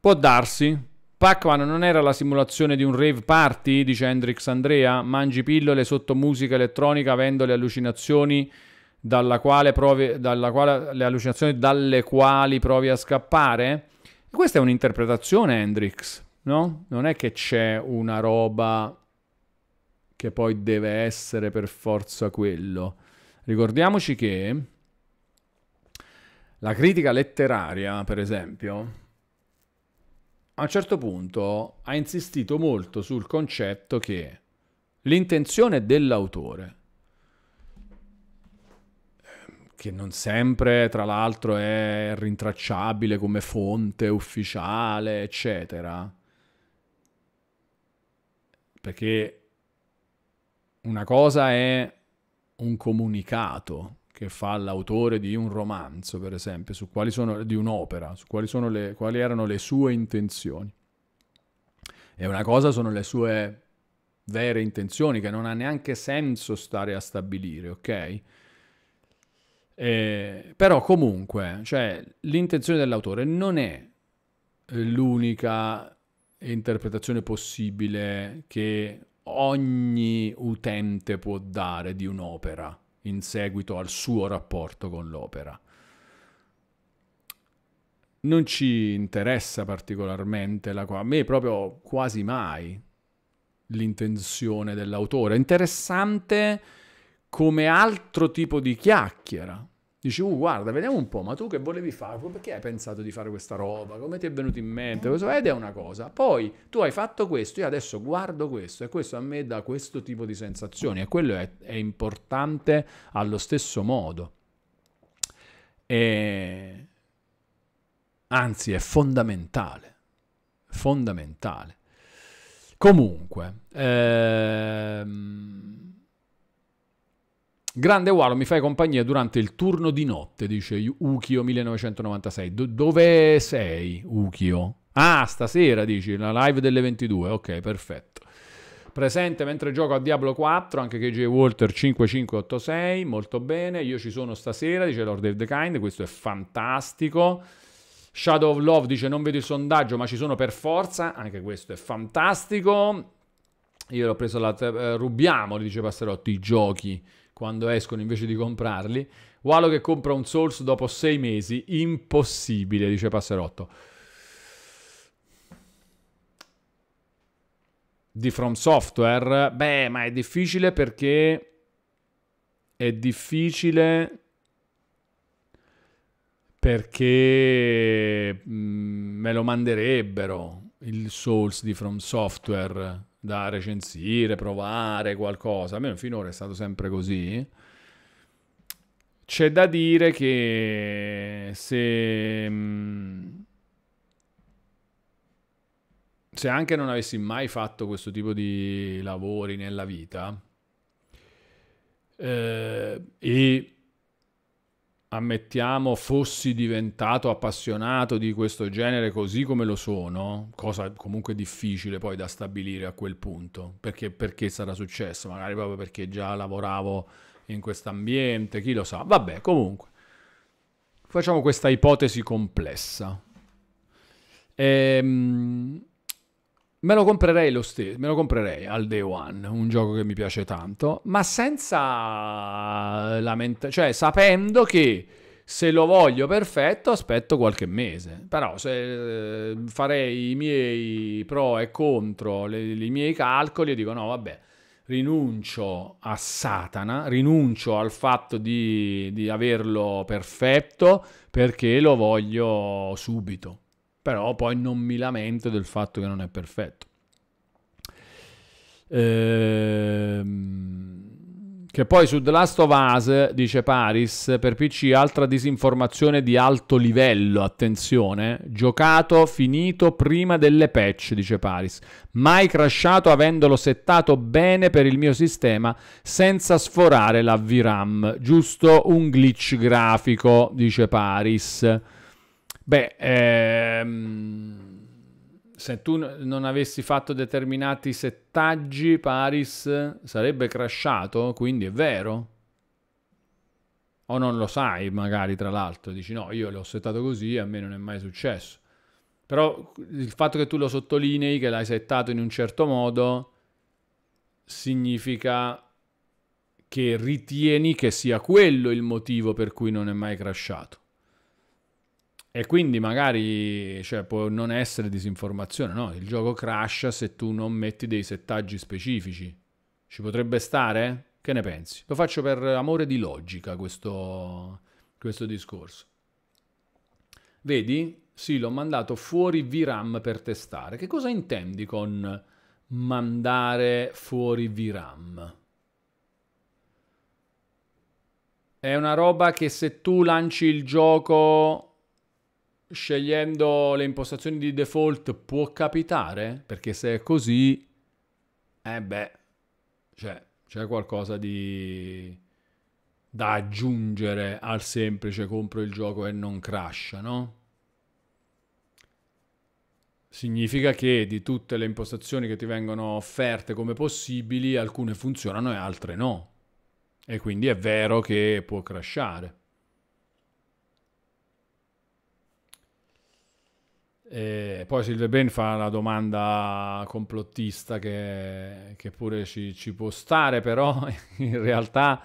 Può darsi. Pac-Man non era la simulazione di un rave party, dice Hendrix Andrea. Mangi pillole sotto musica elettronica, avendo le allucinazioni dalla quale provi, dalla quale, le allucinazioni dalle quali provi a scappare? Questa è un'interpretazione Hendrix, no? Non è che c'è una roba che poi deve essere per forza quello. Ricordiamoci che la critica letteraria, per esempio, a un certo punto ha insistito molto sul concetto che l'intenzione dell'autore che non sempre, tra l'altro, è rintracciabile come fonte ufficiale, eccetera. Perché una cosa è un comunicato che fa l'autore di un romanzo, per esempio, su quali sono, di un'opera, su quali, sono le, quali erano le sue intenzioni. E una cosa sono le sue vere intenzioni, che non ha neanche senso stare a stabilire, ok? Eh, però comunque, cioè, l'intenzione dell'autore non è eh, l'unica interpretazione possibile che ogni utente può dare di un'opera in seguito al suo rapporto con l'opera. Non ci interessa particolarmente la qua, a me proprio quasi mai l'intenzione dell'autore. Interessante come altro tipo di chiacchiera. Dici, uh, guarda, vediamo un po', ma tu che volevi fare? Perché hai pensato di fare questa roba? Come ti è venuto in mente? Ed è una cosa. Poi tu hai fatto questo, io adesso guardo questo e questo a me dà questo tipo di sensazioni e quello è, è importante allo stesso modo. E... Anzi, è fondamentale. Fondamentale. Comunque, ehm Grande Walo, mi fai compagnia durante il turno di notte, dice Ukio 1996. Do- dove sei, Ukio? Ah, stasera dici, la live delle 22. Ok, perfetto. Presente mentre gioco a Diablo 4, anche KJ Walter 5586, molto bene. Io ci sono stasera, dice Lord of the Kind, questo è fantastico. Shadow of Love dice non vedo il sondaggio, ma ci sono per forza, anche questo è fantastico. Io l'ho preso la... Te- eh, rubiamo, dice Passerotti, i giochi quando escono invece di comprarli. Walo che compra un Souls dopo sei mesi, impossibile, dice Passerotto. Di From Software, beh, ma è difficile perché è difficile perché mm, me lo manderebbero il Souls di From Software da recensire, provare qualcosa, almeno finora è stato sempre così. C'è da dire che se, mm, se anche non avessi mai fatto questo tipo di lavori nella vita eh, e ammettiamo, fossi diventato appassionato di questo genere così come lo sono, cosa comunque difficile poi da stabilire a quel punto, perché, perché sarà successo, magari proprio perché già lavoravo in questo ambiente, chi lo sa, vabbè, comunque. Facciamo questa ipotesi complessa. Ehm, Me lo comprerei lo stesso, me lo comprerei al day one, un gioco che mi piace tanto, ma senza lamentare, cioè sapendo che se lo voglio perfetto aspetto qualche mese, però se eh, farei i miei pro e contro, le, i miei calcoli e dico no vabbè, rinuncio a Satana, rinuncio al fatto di, di averlo perfetto perché lo voglio subito però poi non mi lamento del fatto che non è perfetto. Ehm... Che poi su The Last of Us, dice Paris, per PC altra disinformazione di alto livello, attenzione, giocato, finito prima delle patch, dice Paris, mai crashato avendolo settato bene per il mio sistema senza sforare la VRAM, giusto un glitch grafico, dice Paris. Beh, ehm, se tu non avessi fatto determinati settaggi, Paris sarebbe crashato, quindi è vero? O non lo sai, magari tra l'altro, dici no, io l'ho settato così, a me non è mai successo. Però il fatto che tu lo sottolinei, che l'hai settato in un certo modo, significa che ritieni che sia quello il motivo per cui non è mai crashato. E quindi magari cioè, può non essere disinformazione, no? Il gioco crasha se tu non metti dei settaggi specifici. Ci potrebbe stare? Che ne pensi? Lo faccio per amore di logica questo, questo discorso. Vedi? Sì, l'ho mandato fuori VRAM per testare. Che cosa intendi con mandare fuori VRAM? È una roba che se tu lanci il gioco scegliendo le impostazioni di default può capitare? Perché se è così, eh beh, cioè, c'è qualcosa di da aggiungere al semplice compro il gioco e non crash, no? Significa che di tutte le impostazioni che ti vengono offerte come possibili, alcune funzionano e altre no. E quindi è vero che può crashare. E poi Silve Ben fa la domanda complottista che, che pure ci, ci, può stare, però in realtà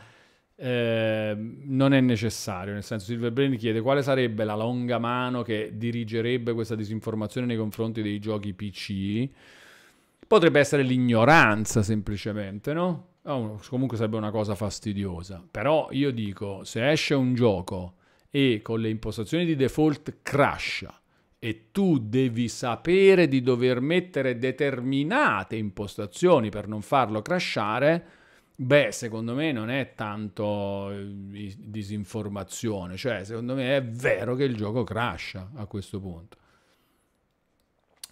eh, non è necessario. Nel senso, Silve Ben chiede quale sarebbe la longa mano che dirigerebbe questa disinformazione nei confronti dei giochi PC. Potrebbe essere l'ignoranza, semplicemente, no? comunque sarebbe una cosa fastidiosa. Però io dico, se esce un gioco e con le impostazioni di default crasha e tu devi sapere di dover mettere determinate impostazioni per non farlo crashare, beh, secondo me non è tanto eh, disinformazione, cioè secondo me è vero che il gioco crasha a questo punto.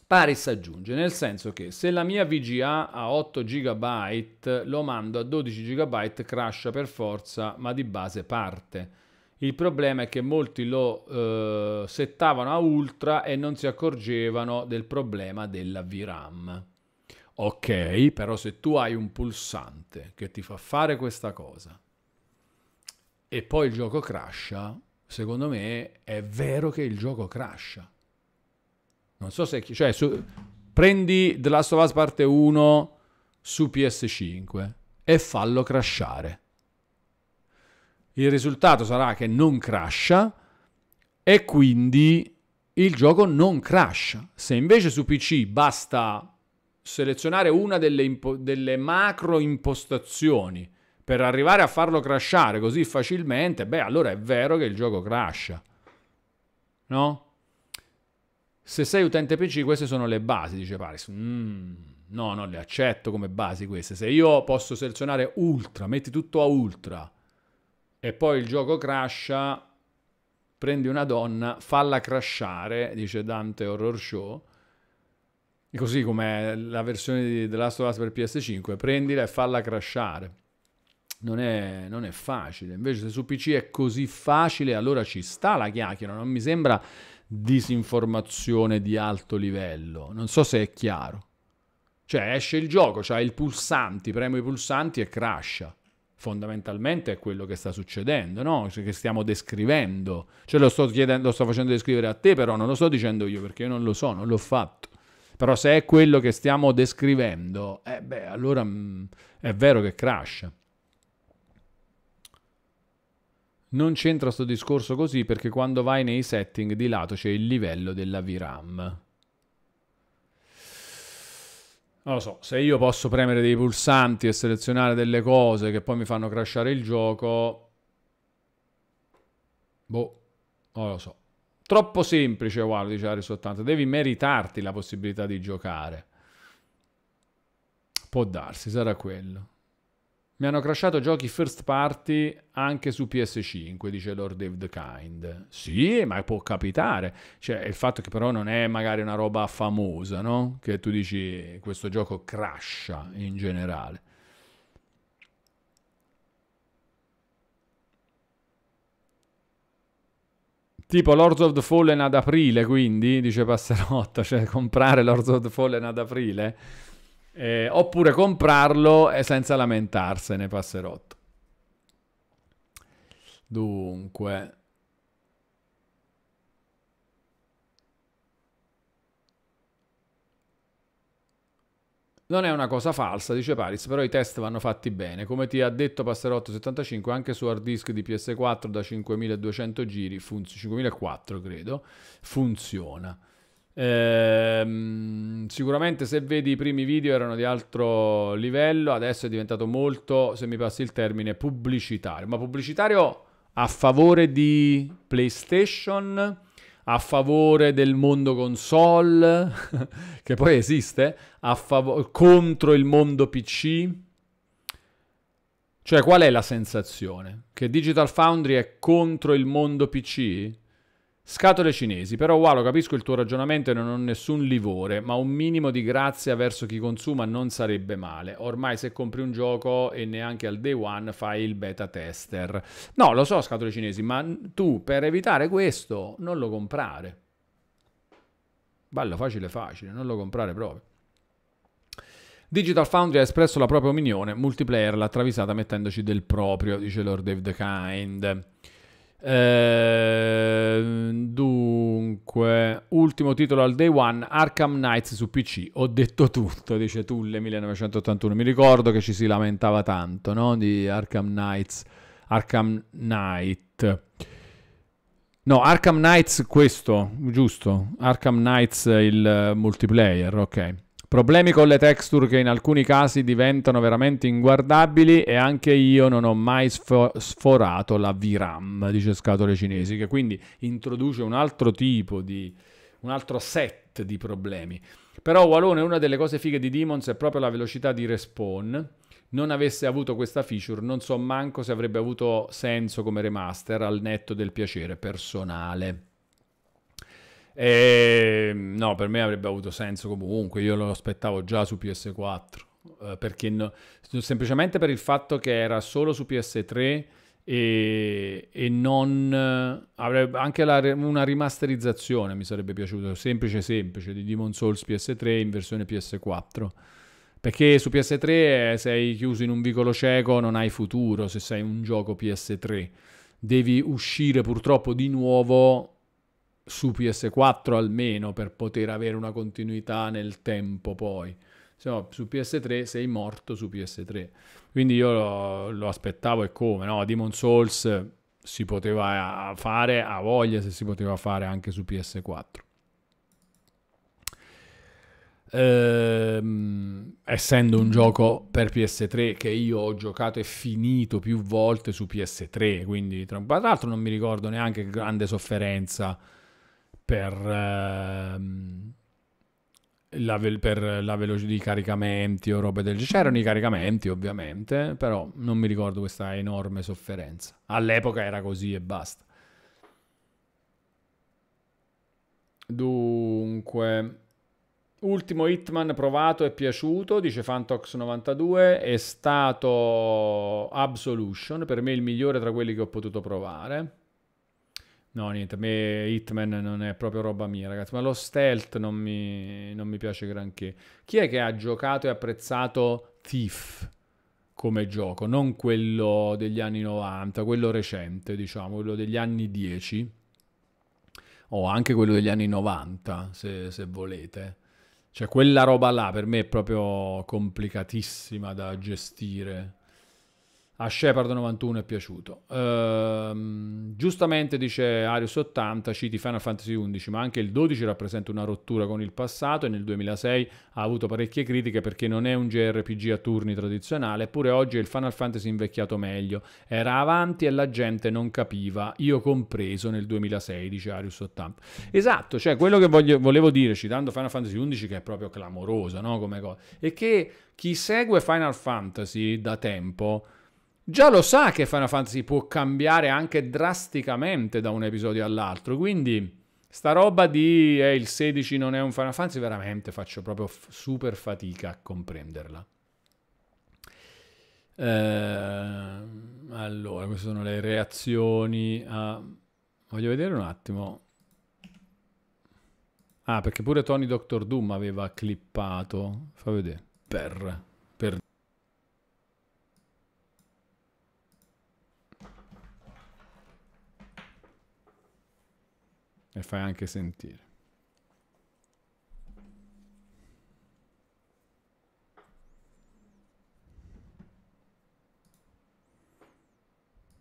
Paris aggiunge, nel senso che se la mia VGA a 8 GB, lo mando a 12 GB, crasha per forza, ma di base parte. Il problema è che molti lo eh, settavano a ultra e non si accorgevano del problema della VRAM. Ok, però se tu hai un pulsante che ti fa fare questa cosa e poi il gioco crasha, secondo me è vero che il gioco crasha. Non so se... Cioè, su, prendi The Last of Us parte 1 su PS5 e fallo crashare il risultato sarà che non crasha e quindi il gioco non crasha. Se invece su PC basta selezionare una delle, impo- delle macro impostazioni per arrivare a farlo crashare così facilmente, beh, allora è vero che il gioco crasha. No? Se sei utente PC, queste sono le basi, dice Paris. Mm, no, non le accetto come basi queste. Se io posso selezionare ultra, metti tutto a ultra, e poi il gioco crasha, prendi una donna, falla crashare, dice Dante Horror Show, e così come la versione di The Last of Us per PS5, prendila e falla crashare. Non è, non è, facile. Invece, se su PC è così facile, allora ci sta la chiacchiera. Non mi sembra disinformazione di alto livello. Non so se è chiaro. Cioè, esce il gioco, c'ha cioè il pulsanti, premo i pulsanti e crasha fondamentalmente è quello che sta succedendo, no? cioè, che stiamo descrivendo. Cioè lo sto, chiedendo, lo sto facendo descrivere a te, però non lo sto dicendo io perché io non lo so, non l'ho fatto. Però se è quello che stiamo descrivendo, eh beh, allora mh, mm, è vero che crash. Non c'entra sto discorso così perché quando vai nei setting di lato c'è il livello della VRAM non lo so, se io posso premere dei pulsanti e selezionare delle cose che poi mi fanno crashare il gioco, boh, non lo so. Troppo semplice, guarda, dice Aris 80, devi meritarti la possibilità di giocare. Può darsi, sarà quello. Mi hanno crashato giochi first party anche su PS5, dice Lord of the Kind. Sì, ma può capitare. Cioè, il fatto che però non è magari una roba famosa, no? Che tu dici questo gioco crasha in generale. Tipo Lords of the Fallen ad aprile, quindi, dice Passerotta, cioè comprare Lords of the Fallen ad aprile eh, oppure comprarlo senza lamentarsene, passerotto. Dunque... Non è una cosa falsa, dice Paris, però i test vanno fatti bene. Come ti ha detto Passerotto75, anche su hard disk di PS4 da 5200 giri, funz- 5004 credo, funziona. Ehm, sicuramente se vedi i primi video erano di altro livello, adesso è diventato molto, se mi passi il termine, pubblicitario, ma pubblicitario a favore di PlayStation, a favore del mondo console, che poi esiste, fav- contro il mondo PC. Cioè, qual è la sensazione? Che Digital Foundry è contro il mondo PC? Scatole cinesi, però Walo capisco il tuo ragionamento e non ho nessun livore, ma un minimo di grazia verso chi consuma non sarebbe male. Ormai se compri un gioco e neanche al day one fai il beta tester. No, lo so scatole cinesi, ma tu per evitare questo non lo comprare. Bello facile facile, non lo comprare proprio. Digital Foundry ha espresso la propria opinione, multiplayer l'ha travisata mettendoci del proprio, dice Lord of the Kind. Ehm, dunque, ultimo titolo al day one, Arkham Knights su PC. Ho detto tutto, dice Tulle 1981. Mi ricordo che ci si lamentava tanto no? di Arkham Knights. Arkham Knight. No, Arkham Knights questo, giusto. Arkham Knights il multiplayer, ok. Problemi con le texture che in alcuni casi diventano veramente inguardabili e anche io non ho mai sforato la VRAM, dice Scatole Cinesi, che quindi introduce un altro tipo di... un altro set di problemi. Però Walone, una delle cose fighe di Demons è proprio la velocità di respawn. Non avesse avuto questa feature, non so manco se avrebbe avuto senso come remaster al netto del piacere personale. E, ehm, no, per me avrebbe avuto senso comunque, io lo aspettavo già su PS4, eh, perché no, semplicemente per il fatto che era solo su PS3 e, e non eh, avrebbe anche la, una rimasterizzazione mi sarebbe piaciuto, semplice semplice, di Demon Souls PS3 in versione PS4. Perché su PS3 eh, sei chiuso in un vicolo cieco, non hai futuro se sei un gioco PS3. Devi uscire purtroppo di nuovo su PS4 almeno per poter avere una continuità nel tempo poi. Se no, su PS3 sei morto su PS3. Quindi io lo, lo aspettavo e come, no? Demon Souls si poteva fare a voglia se si poteva fare anche su PS4. Ehm, essendo un gioco per PS3 che io ho giocato e finito più volte su PS3, quindi tra, tra l'altro non mi ricordo neanche grande sofferenza per, ehm, la, ve- per la velocità di caricamenti o robe del genere. C'erano i caricamenti ovviamente, però non mi ricordo questa enorme sofferenza. All'epoca era così e basta. Dunque, ultimo Hitman provato e piaciuto, dice Fantox92, è stato Absolution, per me il migliore tra quelli che ho potuto provare. No, niente, a me Hitman non è proprio roba mia, ragazzi, ma lo stealth non mi, non mi piace granché. Chi è che ha giocato e apprezzato Thief come gioco? Non quello degli anni 90, quello recente, diciamo, quello degli anni 10, o anche quello degli anni 90, se, se volete. Cioè, quella roba là per me è proprio complicatissima da gestire a Shepard 91 è piaciuto. Ehm, giustamente dice Arius 80, citi Final Fantasy 11, ma anche il 12 rappresenta una rottura con il passato e nel 2006 ha avuto parecchie critiche perché non è un JRPG a turni tradizionale, eppure oggi è il Final Fantasy invecchiato meglio. Era avanti e la gente non capiva, io compreso nel 2006, dice Arius 80. Esatto, cioè quello che voglio, volevo dire citando Final Fantasy 11 che è proprio clamoroso, no, come cosa, è che chi segue Final Fantasy da tempo già lo sa che Final Fantasy può cambiare anche drasticamente da un episodio all'altro, quindi sta roba di eh, il 16 non è un Final Fantasy, veramente faccio proprio super fatica a comprenderla. Eh, allora, queste sono le reazioni a... Voglio vedere un attimo. Ah, perché pure Tony Doctor Doom aveva clippato. Fa vedere. Per... e fai anche sentire.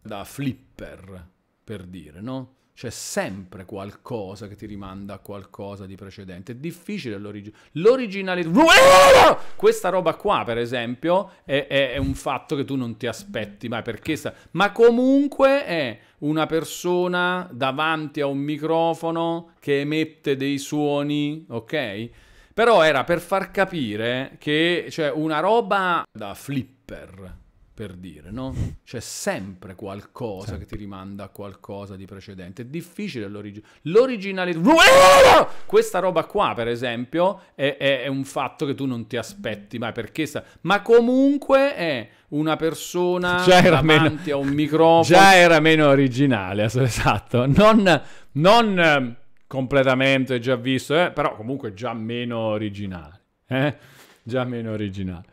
Da flipper, per dire, no? C'è sempre qualcosa che ti rimanda a qualcosa di precedente. È difficile l'origine. L'originalità. Questa roba qua, per esempio, è, è, è, un fatto che tu non ti aspetti mai. Perché sta... Ma comunque è una persona davanti a un microfono che emette dei suoni, ok? Però era per far capire che c'è cioè, una roba da flipper per dire, no? C'è sempre qualcosa sempre. che ti rimanda a qualcosa di precedente. È difficile L'originalità. Eh, Questa roba qua, per esempio, è, è, è, un fatto che tu non ti aspetti mai perché sta... Ma comunque è una persona già era davanti meno... a un microfono. Già era meno originale, esatto. Non, non ehm, completamente già visto, eh? però comunque già meno originale. Eh? Già meno originale.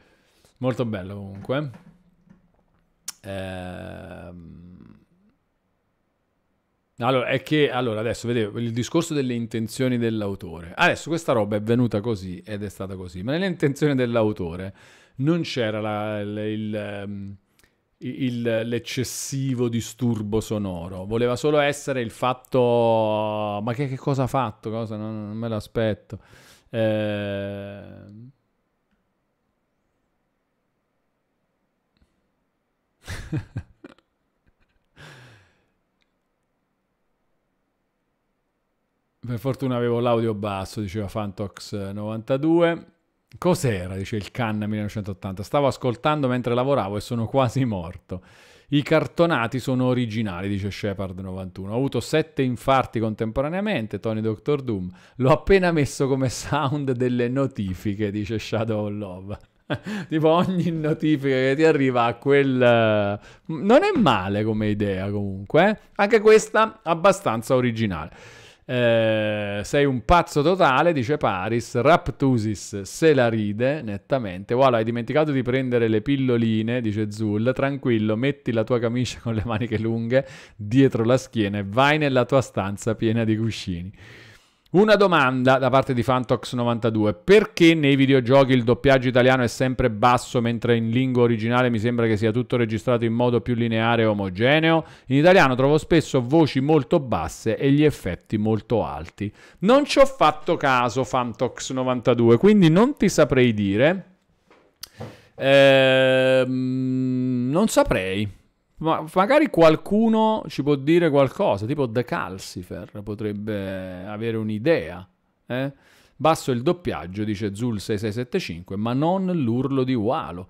Molto bello comunque. Eh. Ehm... Allora, è che allora adesso vedevo il discorso delle intenzioni dell'autore. Adesso questa roba è venuta così ed è stata così, ma nelle intenzioni dell'autore non c'era la, il, il, ehm, il, l'eccessivo disturbo sonoro, voleva solo essere il fatto, ma che, che cosa ha fatto? Cosa? Non, non me l'aspetto. Eh per fortuna avevo l'audio basso, diceva Fantox92. Cos'era? Dice il Can 1980. Stavo ascoltando mentre lavoravo e sono quasi morto. I cartonati sono originali, dice Shepard91. Ho avuto sette infarti contemporaneamente, Tony Doctor Doom. L'ho appena messo come sound delle notifiche, dice Shadow of Love. tipo ogni notifica che ti arriva a quel... Eh, non è male come idea comunque, eh. anche questa abbastanza originale. Eh, sei un pazzo totale, dice Paris. Raptusis se la ride nettamente. Voilà, hai dimenticato di prendere le pilloline, dice Zul. Tranquillo, metti la tua camicia con le maniche lunghe dietro la schiena e vai nella tua stanza piena di cuscini. Una domanda da parte di Fantox92. Perché nei videogiochi il doppiaggio italiano è sempre basso mentre in lingua originale mi sembra che sia tutto registrato in modo più lineare e omogeneo? In italiano trovo spesso voci molto basse e gli effetti molto alti. Non ci ho fatto caso Fantox92, quindi non ti saprei dire. Ehm, non saprei. Ma magari qualcuno ci può dire qualcosa, tipo The Calcifer potrebbe avere un'idea. Eh? Basso il doppiaggio, dice Zul6675, ma non l'urlo di Walo.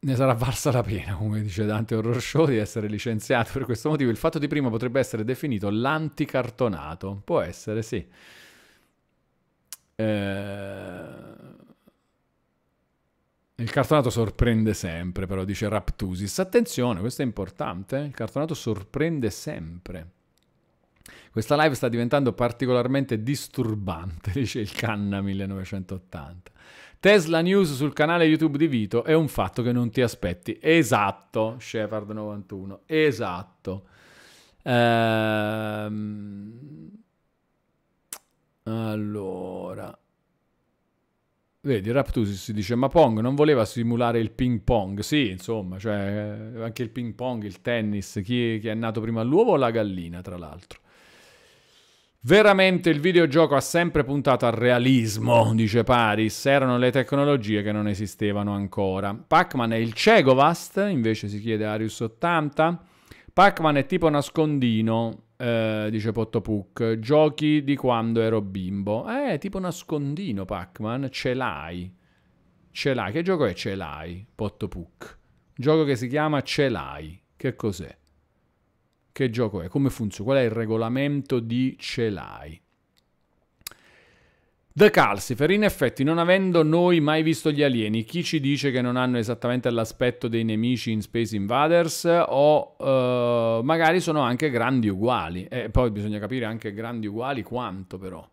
ne sarà valsa la pena, come dice Dante Horror Show, di essere licenziato per questo motivo. Il fatto di prima potrebbe essere definito l'anticartonato. Può essere, sì. Eh... Il cartonato sorprende sempre, però dice Raptusis. Attenzione, questo è importante. Eh. Il cartonato sorprende sempre. Questa live sta diventando particolarmente disturbante, dice il Canna 1980. Tesla News sul canale YouTube di Vito è un fatto che non ti aspetti. Esatto, Shepard 91. Esatto. Ehm... Allora. Vedi, Raptus si dice, ma Pong non voleva simulare il ping pong? Sì, insomma, cioè anche il ping pong, il tennis, chi, chi è nato prima l'uovo o la gallina, tra l'altro. Veramente il videogioco ha sempre puntato al realismo, dice Paris, erano le tecnologie che non esistevano ancora. Pac-Man è il Cegovast, invece si chiede Arius 80. Pac-Man è tipo nascondino, eh, dice Pottopuck, giochi di quando ero bimbo. Eh, tipo nascondino Pac-Man, ce l'hai. Ce l'hai. Che gioco è ce l'hai, Pottopuck? Gioco che si chiama ce l'hai. Che cos'è? Che gioco è? Come funziona? Qual è il regolamento di ce l'hai? The Calcifer, in effetti, non avendo noi mai visto gli alieni, chi ci dice che non hanno esattamente l'aspetto dei nemici in Space Invaders o uh, magari sono anche grandi uguali? E poi bisogna capire anche grandi uguali quanto però.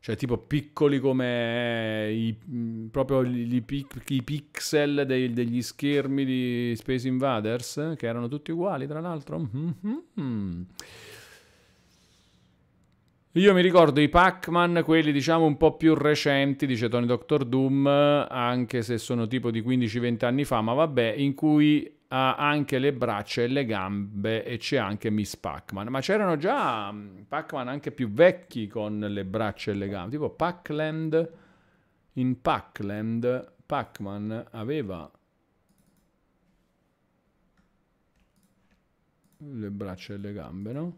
Cioè tipo piccoli come eh, i, mm, proprio i, i pixel dei, degli schermi di Space Invaders, che erano tutti uguali tra l'altro. Mm -hmm. Io mi ricordo i Pac-Man, quelli diciamo un po' più recenti, dice Tony Doctor Doom, anche se sono tipo di 15-20 anni fa, ma vabbè, in cui ha anche le braccia e le gambe e c'è anche Miss Pac-Man. Ma c'erano già mm, Pac-Man anche più vecchi con le braccia e le gambe, tipo Pac-Land. In Pac-Land Pac-Man aveva le braccia e le gambe, no?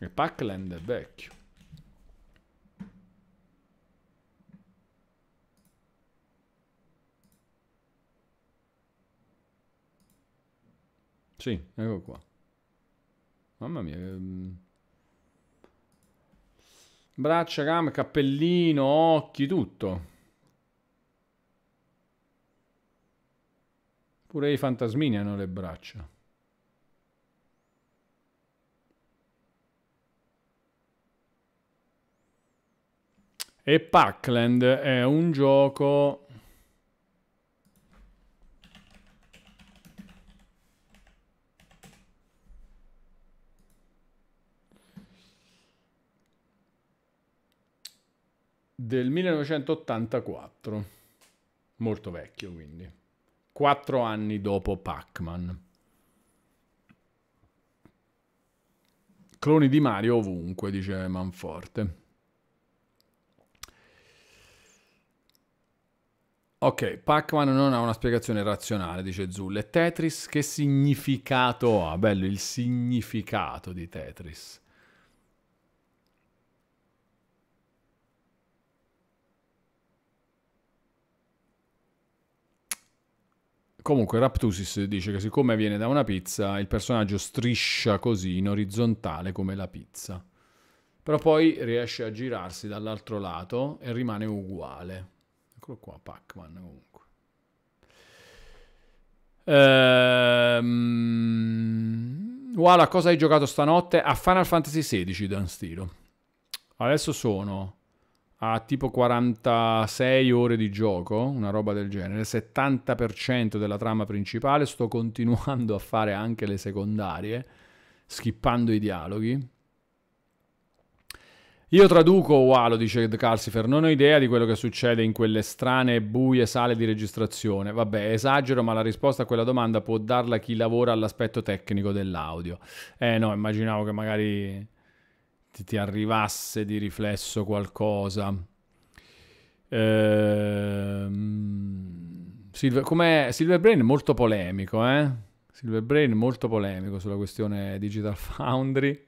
Il Packland è vecchio. Sì, ecco qua. Mamma mia. Ehm. Braccia, gambe, cappellino, occhi, tutto. Pure i fantasmini hanno le braccia. E Packland è un gioco... del 1984, molto vecchio quindi, quattro anni dopo Pac-Man. Cloni di Mario ovunque, dice Manforte. Ok, Pac-Man non ha una spiegazione razionale, dice Zull. E Tetris che significato ha? Bello il significato di Tetris. Comunque Raptusis dice che siccome viene da una pizza, il personaggio striscia così in orizzontale come la pizza. Però poi riesce a girarsi dall'altro lato e rimane uguale. Eccolo qua, Pac-Man comunque. Ehm, wow, a cosa hai giocato stanotte? A Final Fantasy XVI, Dan Stilo. Adesso sono a tipo 46 ore di gioco, una roba del genere, 70% della trama principale, sto continuando a fare anche le secondarie, skippando i dialoghi. Io traduco Walo, dice Ed Calcifer, non ho idea di quello che succede in quelle strane buie sale di registrazione. Vabbè, esagero, ma la risposta a quella domanda può darla chi lavora all'aspetto tecnico dell'audio. Eh no, immaginavo che magari ti, ti arrivasse di riflesso qualcosa. Ehm, Silver, com'è? Silverbrain è molto polemico, eh? Silverbrain molto polemico sulla questione Digital Foundry.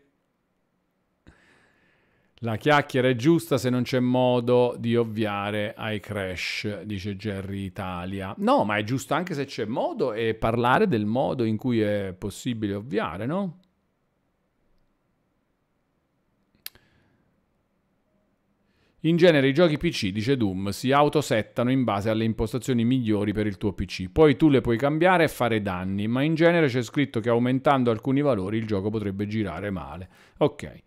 La chiacchiera è giusta se non c'è modo di ovviare ai crash, dice Jerry Italia. No, ma è giusto anche se c'è modo e parlare del modo in cui è possibile ovviare, no? In genere i giochi PC, dice Doom, si autosettano in base alle impostazioni migliori per il tuo PC. Poi tu le puoi cambiare e fare danni, ma in genere c'è scritto che aumentando alcuni valori il gioco potrebbe girare male. Ok.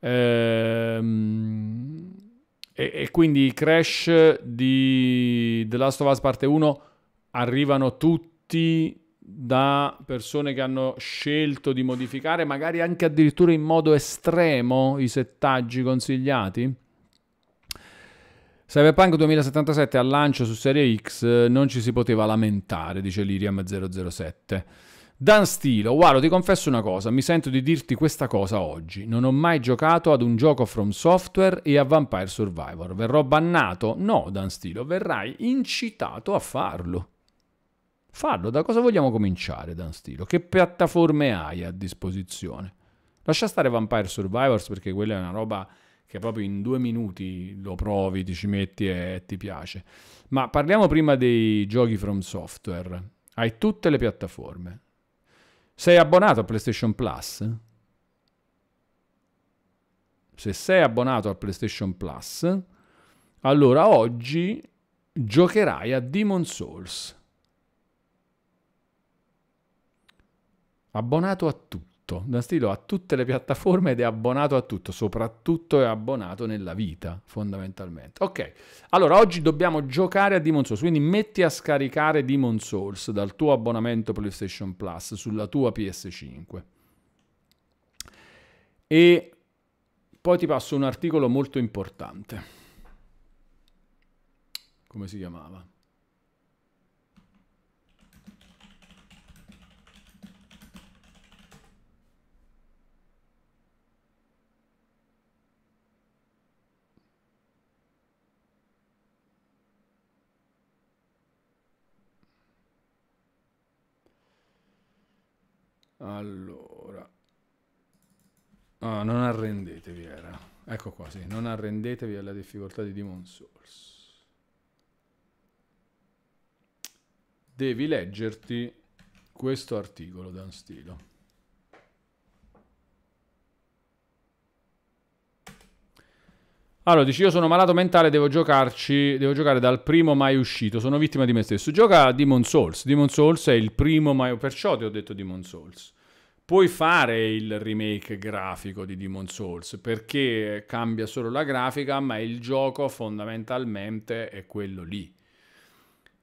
Ehm, e, e, quindi i crash di The Last of Us parte 1 arrivano tutti da persone che hanno scelto di modificare, magari anche addirittura in modo estremo, i settaggi consigliati? Cyberpunk 2077 al lancio su Serie X non ci si poteva lamentare, dice Liriam007. Dan Stilo, guarda, ti confesso una cosa, mi sento di dirti questa cosa oggi. Non ho mai giocato ad un gioco from software e a Vampire Survivor. Verrò bannato? No, Dan Stilo, verrai incitato a farlo. Farlo, da cosa vogliamo cominciare, Dan Stilo? Che piattaforme hai a disposizione? Lascia stare Vampire Survivors perché quella è una roba che proprio in due minuti lo provi, ti ci metti e ti piace. Ma parliamo prima dei giochi from software. Hai tutte le piattaforme, sei abbonato a PlayStation Plus? Se sei abbonato a PlayStation Plus, allora oggi giocherai a Demon Souls. Abbonato a tutti tutto, da stilo ha tutte le piattaforme ed è abbonato a tutto, soprattutto è abbonato nella vita, fondamentalmente. Ok, allora oggi dobbiamo giocare a Demon Souls, quindi metti a scaricare Demon Souls dal tuo abbonamento PlayStation Plus sulla tua PS5. E poi ti passo un articolo molto importante. Come si chiamava? Allora. Oh, non arrendetevi, era. Ecco qua, sì. Non arrendetevi alla difficoltà di Demon Souls. Devi leggerti questo articolo, Dan Stilo. Allora, dici io sono malato mentale, devo giocarci, devo giocare dal primo mai uscito, sono vittima di me stesso. Gioca a Demon Souls, Demon Souls è il primo mai, perciò ti ho detto Demon Souls. Puoi fare il remake grafico di Demon Souls perché cambia solo la grafica, ma il gioco fondamentalmente è quello lì.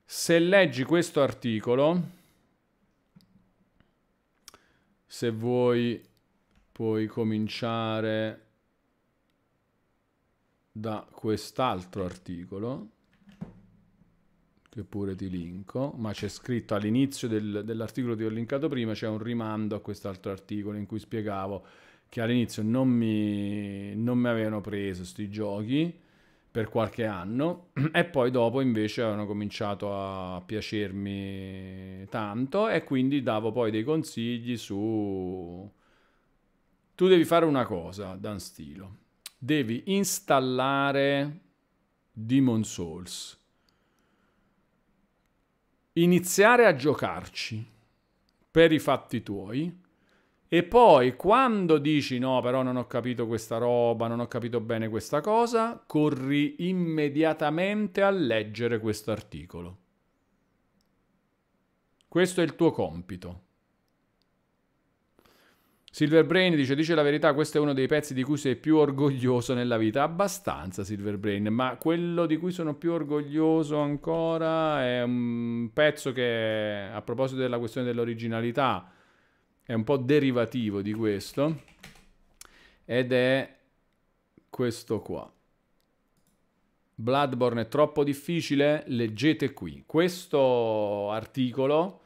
Se leggi questo articolo, se vuoi puoi cominciare da quest'altro articolo, che pure ti linko, ma c'è scritto all'inizio del, dell'articolo che ti ho linkato prima, c'è un rimando a quest'altro articolo in cui spiegavo che all'inizio non mi, non mi avevano preso questi giochi per qualche anno e poi dopo invece avevano cominciato a piacermi tanto e quindi davo poi dei consigli su tu devi fare una cosa, Dan Stilo devi installare Demon Souls. Iniziare a giocarci per i fatti tuoi. E poi quando dici no, però non ho capito questa roba, non ho capito bene questa cosa, corri immediatamente a leggere questo articolo. Questo è il tuo compito. Silver Brain dice, dice la verità, questo è uno dei pezzi di cui sei più orgoglioso nella vita. Abbastanza Silver Brain, ma quello di cui sono più orgoglioso ancora è un pezzo che, a proposito della questione dell'originalità, è un po' derivativo di questo. Ed è questo qua. Bloodborne è troppo difficile? Leggete qui. Questo articolo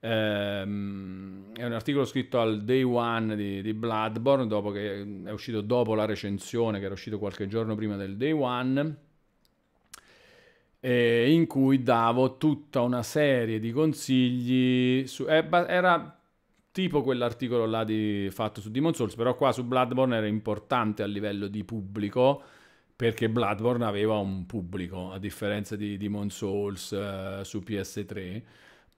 Ehm, è un articolo scritto al day one di, di Bloodborne, dopo che è uscito dopo la recensione, che era uscito qualche giorno prima del day one in cui davo tutta una serie di consigli. Su, era tipo quell'articolo là di, fatto su Demon Souls, però qua su Bloodborne era importante a livello di pubblico perché Bloodborne aveva un pubblico, a differenza di Demon Souls eh, su PS3.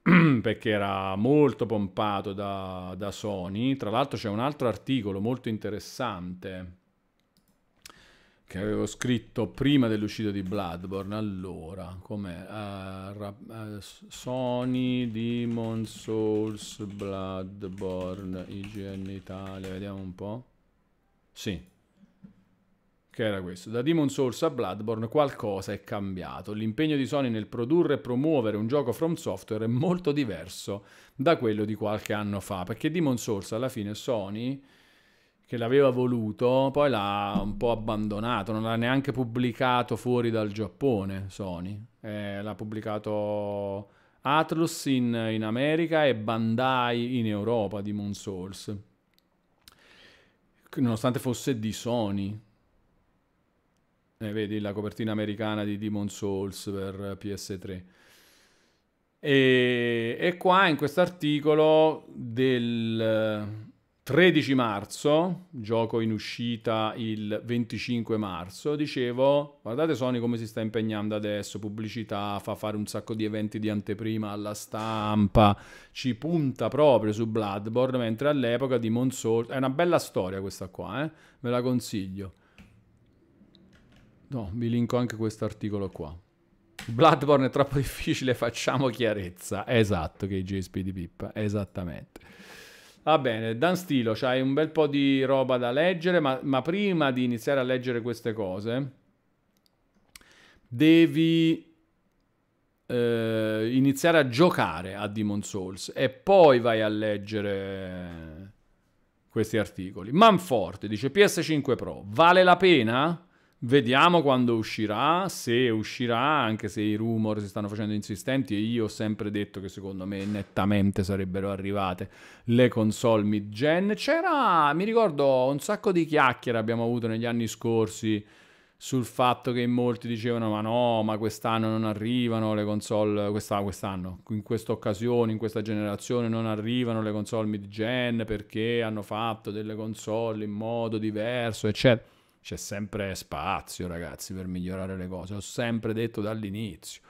perché era molto pompato da, da Sony. Tra l'altro c'è un altro articolo molto interessante che avevo scritto prima dell'uscita di Bloodborne. Allora, com'è? Uh, eh, rap- uh, eh, Sony, Demon Souls, Bloodborne, IGN Italia, vediamo un po'. Sì. Che era questo? Da Demon Source a Bloodborne qualcosa è cambiato. L'impegno di Sony nel produrre e promuovere un gioco from software è molto diverso da quello di qualche anno fa, perché Demon Source alla fine Sony che l'aveva voluto, poi l'ha un po' abbandonato, non l'ha neanche pubblicato fuori dal Giappone Sony. Eh, l'ha pubblicato Atlus in, in, America e Bandai in Europa di Moon Souls. Nonostante fosse di Sony, eh, vedi la copertina americana di Demon Souls per PS3. E, e qua in questo articolo del 13 eh, marzo, gioco in uscita il 25 marzo, dicevo, guardate Sony come si sta impegnando adesso, pubblicità, fa fare un sacco di eventi di anteprima alla stampa, ci punta proprio su Bloodborne, mentre all'epoca di Souls, è una bella storia questa qua, eh? ve la consiglio. No, vi linko anche questo articolo qua. Bloodborne è troppo difficile, facciamo chiarezza. Esatto, che JSP di Pippa, esattamente. Va bene, Dan Stilo, c'hai un bel po' di roba da leggere, ma, ma prima di iniziare a leggere queste cose, devi eh, iniziare a giocare a Demon Souls e poi vai a leggere questi articoli. Manforte dice PS5 Pro, vale la pena? Vediamo quando uscirà, se uscirà, anche se i rumor si stanno facendo insistenti e io ho sempre detto che secondo me nettamente sarebbero arrivate le console mid-gen. C'era, mi ricordo, un sacco di chiacchiere abbiamo avuto negli anni scorsi sul fatto che molti dicevano ma no, ma quest'anno non arrivano le console, quest'anno, quest'anno in questa occasione, in questa generazione non arrivano le console mid-gen perché hanno fatto delle console in modo diverso, eccetera. C'è sempre spazio, ragazzi, per migliorare le cose. Ho sempre detto dall'inizio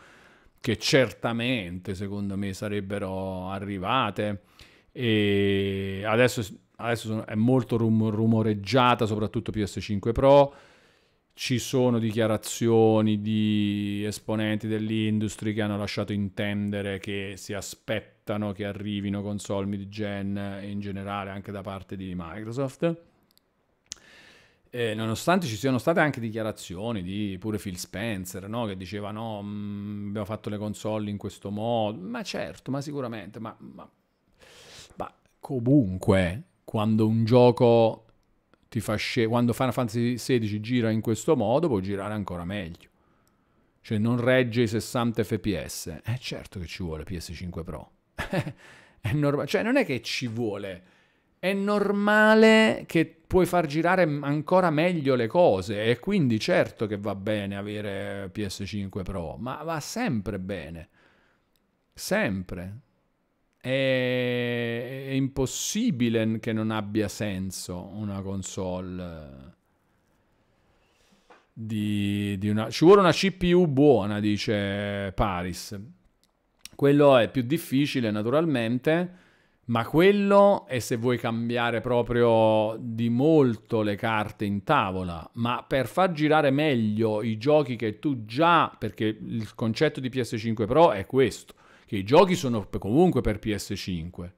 che certamente, secondo me, sarebbero arrivate e adesso, adesso è molto rum- rumoreggiata, soprattutto PS5 Pro ci sono dichiarazioni di esponenti dell'industria che hanno lasciato intendere che si aspettano che arrivino console mid-gen in generale anche da parte di Microsoft eh, nonostante ci siano state anche dichiarazioni di pure Phil Spencer, no? che diceva no, mh, mm, abbiamo fatto le console in questo modo, ma certo, ma sicuramente, ma, ma, ma comunque quando un gioco ti fa scegliere, quando Final Fantasy XVI gira in questo modo può girare ancora meglio. Cioè non regge i 60 fps. Eh certo che ci vuole PS5 Pro. è normale. Cioè non è che ci vuole è normale che puoi far girare ancora meglio le cose e quindi certo che va bene avere PS5 Pro, ma va sempre bene. Sempre. È, impossibile che non abbia senso una console di, di una... Ci vuole una CPU buona, dice Paris. Quello è più difficile naturalmente ma quello è se vuoi cambiare proprio di molto le carte in tavola, ma per far girare meglio i giochi che tu già, perché il concetto di PS5 Pro è questo, che i giochi sono comunque per PS5,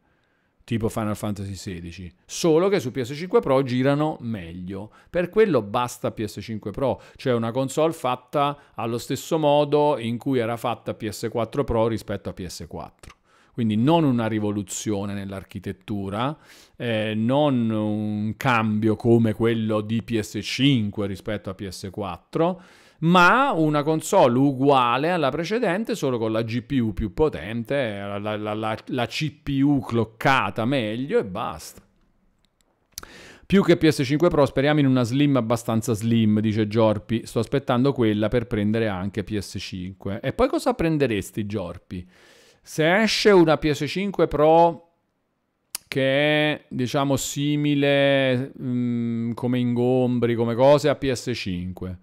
tipo Final Fantasy XVI, solo che su PS5 Pro girano meglio. Per quello basta PS5 Pro, cioè una console fatta allo stesso modo in cui era fatta PS4 Pro rispetto a PS4 quindi non una rivoluzione nell'architettura, eh, non un cambio come quello di PS5 rispetto a PS4, ma una console uguale alla precedente, solo con la GPU più potente, la, la, la, la CPU cloccata meglio e basta. Più che PS5 Pro speriamo in una slim abbastanza slim, dice Giorpi. Sto aspettando quella per prendere anche PS5. E poi cosa prenderesti, Giorpi? Se esce una PS5 Pro che è diciamo simile mh, mm, come ingombri, come cose a PS5,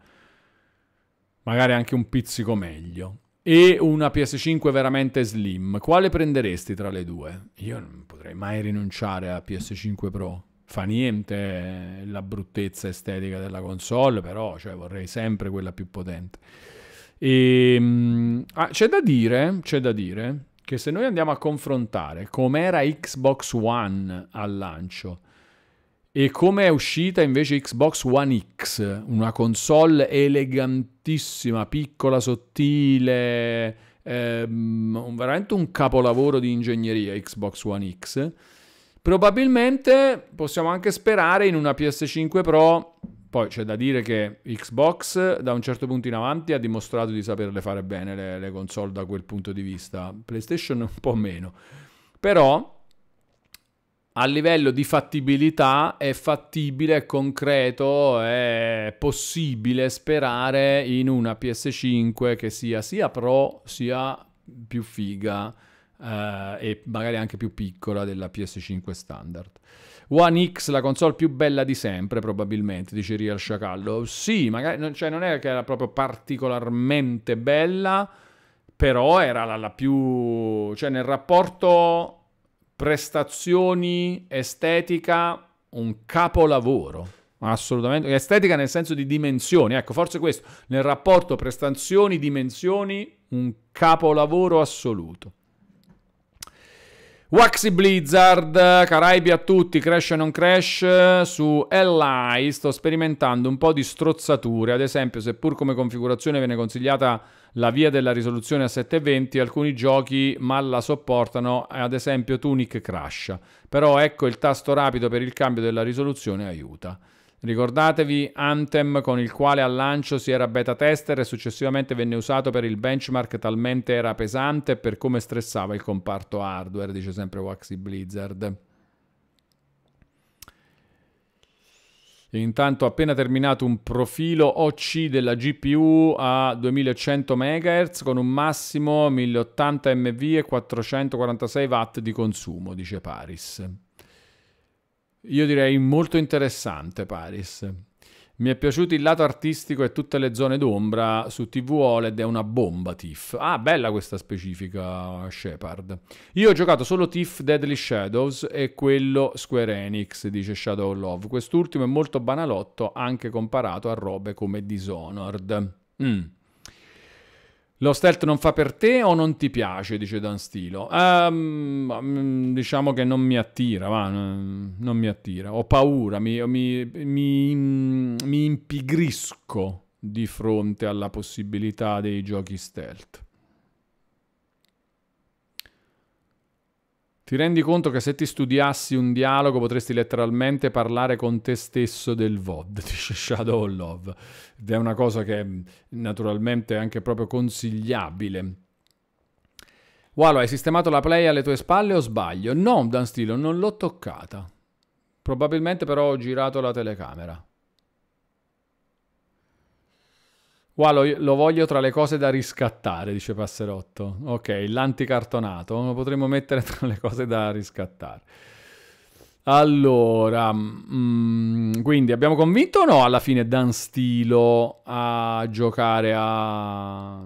magari anche un pizzico meglio, e una PS5 veramente slim, quale prenderesti tra le due? Io non potrei mai rinunciare a PS5 Pro. Fa niente la bruttezza estetica della console, però cioè, vorrei sempre quella più potente. E, ehm, ah, c'è da dire, c'è da dire che se noi andiamo a confrontare com'era Xbox One al lancio e come è uscita invece Xbox One X, una console elegantissima, piccola, sottile, ehm, veramente un capolavoro di ingegneria Xbox One X, probabilmente possiamo anche sperare in una PS5 Pro poi c'è da dire che Xbox da un certo punto in avanti ha dimostrato di saperle fare bene le, le console da quel punto di vista, PlayStation un po' meno. Però a livello di fattibilità è fattibile, è concreto, è possibile sperare in una PS5 che sia sia pro sia più figa eh, e magari anche più piccola della PS5 standard. One X, la console più bella di sempre, probabilmente, dice Real Sciacallo. Sì, magari non, cioè, non è che era proprio particolarmente bella, però era la, la più... cioè nel rapporto prestazioni, estetica, un capolavoro. Assolutamente, estetica nel senso di dimensioni, ecco, forse questo, nel rapporto prestazioni-dimensioni, un capolavoro assoluto. Waxy Blizzard, Caraibi a tutti, crash o non crash, su LI sto sperimentando un po' di strozzature, ad esempio seppur come configurazione viene consigliata la via della risoluzione a 720, alcuni giochi mal la sopportano, ad esempio Tunic crash, però ecco il tasto rapido per il cambio della risoluzione aiuta. Ricordatevi Anthem con il quale al lancio si era beta tester e successivamente venne usato per il benchmark talmente era pesante per come stressava il comparto hardware, dice sempre Waxy Blizzard. Intanto ho appena terminato un profilo OC della GPU a 2100 MHz con un massimo 1080 MV e 446 W di consumo, dice Paris io direi molto interessante Paris. Mi è piaciuto il lato artistico e tutte le zone d'ombra su TV OLED è una bomba TIFF. Ah, bella questa specifica Shepard. Io ho giocato solo TIFF Deadly Shadows e quello Square Enix, dice Shadow of Love. Quest'ultimo è molto banalotto anche comparato a robe come Dishonored. Mm. Lo stealth non fa per te o non ti piace, dice Dan Stilo. Um, diciamo che non mi attira, va, non mi attira. Ho paura, mi, mi, mi, mm, mi impigrisco di fronte alla possibilità dei giochi stealth. Ti rendi conto che se ti studiassi un dialogo potresti letteralmente parlare con te stesso del VOD, dice Shadow of Love. Ed è una cosa che mm, naturalmente è anche proprio consigliabile. Walo, hai sistemato la play alle tue spalle o sbaglio? No, Dan Stilo, non l'ho toccata. Probabilmente però ho girato la telecamera. Qua lo, lo, voglio tra le cose da riscattare, dice Passerotto. Ok, l'anticartonato, lo potremmo mettere tra le cose da riscattare. Allora, mm, quindi abbiamo convinto o no alla fine Dan Stilo a giocare a,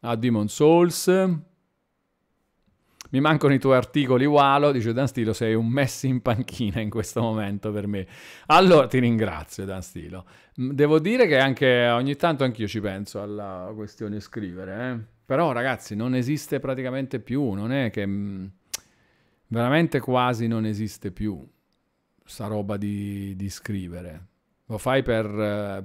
a Demon Souls? Mi mancano i tuoi articoli, Walo, dice Dan Stilo, sei un messi in panchina in questo momento per me. Allora, ti ringrazio Dan Stilo. Devo dire che anche ogni tanto anch'io ci penso alla questione scrivere, eh? però ragazzi non esiste praticamente più, non è che veramente quasi non esiste più sta roba di, di scrivere. Lo fai per,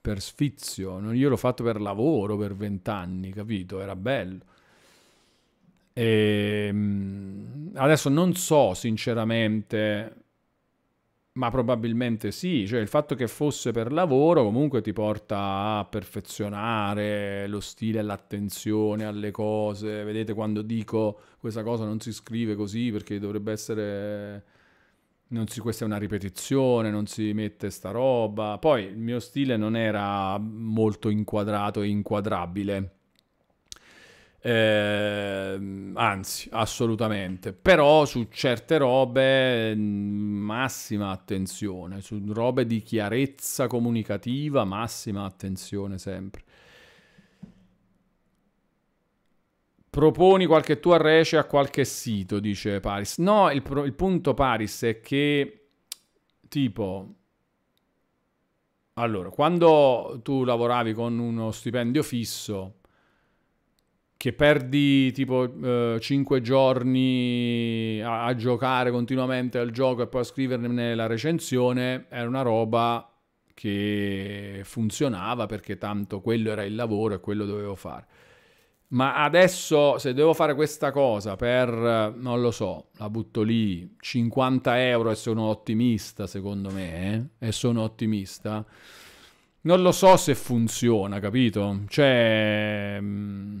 per, sfizio, io l'ho fatto per lavoro per vent'anni, capito? Era bello. E, ehm, adesso non so sinceramente ma probabilmente sì, cioè il fatto che fosse per lavoro comunque ti porta a perfezionare lo stile, l'attenzione alle cose. Vedete quando dico questa cosa non si scrive così perché dovrebbe essere... Si... questa è una ripetizione, non si mette sta roba. Poi il mio stile non era molto inquadrato e inquadrabile eh, anzi, assolutamente. Però su certe robe mm, massima attenzione, su robe di chiarezza comunicativa massima attenzione sempre. Proponi qualche tua rece a qualche sito, dice Paris. No, il, pro- il punto Paris è che tipo allora, quando tu lavoravi con uno stipendio fisso che perdi tipo eh, 5 giorni a, a, giocare continuamente al gioco e poi a scriverne la recensione, era una roba che funzionava perché tanto quello era il lavoro e quello dovevo fare. Ma adesso se devo fare questa cosa per, non lo so, la butto lì, 50 euro e sono ottimista secondo me, eh? e sono ottimista, non lo so se funziona, capito? Cioè... Mh mm,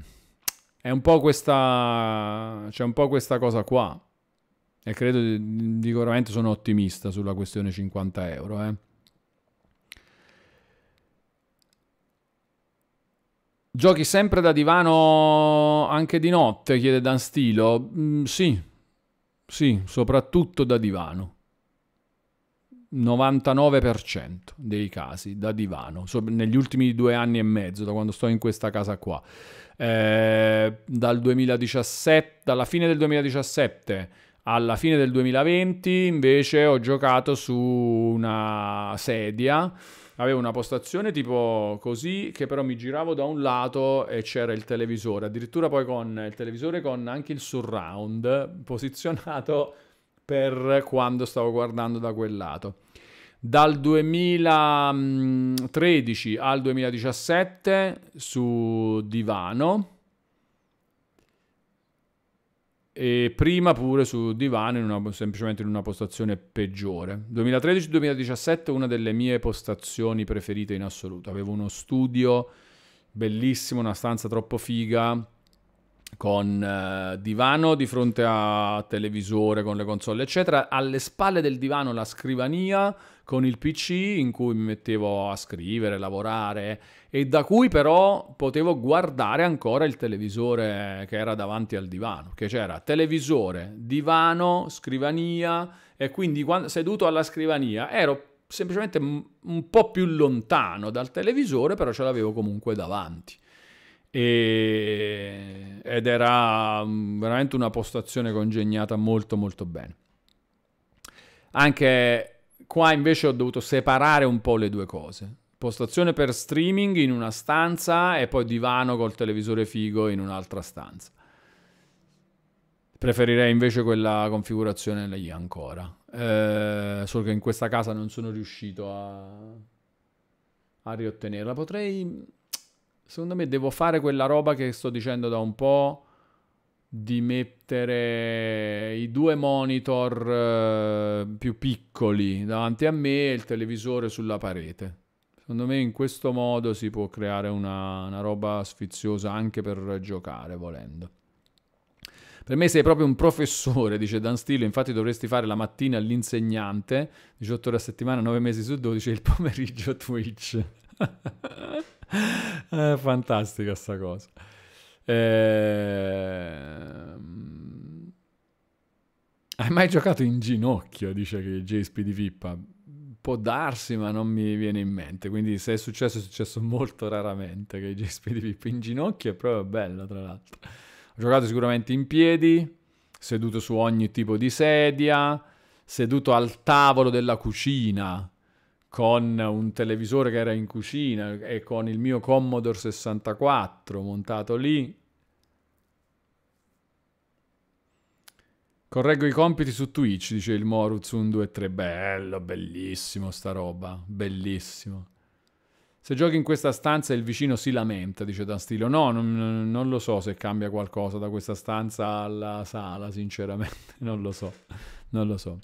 è un po' questa, c'è un po' questa cosa qua. E credo, dico veramente, sono ottimista sulla questione 50 euro. Eh. Giochi sempre da divano anche di notte? chiede Dan Stilo. Mm, sì, sì, soprattutto da divano. 99% dei casi da divano, negli ultimi due anni e mezzo, da quando sto in questa casa qua eh, dal 2017, dalla fine del 2017 alla fine del 2020 invece ho giocato su una sedia avevo una postazione tipo così che però mi giravo da un lato e c'era il televisore, addirittura poi con il televisore con anche il surround posizionato per quando stavo guardando da quel lato. Dal 2013 al 2017 su divano e prima pure su divano, in una, semplicemente in una postazione peggiore. 2013-2017 una delle mie postazioni preferite in assoluto. Avevo uno studio bellissimo, una stanza troppo figa con eh, divano di fronte a televisore, con le console, eccetera. Alle spalle del divano la scrivania con il PC in cui mi mettevo a scrivere, lavorare e da cui però potevo guardare ancora il televisore che era davanti al divano, che c'era televisore, divano, scrivania e quindi quando, seduto alla scrivania ero semplicemente un po' più lontano dal televisore, però ce l'avevo comunque davanti. E, ed era mm, veramente una postazione congegnata molto molto bene. Anche qua invece ho dovuto separare un po' le due cose. Postazione per streaming in una stanza e poi divano col televisore figo in un'altra stanza. Preferirei invece quella configurazione lì ancora. Eh, solo che in questa casa non sono riuscito a, a riottenerla. Potrei Secondo me devo fare quella roba che sto dicendo da un po' di mettere i due monitor eh, più piccoli davanti a me e il televisore sulla parete. Secondo me in questo modo si può creare una, una roba sfiziosa anche per giocare volendo. Per me sei proprio un professore, dice Dan Stilo, infatti dovresti fare la mattina l'insegnante, 18 ore a settimana, 9 mesi su 12 e il pomeriggio Twitch. È eh, fantastica sta cosa. Ehm... Hai mai giocato in ginocchio? Dice che JSP di Pippa. Può darsi, ma non mi viene in mente. Quindi, se è successo, è successo molto raramente che JSP di Pippa in ginocchio è proprio bello, tra l'altro. Ho giocato sicuramente in piedi, seduto su ogni tipo di sedia, seduto al tavolo della cucina con un televisore che era in cucina e con il mio Commodore 64 montato lì. Correggo i compiti su Twitch, dice il Moruz 123. Bello, bellissimo sta roba, bellissimo. Se giochi in questa stanza il vicino si lamenta, dice Dan Stilo. No, non, non lo so se cambia qualcosa da questa stanza alla sala, sinceramente, non lo so, non lo so.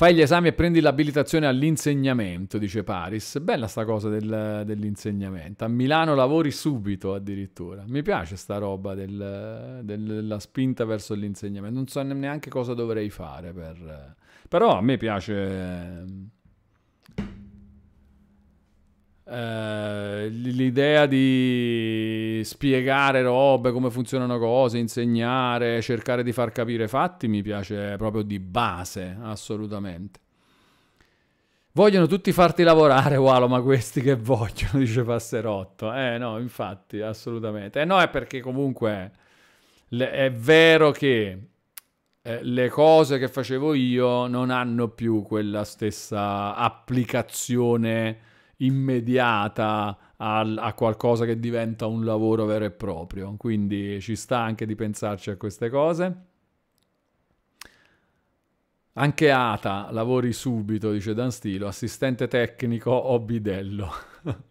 Fai gli esami e prendi l'abilitazione all'insegnamento, dice Paris. Bella sta cosa del, dell'insegnamento. A Milano lavori subito addirittura. Mi piace sta roba del, del, della spinta verso l'insegnamento. Non so neanche cosa dovrei fare per... Però a me piace eh, l'idea di spiegare robe, come funzionano cose, insegnare, cercare di far capire fatti mi piace proprio di base, assolutamente. Vogliono tutti farti lavorare, Walo, ma questi che vogliono, dice Passerotto. Eh no, infatti, assolutamente. Eh no, è perché comunque le, è vero che eh, le cose che facevo io non hanno più quella stessa applicazione immediata a, a qualcosa che diventa un lavoro vero e proprio. Quindi ci sta anche di pensarci a queste cose. Anche Ata, lavori subito, dice Dan Stilo, assistente tecnico o bidello.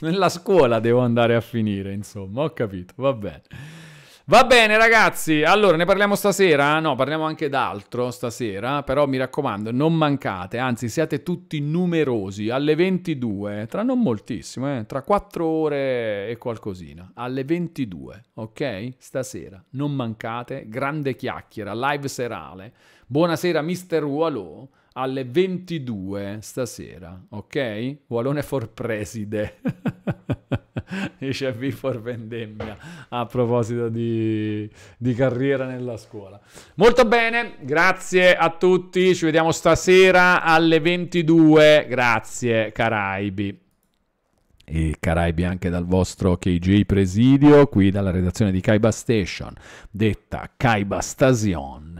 Nella scuola devo andare a finire, insomma, ho capito, va bene. Va bene ragazzi, allora ne parliamo stasera? No, parliamo anche d'altro stasera, però mi raccomando, non mancate, anzi siate tutti numerosi, alle 22, tra non moltissimo, eh, tra 4 ore e qualcosina, alle 22, ok? Stasera, non mancate, grande chiacchiera, live serale. Buonasera Mr. Wallow alle 22 stasera, ok? Wallone for preside. Dice V for vendemmia a proposito di, di carriera nella scuola. Molto bene, grazie a tutti. Ci vediamo stasera alle 22. Grazie, Caraibi e Caraibi anche dal vostro KJ Presidio, qui dalla redazione di Kaiba Station, detta Kaiba Station.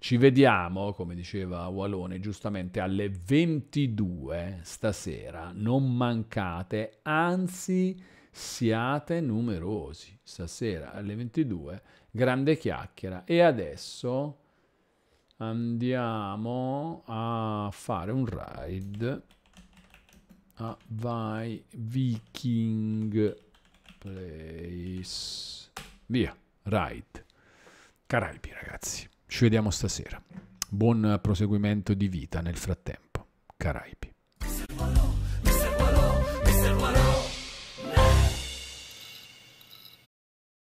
Ci vediamo, come diceva Walone, giustamente alle 22 stasera. Non mancate, anzi siate numerosi. Stasera alle 22, grande chiacchiera. E adesso andiamo a fare un ride a Vai Viking Place. Via, ride. Caraibi ragazzi. Ci vediamo stasera. Buon proseguimento di vita nel frattempo. Caraibi.